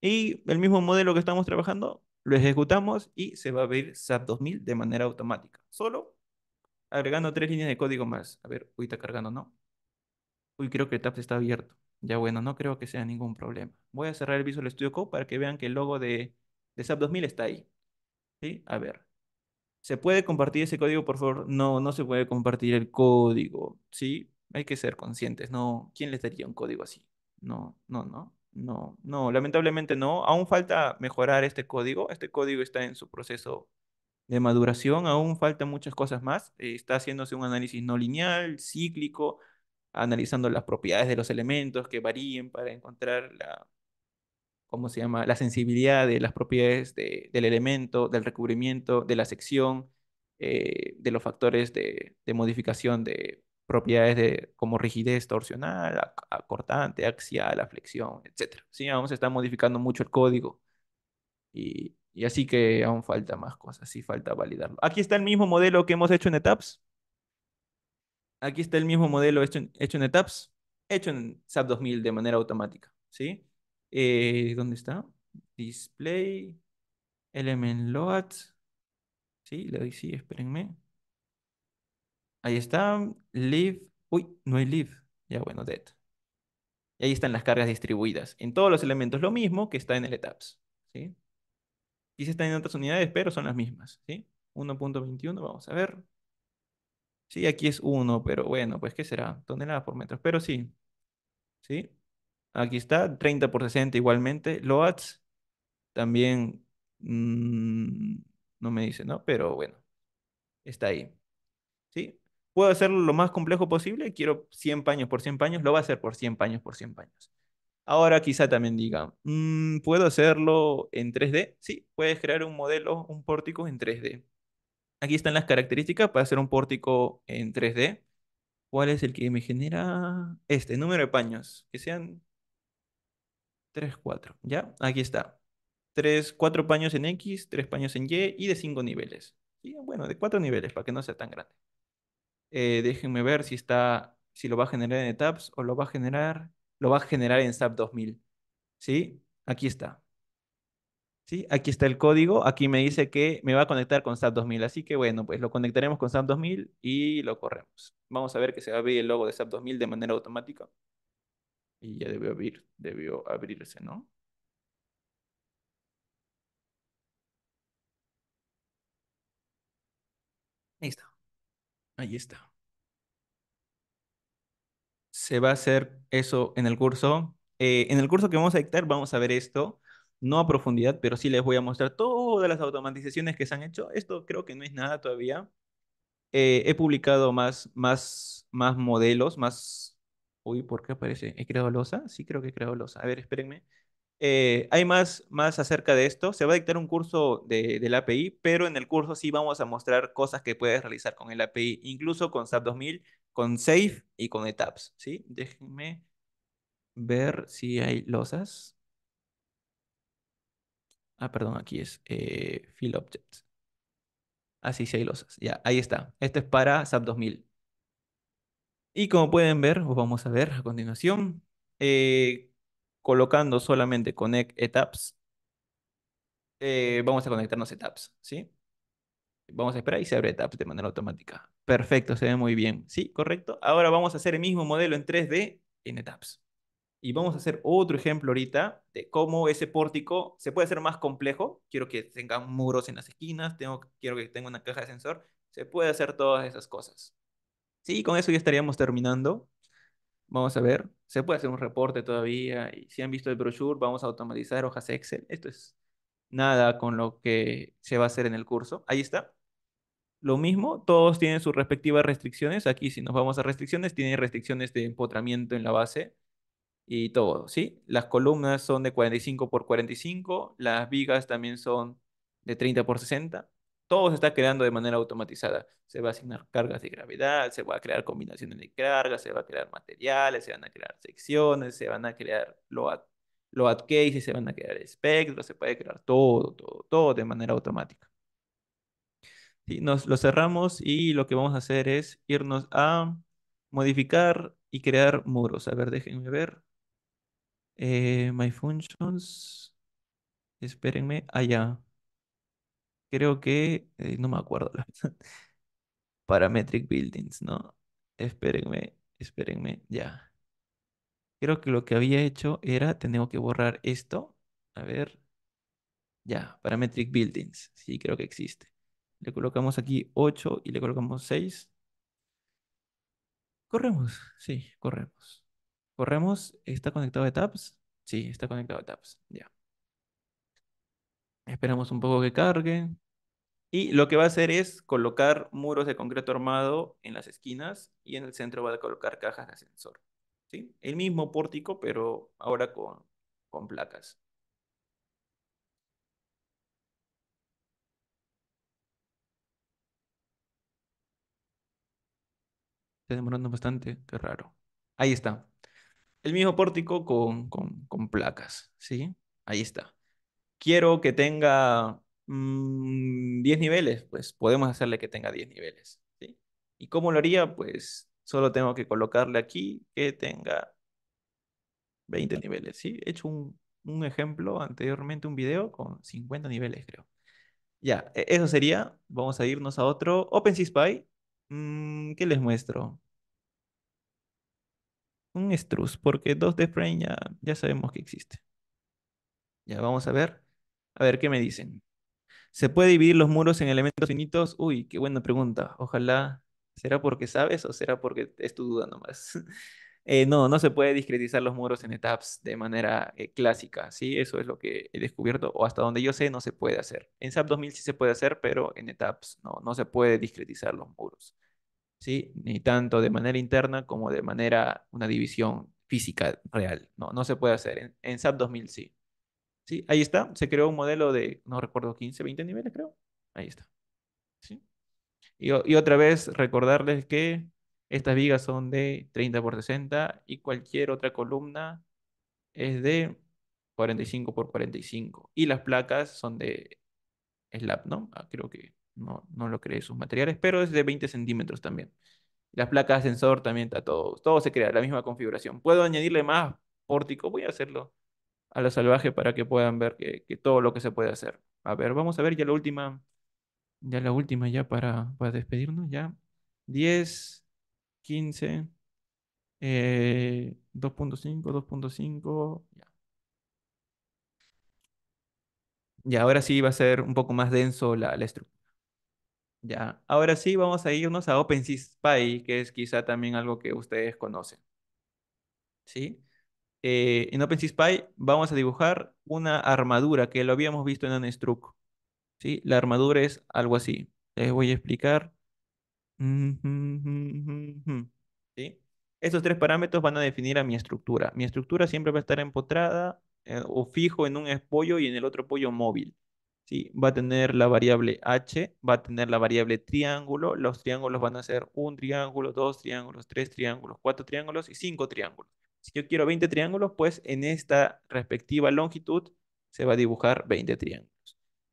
y el mismo modelo que estamos trabajando, lo ejecutamos y se va a abrir SAP 2000 de manera automática. Solo agregando tres líneas de código más. A ver, uy, está cargando, ¿no? Uy, creo que el tab está abierto. Ya bueno, no creo que sea ningún problema. Voy a cerrar el Visual Studio Code para que vean que el logo de, SAP 2000 está ahí. ¿Sí? A ver. ¿Se puede compartir ese código, por favor? No, no se puede compartir el código. ¿Sí? Hay que ser conscientes. No, ¿quién les daría un código así? No, no, no. No, no, lamentablemente no. Aún falta mejorar este código. Este código está en su proceso de maduración, aún faltan muchas cosas más. Está haciéndose un análisis no lineal, cíclico, analizando las propiedades de los elementos que varíen para encontrar la, ¿cómo se llama? La sensibilidad de las propiedades del elemento, del recubrimiento, de la sección, eh, de los factores de modificación de, propiedades de, como rigidez torsional, acortante, axial, la flexión, etc. Sí, aún se está modificando mucho el código y, así que aún falta más cosas, sí falta validarlo. Aquí está el mismo modelo que hemos hecho en ETAPS. Aquí está el mismo modelo hecho en, ETAPS, hecho en SAP 2000 de manera automática, ¿sí? Eh, ¿Dónde está? Display, element load, sí, le doy sí, espérenme. Ahí está. Live. Uy, no hay live. Ya bueno, dead. Y ahí están las cargas distribuidas. En todos los elementos lo mismo que está en el ETAPS. ¿sí? se están en otras unidades, pero son las mismas. ¿sí? 1.21, vamos a ver. Sí, aquí es 1, pero bueno, pues ¿qué será? Toneladas por metros, pero sí. ¿Sí? Aquí está, 30 por 60 igualmente. Loads, también mm, no me dice, ¿no? Pero bueno, está ahí. ¿Sí? puedo hacerlo lo más complejo posible, quiero 100 paños por 100 paños, lo va a hacer por 100 paños por 100 paños. Ahora quizá también diga, mm, ¿puedo hacerlo en 3D? Sí, puedes crear un modelo, un pórtico en 3D. Aquí están las características para hacer un pórtico en 3D. ¿Cuál es el que me genera? Este, número de paños, que sean 3, 4, ¿ya? Aquí está. 3, 4 paños en X, 3 paños en Y y de 5 niveles. bueno, de 4 niveles para que no sea tan grande. Eh, déjenme ver si está, si lo va a generar en ETAPS o lo va a generar, lo va a generar en SAP 2000. ¿Sí? Aquí está. ¿Sí? Aquí está el código. Aquí me dice que me va a conectar con SAP 2000. Así que bueno, pues lo conectaremos con SAP 2000 y lo corremos. Vamos a ver que se va a abrir el logo de SAP 2000 de manera automática. Y ya debió abrir, debió abrirse, ¿no? está. Ahí está. Se va a hacer eso en el curso. Eh, en el curso que vamos a dictar vamos a ver esto, no a profundidad, pero sí les voy a mostrar todas las automatizaciones que se han hecho. Esto creo que no es nada todavía. Eh, he publicado más, más, más modelos, más... Uy, ¿por qué aparece? ¿He creado losa? Sí, creo que he creado losa. A ver, espérenme. Eh, hay más, más acerca de esto. Se va a dictar un curso de, del API, pero en el curso sí vamos a mostrar cosas que puedes realizar con el API, incluso con SAP 2000, con SAVE y con ETAPS. ¿sí? Déjenme ver si hay losas. Ah, perdón, aquí es eh, Fill objects Ah, sí, sí hay losas. Ya, ahí está. Esto es para SAP 2000. Y como pueden ver, os vamos a ver a continuación. Eh, colocando solamente connect etaps, eh, vamos a conectarnos etaps, ¿sí? Vamos a esperar y se abre etaps de manera automática. Perfecto, se ve muy bien. ¿Sí? ¿Correcto? Ahora vamos a hacer el mismo modelo en 3D en etaps. Y vamos a hacer otro ejemplo ahorita de cómo ese pórtico se puede hacer más complejo. Quiero que tenga muros en las esquinas, tengo, quiero que tenga una caja de sensor. Se puede hacer todas esas cosas. Sí, con eso ya estaríamos terminando. Vamos a ver, se puede hacer un reporte todavía y si han visto el brochure, vamos a automatizar hojas Excel. Esto es nada con lo que se va a hacer en el curso. Ahí está. Lo mismo, todos tienen sus respectivas restricciones. Aquí si nos vamos a restricciones, tienen restricciones de empotramiento en la base y todo, ¿sí? Las columnas son de 45 por 45, las vigas también son de 30 por 60 todo se está creando de manera automatizada. Se va a asignar cargas de gravedad, se va a crear combinaciones de cargas, se va a crear materiales, se van a crear secciones, se van a crear load, load cases, se van a crear espectros, se puede crear todo, todo, todo de manera automática. nos lo cerramos y lo que vamos a hacer es irnos a modificar y crear muros. A ver, déjenme ver. Eh, my functions. Espérenme allá creo que, eh, no me acuerdo (laughs) Parametric Buildings, ¿no? Espérenme, espérenme, ya. Creo que lo que había hecho era, tengo que borrar esto. A ver. Ya, Parametric Buildings. Sí, creo que existe. Le colocamos aquí 8 y le colocamos 6. Corremos, sí, corremos. Corremos, ¿está conectado a tabs? Sí, está conectado a tabs, ya. Esperamos un poco que cargue. Y lo que va a hacer es colocar muros de concreto armado en las esquinas y en el centro va a colocar cajas de ascensor. ¿sí? El mismo pórtico, pero ahora con, con placas. Está demorando bastante, qué raro. Ahí está. El mismo pórtico con, con, con placas, ¿sí? Ahí está quiero que tenga 10 mm, niveles, pues podemos hacerle que tenga 10 niveles. ¿Y cómo lo haría? Pues solo tengo que colocarle aquí que tenga 20 niveles. ¿sí? He hecho un, ejemplo anteriormente, un video con 50 niveles, creo. Ya, e, eso sería. Vamos a irnos a otro. OpenSeaSpy. Spy. Mm, ¿Qué les muestro? Un Struss, porque 2 de Frame ya sabemos que existe. Ya, vamos a ver. A ver, ¿qué me dicen? ¿Se puede dividir los muros en elementos finitos? Uy, qué buena pregunta. Ojalá. ¿Será porque sabes o será porque es tu duda nomás? (laughs) Eh, no, no se puede discretizar los muros en etapas de manera eh, clásica, ¿sí? Eso es lo que he descubierto, o hasta donde yo sé, no se puede hacer. En SAP 2000 sí se puede hacer, pero en etapas no, no se puede discretizar los muros, ¿sí? Ni tanto de manera interna como de manera, una división física real, no, no se puede hacer. en SAP 2000 sí. ¿Sí? Ahí está, se creó un modelo de, no recuerdo, 15, 20 niveles creo. Ahí está. Y, otra vez recordarles que estas vigas son de 30 por 60 y cualquier otra columna es de 45 por 45. Y las placas son de slab, ¿no? Ah, creo que no, no lo creé sus materiales, pero es de 20 centímetros también. Las placas de ascensor también está todo. Todo se crea, la misma configuración. ¿Puedo añadirle más pórtico? Voy a hacerlo a la salvaje para que puedan ver que, todo lo que se puede hacer. A ver, vamos a ver ya la última, ya la última ya para, para despedirnos, ya. 10, 15, 2.5, 2.5, ya. Ya, ahora sí va a ser un poco más denso la, estructura. Ya, ahora sí vamos a irnos a spy que es quizá también algo que ustedes conocen. ¿Sí? Eh, en OpenSysPy vamos a dibujar una armadura que lo habíamos visto en Anestruc. ¿sí? La armadura es algo así. Les voy a explicar. ¿Sí? Estos tres parámetros van a definir a mi estructura. Mi estructura siempre va a estar empotrada eh, o fijo en un pollo y en el otro pollo móvil. ¿sí? Va a tener la variable h, va a tener la variable triángulo. Los triángulos van a ser un triángulo, dos triángulos, tres triángulos, cuatro triángulos y cinco triángulos. Si yo quiero 20 triángulos, pues en esta respectiva longitud se va a dibujar 20 triángulos.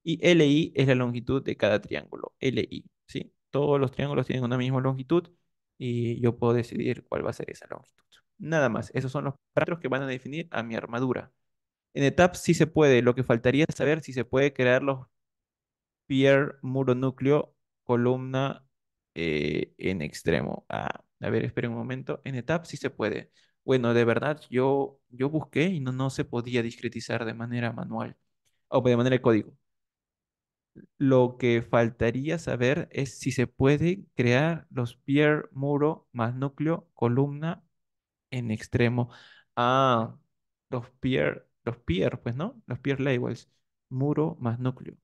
Y LI es la longitud de cada triángulo, LI, ¿sí? Todos los triángulos tienen una misma longitud y yo puedo decidir cuál va a ser esa longitud. Nada más, esos son los parámetros que van a definir a mi armadura. En ETAP sí se puede, lo que faltaría es saber si se puede crear los pier, muro núcleo columna eh, en extremo. Ah, a ver, esperen un momento. En ETAP sí se puede. Bueno, de verdad, yo, yo busqué y no, no se podía discretizar de manera manual o de manera de código. Lo que faltaría saber es si se puede crear los pier, muro, más núcleo, columna en extremo. Ah, los pier, los pier, pues, ¿no? Los pier labels. Muro más núcleo.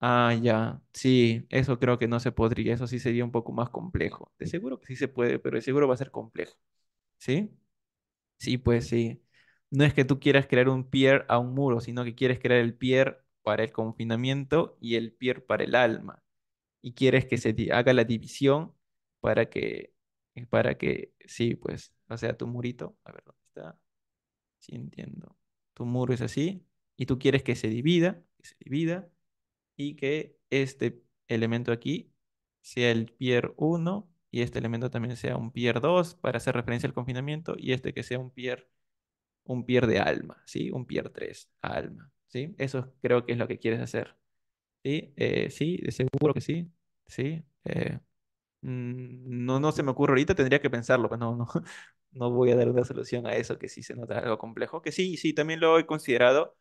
Ah, ya. Sí, eso creo que no se podría. Eso sí sería un poco más complejo. De seguro que sí se puede, pero de seguro va a ser complejo. ¿Sí? Sí, pues sí. No es que tú quieras crear un pier a un muro, sino que quieres crear el pier para el confinamiento y el pier para el alma. Y quieres que se haga la división para que, eh, para que, sí, pues, o sea, tu murito, a ver, ¿dónde está? Sí, entiendo. Tu muro es así y tú quieres que se divida, que se divida y que este elemento aquí sea el pier 1 y este elemento también sea un pier 2 para hacer referencia al confinamiento y este que sea un pier un pier de alma, ¿sí? Un pier 3, alma, ¿sí? Eso creo que es lo que quieres hacer. ¿Sí? Eh, sí, de seguro que sí. Sí. Eh, mm, no, no se me ocurre ahorita, tendría que pensarlo, pero no, (laughs) no, voy a dar una solución a eso que sí se nota algo complejo, que sí, sí, también lo he considerado,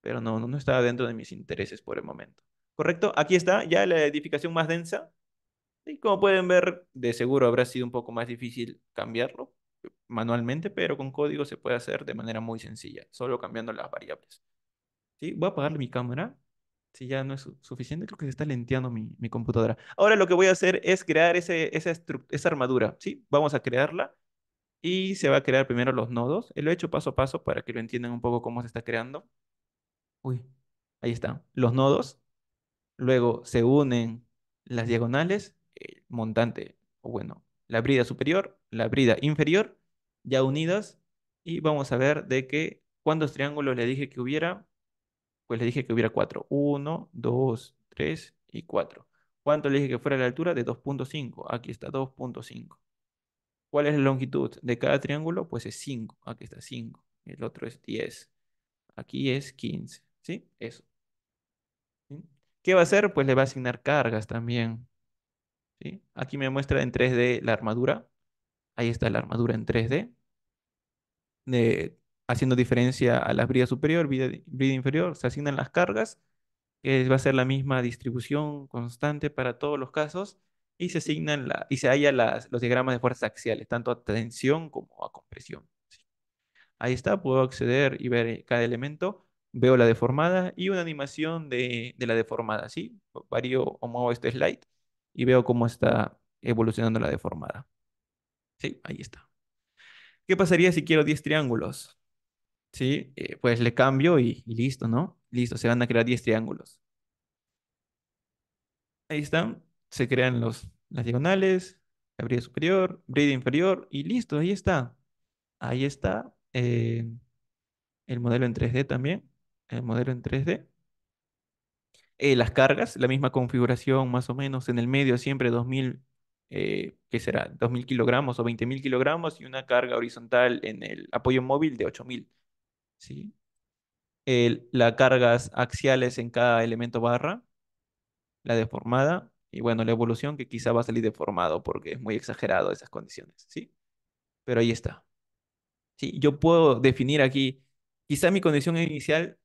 pero no, no, no está dentro de mis intereses por el momento. ¿Correcto? Aquí está ya la edificación más densa, y como pueden ver, de seguro habrá sido un poco más difícil cambiarlo manualmente, pero con código se puede hacer de manera muy sencilla, solo cambiando las variables. ¿Sí? Voy a apagar mi cámara. Si ya no es suficiente, creo que se está lenteando mi, computadora. Ahora lo que voy a hacer es crear ese, esa, esa armadura. ¿sí? Vamos a crearla y se va a crear primero los nodos. Lo he hecho paso a paso para que lo entiendan un poco cómo se está creando. Uy, ahí están los nodos. Luego se unen las diagonales el eh, montante, o bueno, la brida superior, la brida inferior, ya unidas, y vamos a ver de que cuántos triángulos le dije que hubiera, pues le dije que hubiera cuatro, 1, 2, 3 y cuatro. ¿Cuánto le dije que fuera la altura? De 2.5, aquí está 2.5. ¿Cuál es la longitud de cada triángulo? Pues es 5, aquí está 5, el otro es 10, aquí es 15, ¿sí? Eso. ¿Qué va a hacer? Pues le va a asignar cargas también. Aquí me muestra en 3D la armadura. Ahí está la armadura en 3D. De, eh, haciendo diferencia a la brida superior, brida, inferior, se asignan las cargas, que va a ser la misma distribución constante para todos los casos, y se asignan y se los diagramas de fuerzas axiales, tanto a tensión como a compresión. Ahí está, puedo acceder y ver eh, cada elemento, veo la deformada y una animación de, la deformada, ¿sí? Vario o muevo este slide y veo cómo está evolucionando la deformada. Sí, ahí está. ¿Qué pasaría si quiero 10 triángulos? Sí, eh, pues le cambio y, listo, ¿no? Listo, se van a crear 10 triángulos. Ahí están, se crean los, las diagonales, la superior, brida inferior y listo, ahí está. Ahí está eh, el modelo en 3D también, el modelo en 3D. Eh, las cargas, la misma configuración más o menos, en el medio siempre 2000, eh, ¿qué será? 2000 kilogramos o 20.000 kilogramos y una carga horizontal en el apoyo móvil de 8000. ¿sí? las cargas axiales en cada elemento barra, la deformada y bueno, la evolución que quizá va a salir deformado porque es muy exagerado esas condiciones, ¿sí? Pero ahí está. Sí, yo puedo definir aquí, quizá mi condición inicial,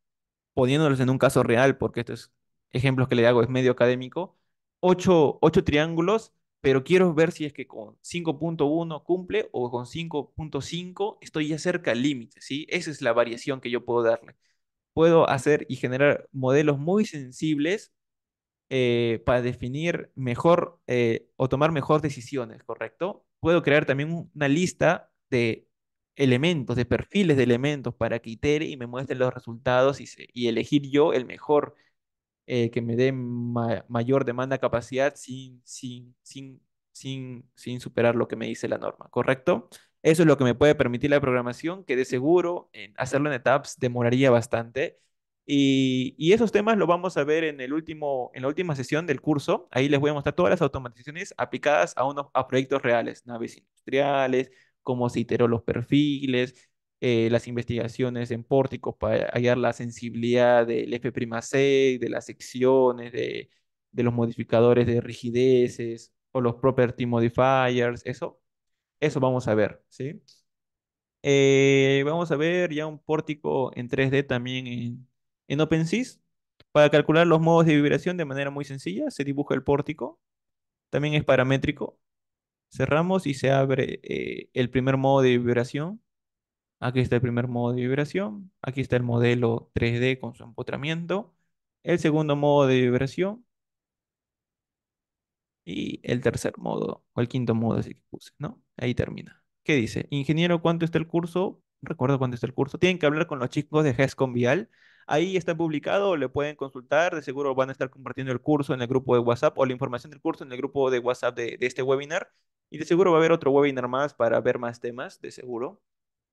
poniéndolos en un caso real, porque esto es ejemplos que le hago es medio académico, ocho, triángulos, pero quiero ver si es que con 5.1 cumple o con 5.5 estoy ya cerca al límite, ¿sí? Esa es la variación que yo puedo darle. Puedo hacer y generar modelos muy sensibles eh, para definir mejor eh, o tomar mejor decisiones, ¿correcto? Puedo crear también una lista de elementos, de perfiles de elementos para que itere y me muestre los resultados y elegir yo el mejor eh, que me dé mayor demanda capacidad sin, sin, sin, sin, sin superar lo que me dice la norma, ¿correcto? Eso es lo que me puede permitir la programación, que de seguro en hacerlo en etapas demoraría bastante. Y, y, esos temas los vamos a ver en, el último, en la última sesión del curso. Ahí les voy a mostrar todas las automatizaciones aplicadas a, unos, a proyectos reales, naves industriales, cómo se iteró los perfiles, eh, las investigaciones en pórticos para hallar la sensibilidad del f'c, de las secciones, de, los modificadores de rigideces o los property modifiers, eso, eso vamos a ver, ¿sí? Eh, vamos a ver ya un pórtico en 3D también en, en OpenSys. Para calcular los modos de vibración de manera muy sencilla, se dibuja el pórtico, también es paramétrico. Cerramos y se abre eh, el primer modo de vibración Aquí está el primer modo de vibración. Aquí está el modelo 3D con su empotramiento. El segundo modo de vibración. Y el tercer modo, o el quinto modo, así que puse, ¿no? Ahí termina. ¿Qué dice? Ingeniero, ¿cuánto está el curso? Recuerdo cuánto está el curso. Tienen que hablar con los chicos de GESCON Vial. Ahí está publicado, le pueden consultar. De seguro van a estar compartiendo el curso en el grupo de WhatsApp o la información del curso en el grupo de WhatsApp de este webinar. Y de seguro va a haber otro webinar más para ver más temas, de seguro.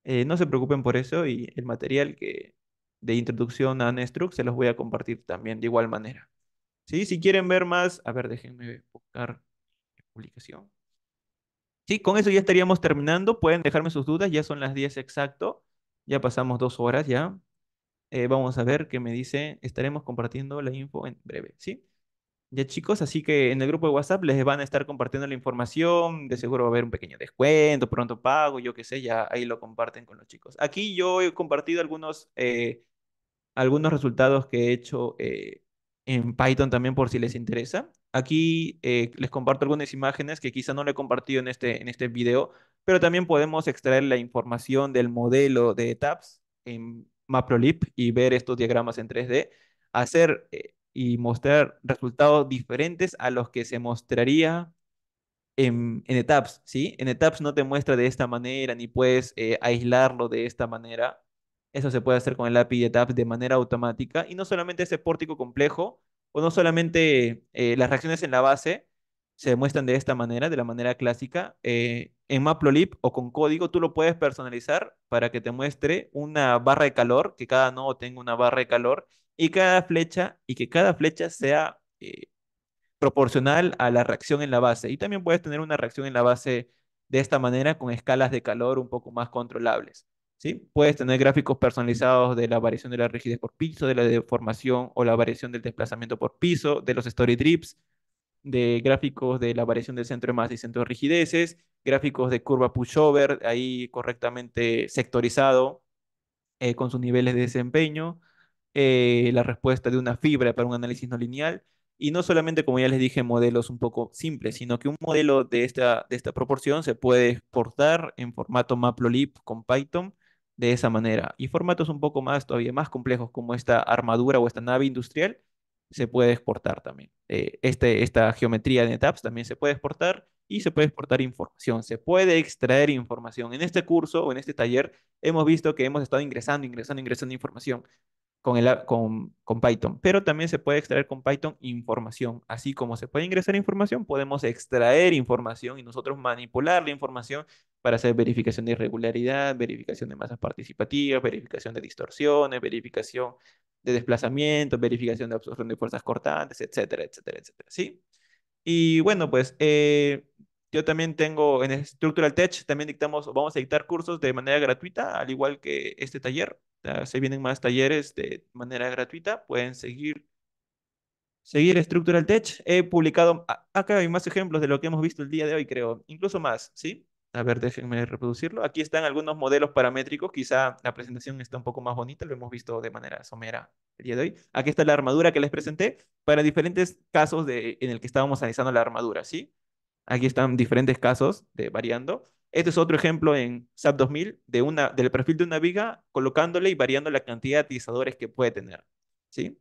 Eh, no se preocupen por eso y el material que, de introducción a Nestruck se los voy a compartir también de igual manera. ¿Sí? Si quieren ver más, a ver, déjenme buscar publicación. Sí, con eso ya estaríamos terminando. Pueden dejarme sus dudas, ya son las 10 exacto. Ya pasamos dos horas ya. Eh, vamos a ver qué me dice. Estaremos compartiendo la info en breve, ¿sí? Ya chicos, así que en el grupo de WhatsApp les van a estar compartiendo la información, de seguro va a haber un pequeño descuento, pronto pago, yo qué sé, ya ahí lo comparten con los chicos. Aquí yo he compartido algunos, eh, algunos resultados que he hecho eh, en Python también por si les interesa. Aquí eh, les comparto algunas imágenes que quizá no le he compartido en este, en este video, pero también podemos extraer la información del modelo de tabs en MapRolip y ver estos diagramas en 3D, hacer y mostrar resultados diferentes a los que se mostraría en, en ETAPS, ¿sí? En ETAPS no te muestra de esta manera, ni puedes eh, aislarlo de esta manera. Eso se puede hacer con el API de ETAPS de manera automática. Y no solamente ese pórtico complejo, o no solamente eh, las reacciones en la base se muestran de esta manera, de la manera clásica. Eh, en Maplolip o con código tú lo puedes personalizar para que te muestre una barra de calor, que cada nodo tenga una barra de calor y cada flecha, y que cada flecha sea eh, proporcional a la reacción en la base. Y también puedes tener una reacción en la base de esta manera con escalas de calor un poco más controlables. ¿sí? Puedes tener gráficos personalizados de la variación de la rigidez por piso, de la deformación o la variación del desplazamiento por piso, de los story drips, de gráficos de la variación del centro de masa y centro de rigideces, gráficos de curva pushover, ahí correctamente sectorizado eh, con sus niveles de desempeño, eh, la respuesta de una fibra para un análisis no lineal. Y no solamente, como ya les dije, modelos un poco simples, sino que un modelo de esta, de esta proporción se puede exportar en formato Maplolib con Python de esa manera. Y formatos un poco más, todavía más complejos, como esta armadura o esta nave industrial, se puede exportar también. Eh, este, esta geometría de NetApps también se puede exportar y se puede exportar información, se puede extraer información. En este curso o en este taller hemos visto que hemos estado ingresando, ingresando, ingresando información con, Python, pero también se puede extraer con Python información. Así como se puede ingresar información, podemos extraer información y nosotros manipular la información para hacer verificación de irregularidad, verificación de masas participativas, verificación de distorsiones, verificación de desplazamiento, verificación de absorción de fuerzas cortantes, etcétera, etcétera, etcétera. ¿Sí? Y bueno, pues eh, yo también tengo en Structural Tech, también dictamos, vamos a dictar cursos de manera gratuita, al igual que este taller. se vienen más talleres de manera gratuita, pueden seguir seguir Structural Tech. He publicado, ah, acá hay más ejemplos de lo que hemos visto el día de hoy, creo, incluso más, ¿sí? A ver, déjenme reproducirlo. Aquí están algunos modelos paramétricos, quizá la presentación está un poco más bonita, lo hemos visto de manera somera el día de hoy. Aquí está la armadura que les presenté para diferentes casos de, en el que estábamos analizando la armadura, ¿sí? Aquí están diferentes casos de variando. Este es otro ejemplo en SAP 2000 de una, del perfil de una viga, colocándole y variando la cantidad de atizadores que puede tener. ¿sí?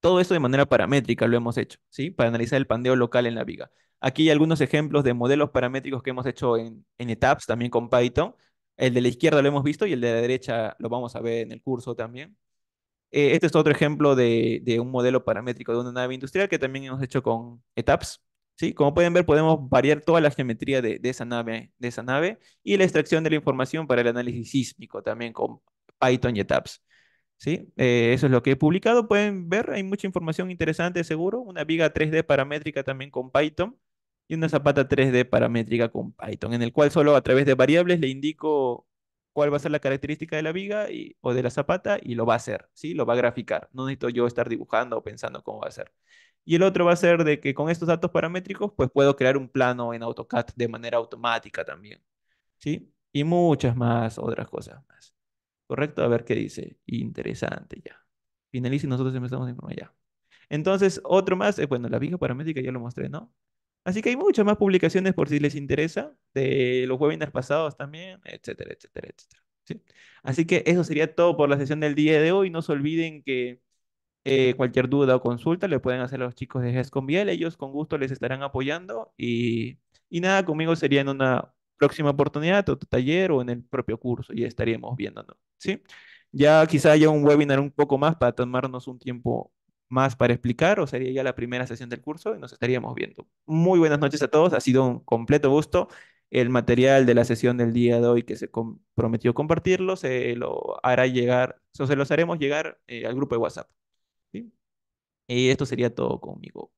Todo esto de manera paramétrica lo hemos hecho, ¿sí? para analizar el pandeo local en la viga. Aquí hay algunos ejemplos de modelos paramétricos que hemos hecho en, ETAPS, también con Python. El de la izquierda lo hemos visto y el de la derecha lo vamos a ver en el curso también. Eh, este es otro ejemplo de, de, un modelo paramétrico de una nave industrial que también hemos hecho con ETAPS. Como pueden ver, podemos variar toda la geometría de, esa nave, de esa nave y la extracción de la información para el análisis sísmico también con Python y tabs. ¿sí? Eh, eso es lo que he publicado. Pueden ver, hay mucha información interesante, seguro. Una viga 3D paramétrica también con Python y una zapata 3D paramétrica con Python, en el cual solo a través de variables le indico cuál va a ser la característica de la viga o de la zapata y lo va a hacer, ¿sí? Lo va a graficar. No necesito yo estar dibujando o pensando cómo va a ser. Y el otro va a ser de que con estos datos paramétricos, pues puedo crear un plano en AutoCAD de manera automática también. ¿Sí? Y muchas más, otras cosas más. ¿Correcto? A ver qué dice. Interesante ya. Finalice y nosotros empezamos informar ya. Entonces, otro más, eh, bueno, la viga paramétrica ya lo mostré, ¿no? Así que hay muchas más publicaciones por si les interesa, de los webinars pasados también, etcétera, etcétera, etcétera. ¿Sí? Así que eso sería todo por la sesión del día de hoy. No se olviden que eh, cualquier duda o consulta le pueden hacer los chicos de Biel, Ellos con gusto les estarán apoyando. Y, nada, conmigo sería en una próxima oportunidad, o taller o en el propio curso. Y estaríamos viéndonos. ¿sí? Ya quizá haya un webinar un poco más para tomarnos un tiempo más para explicar o sería ya la primera sesión del curso y nos estaríamos viendo. Muy buenas noches a todos, ha sido un completo gusto. El material de la sesión del día de hoy que se prometió compartirlo se lo hará llegar, se los haremos llegar eh, al grupo de WhatsApp. Y esto sería todo conmigo.